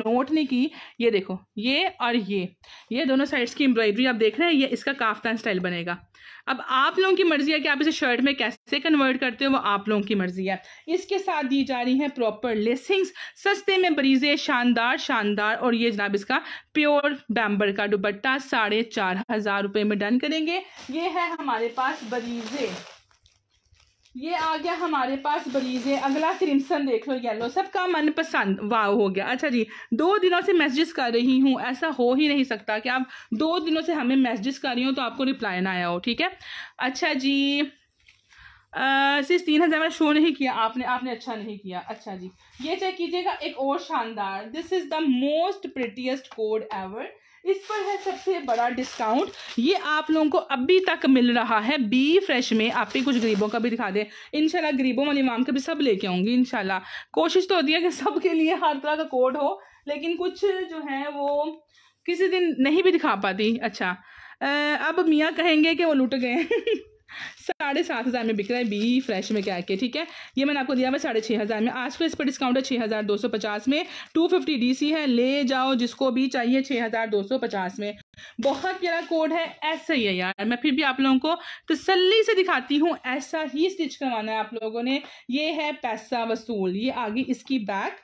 नोट नहीं की ये देखो ये और ये ये दोनों साइड्स की एम्ब्रॉयडरी आप देख रहे हैं ये इसका काफ्तान स्टाइल बनेगा अब आप लोगों की मर्जी है कि आप इसे शर्ट में कैसे कन्वर्ट करते हो वो आप लोगों की मर्जी है इसके साथ दी जा रही है प्रॉपर लेसिंग्स सस्ते में बरीजे शानदार शानदार और ये जनाब इसका प्योर बैम्बर का दुपट्टा साढ़े चार हज़ार रुपये में डन करेंगे ये है हमारे पास बरीजे ये आ गया हमारे पास बरीजे अगला क्रिम्सन देख लो येलो सबका मन पसंद वाह हो गया अच्छा जी दो दिनों से मैसेजेस कर रही हूँ ऐसा हो ही नहीं सकता कि आप दो दिनों से हमें मैसेजेस कर रही हो तो आपको रिप्लाई ना आया हो ठीक है अच्छा जी सिर्फ तीन हज़ार शो नहीं किया आपने आपने अच्छा नहीं किया अच्छा जी ये चेक कीजिएगा एक और शानदार this is the most prettiest code ever इस पर है सबसे बड़ा डिस्काउंट ये आप लोगों को अभी तक मिल रहा है बी फ्रेश में आप भी कुछ गरीबों का भी दिखा दें इनशाला गरीबों वाली इमाम के भी सब लेके आऊँगी इनशाला कोशिश तो होती है कि सब के लिए हर तरह का कोड हो लेकिन कुछ जो है वो किसी दिन नहीं भी दिखा पाती अच्छा अब मियाँ कहेंगे कि वो लुट गए साढ़े सात हज़ार में बिक रहा है बी फ्रेश में क्या के ठीक है ये मैंने आपको दिया हुआ साढ़े छः हज़ार में आज फिर इस पर डिस्काउंट है छः हज़ार दो सौ पचास में टू फिफ्टी डी है ले जाओ जिसको भी चाहिए छः हज़ार दो सौ पचास में बहुत प्यारा कोड है ऐसा ही है यार मैं फिर भी आप लोगों को तसल्ली से दिखाती हूँ ऐसा ही स्टिच करवाना है आप लोगों ने ये है पैसा वसूल ये आगे इसकी बैक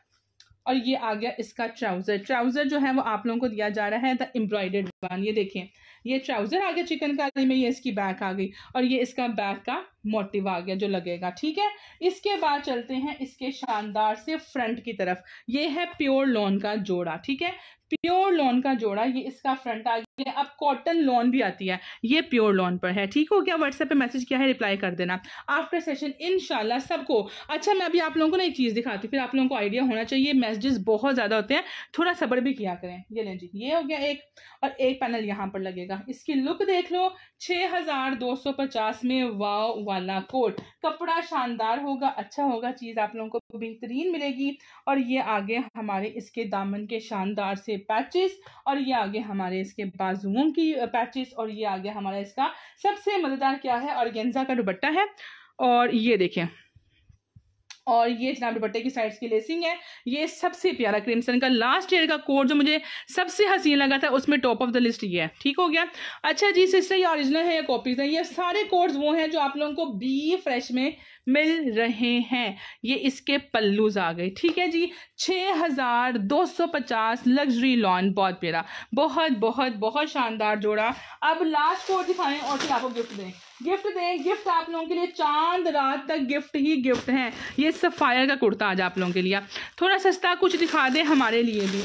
और ये आ गया इसका ट्राउज़र ट्राउज़र जो है वो आप लोगों को दिया जा रहा है द एम्ब्रॉयडर्ड वन ये देखें ये ट्राउजर आ गया चिकनकारी में ये इसकी बैक आ गई और ये इसका बैक का मोटिव आ गया जो लगेगा ठीक है इसके बाद चलते हैं इसके शानदार से फ्रंट की तरफ ये है प्योर लोन का जोड़ा ठीक है प्योर लॉन का जोड़ा ये इसका फ्रंट आ गया अब कॉटन लॉन भी आती है ये प्योर लॉन पर है ठीक हो गया व्हाट्सएप पे मैसेज किया है रिप्लाई कर देना आफ्टर सेशन इनशाला सबको अच्छा मैं अभी आप लोगों को ना एक चीज़ दिखाती हूँ फिर आप लोगों को आइडिया होना चाहिए मैसेजेस बहुत ज़्यादा होते हैं थोड़ा सबर भी किया करें ये लें जी ये हो गया एक और एक पैनल यहाँ पर लगेगा इसकी लुक देख लो छः में वाओ वाला कोट कपड़ा शानदार होगा अच्छा होगा चीज़ आप लोगों को बेहतरीन मिलेगी और ये आगे हमारे इसके दामन के शानदार से पैचेस और ये आ गया हमारे इसके बाजुओं की पैचेस और ये आ गया हमारा इसका सबसे मज़ेदार क्या है और गेंजा का दुबट्टा है और ये देखें और ये जनाब दुपट्टे की साइड्स की लेसिंग है ये सबसे प्यारा क्रिमसन का लास्ट ईयर का कोड जो मुझे सबसे हसीन लगा था उसमें टॉप ऑफ द लिस्ट ये है ठीक हो गया अच्छा जी सिस्टर ये ओरिजिनल है या कॉपीज है ये सारे कोड्स वो हैं जो आप लोगों को बी फ्रेश में मिल रहे हैं ये इसके पल्लूज आ गए ठीक है जी छः हज़ार दो सौ पचास लग्जरी लॉन बहुत प्यारा बहुत बहुत बहुत शानदार जोड़ा अब लास्ट कोड दिखाएं और फिर आपको गिफ्ट दें गिफ्ट दें गिफ्ट आप लोगों के लिए चांद रात तक गिफ्ट ही गिफ्ट है ये सफ़ायर का कुर्ता आज आप लोगों के लिए थोड़ा सस्ता कुछ दिखा दें हमारे लिए भी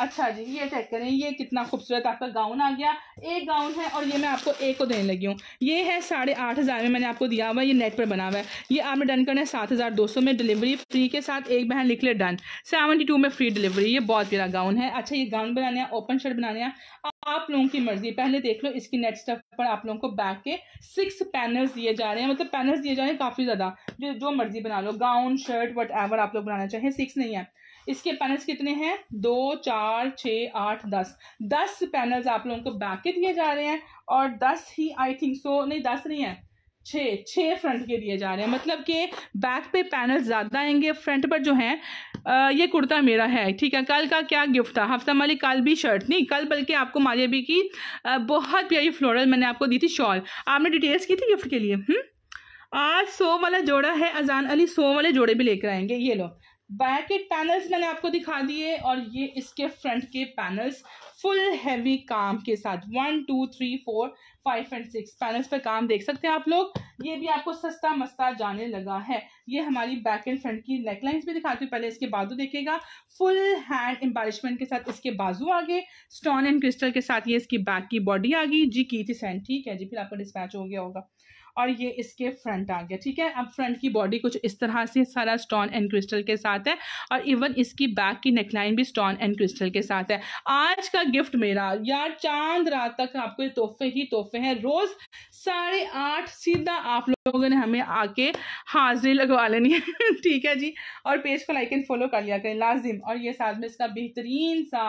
अच्छा जी ये चेक करें ये कितना खूबसूरत आपका गाउन आ गया एक गाउन है और ये मैं आपको एक को देने लगी हूँ ये है साढ़े आठ हज़ार में मैंने आपको दिया हुआ है ये नेट पर बना हुआ है ये आपने डन करना है सात हज़ार दो सौ में डिलीवरी फ्री के साथ एक बहन लिख ले डन सेवेंटी टू में फ्री डिलीवरी ये बहुत प्यारा गाउन है अच्छा ये गाउन बनाने हैं ओपन शर्ट बनाने हैं आप लोगों की मर्जी पहले देख लो इसकी नेट स्टफ पर आप लोगों को बैक के सिक्स पैनल्स दिए जा रहे हैं मतलब पैनल्स दिए जा रहे हैं काफ़ी ज़्यादा जो जो मर्जी बना लो गाउन शर्ट वट आप लोग बनाना चाहें सिक्स नहीं है इसके पैनल्स कितने हैं दो चार छ आठ दस दस पैनल्स आप लोगों को बैक के दिए जा रहे हैं और दस ही आई थिंक सो नहीं दस नहीं है छः छः फ्रंट के दिए जा रहे हैं मतलब कि बैक पे पैनल ज़्यादा आएंगे फ्रंट पर जो है आ, ये कुर्ता मेरा है ठीक है कल का क्या गिफ्ट था हफ्ता मालिक कल भी शर्ट नहीं कल बल्कि आपको मालिया भी की आ, बहुत प्यारी फ्लोरल मैंने आपको दी थी शॉल आपने डिटेल्स की थी गिफ्ट के लिए हुँ? हम्म? आज सो वाला जोड़ा है अजान अली सो वाले जोड़े भी लेकर आएंगे ये लो बैक के पैनल्स मैंने आपको दिखा दिए और ये इसके फ्रंट के पैनल्स फुल हैवी काम के साथ one two three four five and six panels पर काम देख सकते हैं आप लोग ये भी आपको सस्ता मस्ता जाने लगा है ये हमारी बैक एंड फ्रंट की नेकलाइंस भी दिखाती हूँ पहले इसके बाजू देखेगा फुल हैंड एम्बालिशमेंट के साथ इसके बाजू आ गए स्टोन एंड क्रिस्टल के साथ ये इसकी बैक की बॉडी आ गई जी की थी सैन ठीक है जी फिर आपको डिस्पैच हो गया होगा और ये इसके फ्रंट आ गया ठीक है अब फ्रंट की बॉडी कुछ इस तरह से सारा स्टोन एंड क्रिस्टल के साथ है और इवन इसकी बैक की नेकलाइन भी स्टोन एंड क्रिस्टल के साथ है आज का गिफ्ट मेरा यार चांद रात तक आपको तोहफे ही तोहफे हैं रोज साढ़े आठ सीधा आप लोगों ने हमें आके हाजिर लगवा लेनी है ठीक है जी और पेज को लाइक एंड फॉलो कर लिया करें लाजिम और ये साथ में इसका बेहतरीन सा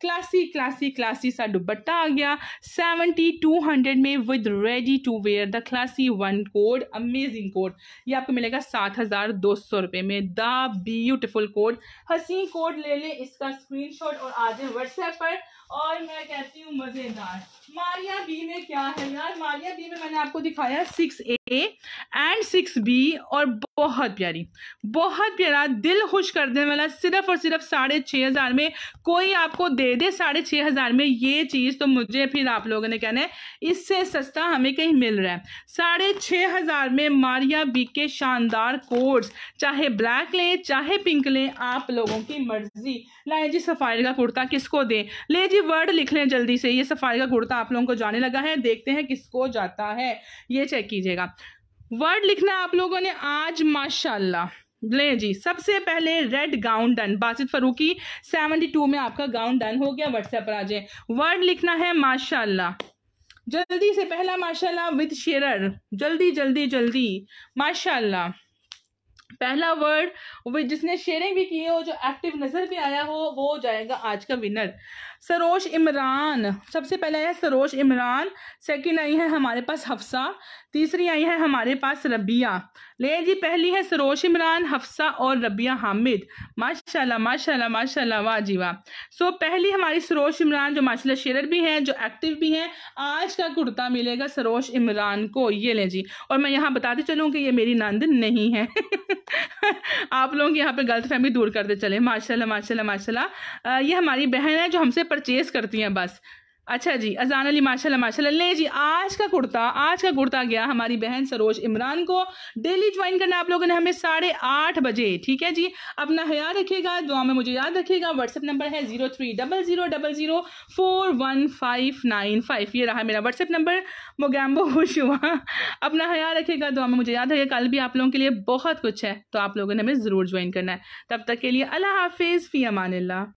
क्लासी क्लासी क्लासी सा दुबट्टा आ गया सेवनटी टू हंड्रेड में with ready to wear the classy one code amazing code ये आपको मिलेगा सात हज़ार दो सौ रुपये में द ब्यूटिफुल कोड हसी कोड ले लें इसका स्क्रीनशॉट और आ जाए व्हाट्सएप पर और मैं कहती हूँ मज़ेदार मारिया बी में क्या है यार मारिया बी में मैंने आपको दिखाया six A and six B और बहुत प्यारी बहुत प्यारा दिल खुश कर देने वाला सिर्फ और सिर्फ साढ़े छः हज़ार में कोई आपको दे दे साढ़े छः हज़ार में ये चीज़ तो मुझे फिर आप लोगों ने कहना है इससे सस्ता हमें कहीं मिल रहा है साढ़े छः हज़ार में मारिया बी के शानदार कोट्स चाहे ब्लैक लें चाहे पिंक लें आप लोगों की मर्जी लाए जी सफ़ारी का कुर्ता किसको दें ले जी वर्ड लिख लें जल्दी से ये सफ़ारी का कुर्ता सा आप लोगों को जाने लगा है देखते हैं किसको जाता है ये चेक कीजिएगा वर्ड लिखना है आप लोगों ने आज माशाल्लाह ले जी सबसे पहले red gown done Basit Farooqui 72 में आपका गाउन डन हो गया व्हाट्सएप पर आ जाए वर्ड लिखना है माशाल्लाह जल्दी से पहला माशाल्लाह विद शेरर जल्दी जल्दी जल्दी माशाल्लाह पहला वर्ड जिसने शेयरिंग भी की हो जो एक्टिव नज़र भी आया हो वो जाएगा आज का विनर सरोज इमरान सबसे पहले आया सरोज इमरान सेकंड आई है हमारे पास हफ्सा तीसरी आई है हमारे पास रबिया ले जी पहली है सरोश इमरान हफ्सा और रबिया हामिद माशाल्लाह माशाल्लाह माशाल्लाह वाह जी वाह सो पहली हमारी सरोश इमरान जो माशाल्लाह शेरर भी हैं जो एक्टिव भी हैं आज का कुर्ता मिलेगा सरोज इमरान को ये ले जी और मैं यहाँ बताते चलूँ कि ये मेरी नंद नहीं है आप लोग यहाँ पर गलत फहमी दूर करते चले माशाला माशाला माशाला ये हमारी बहन है जो हमसे परचेज़ करती हैं बस अच्छा जी अजान अली माशाल्लाह माशाल्लाह ले जी आज का कुर्ता आज का कुर्ता गया हमारी बहन सरोज इमरान को डेली ज्वाइन करना आप लोगों ने हमें साढ़े आठ बजे ठीक है जी अपना ख्याल रखिएगा दुआ में मुझे याद रखिएगा व्हाट्सअप नंबर है zero three double zero double zero four one five nine five ये रहा मेरा व्हाट्सअप नंबर मोगैम्बो खुश हुआ अपना ख्याल रखिएगा दुआ में मुझे याद रखिए कल भी आप लोगों के लिए बहुत कुछ है तो आप लोगों ने हमें ज़रूर ज्वाइन करना है तब तक के लिए अल्लाह हाफिज़ फ़ी अमान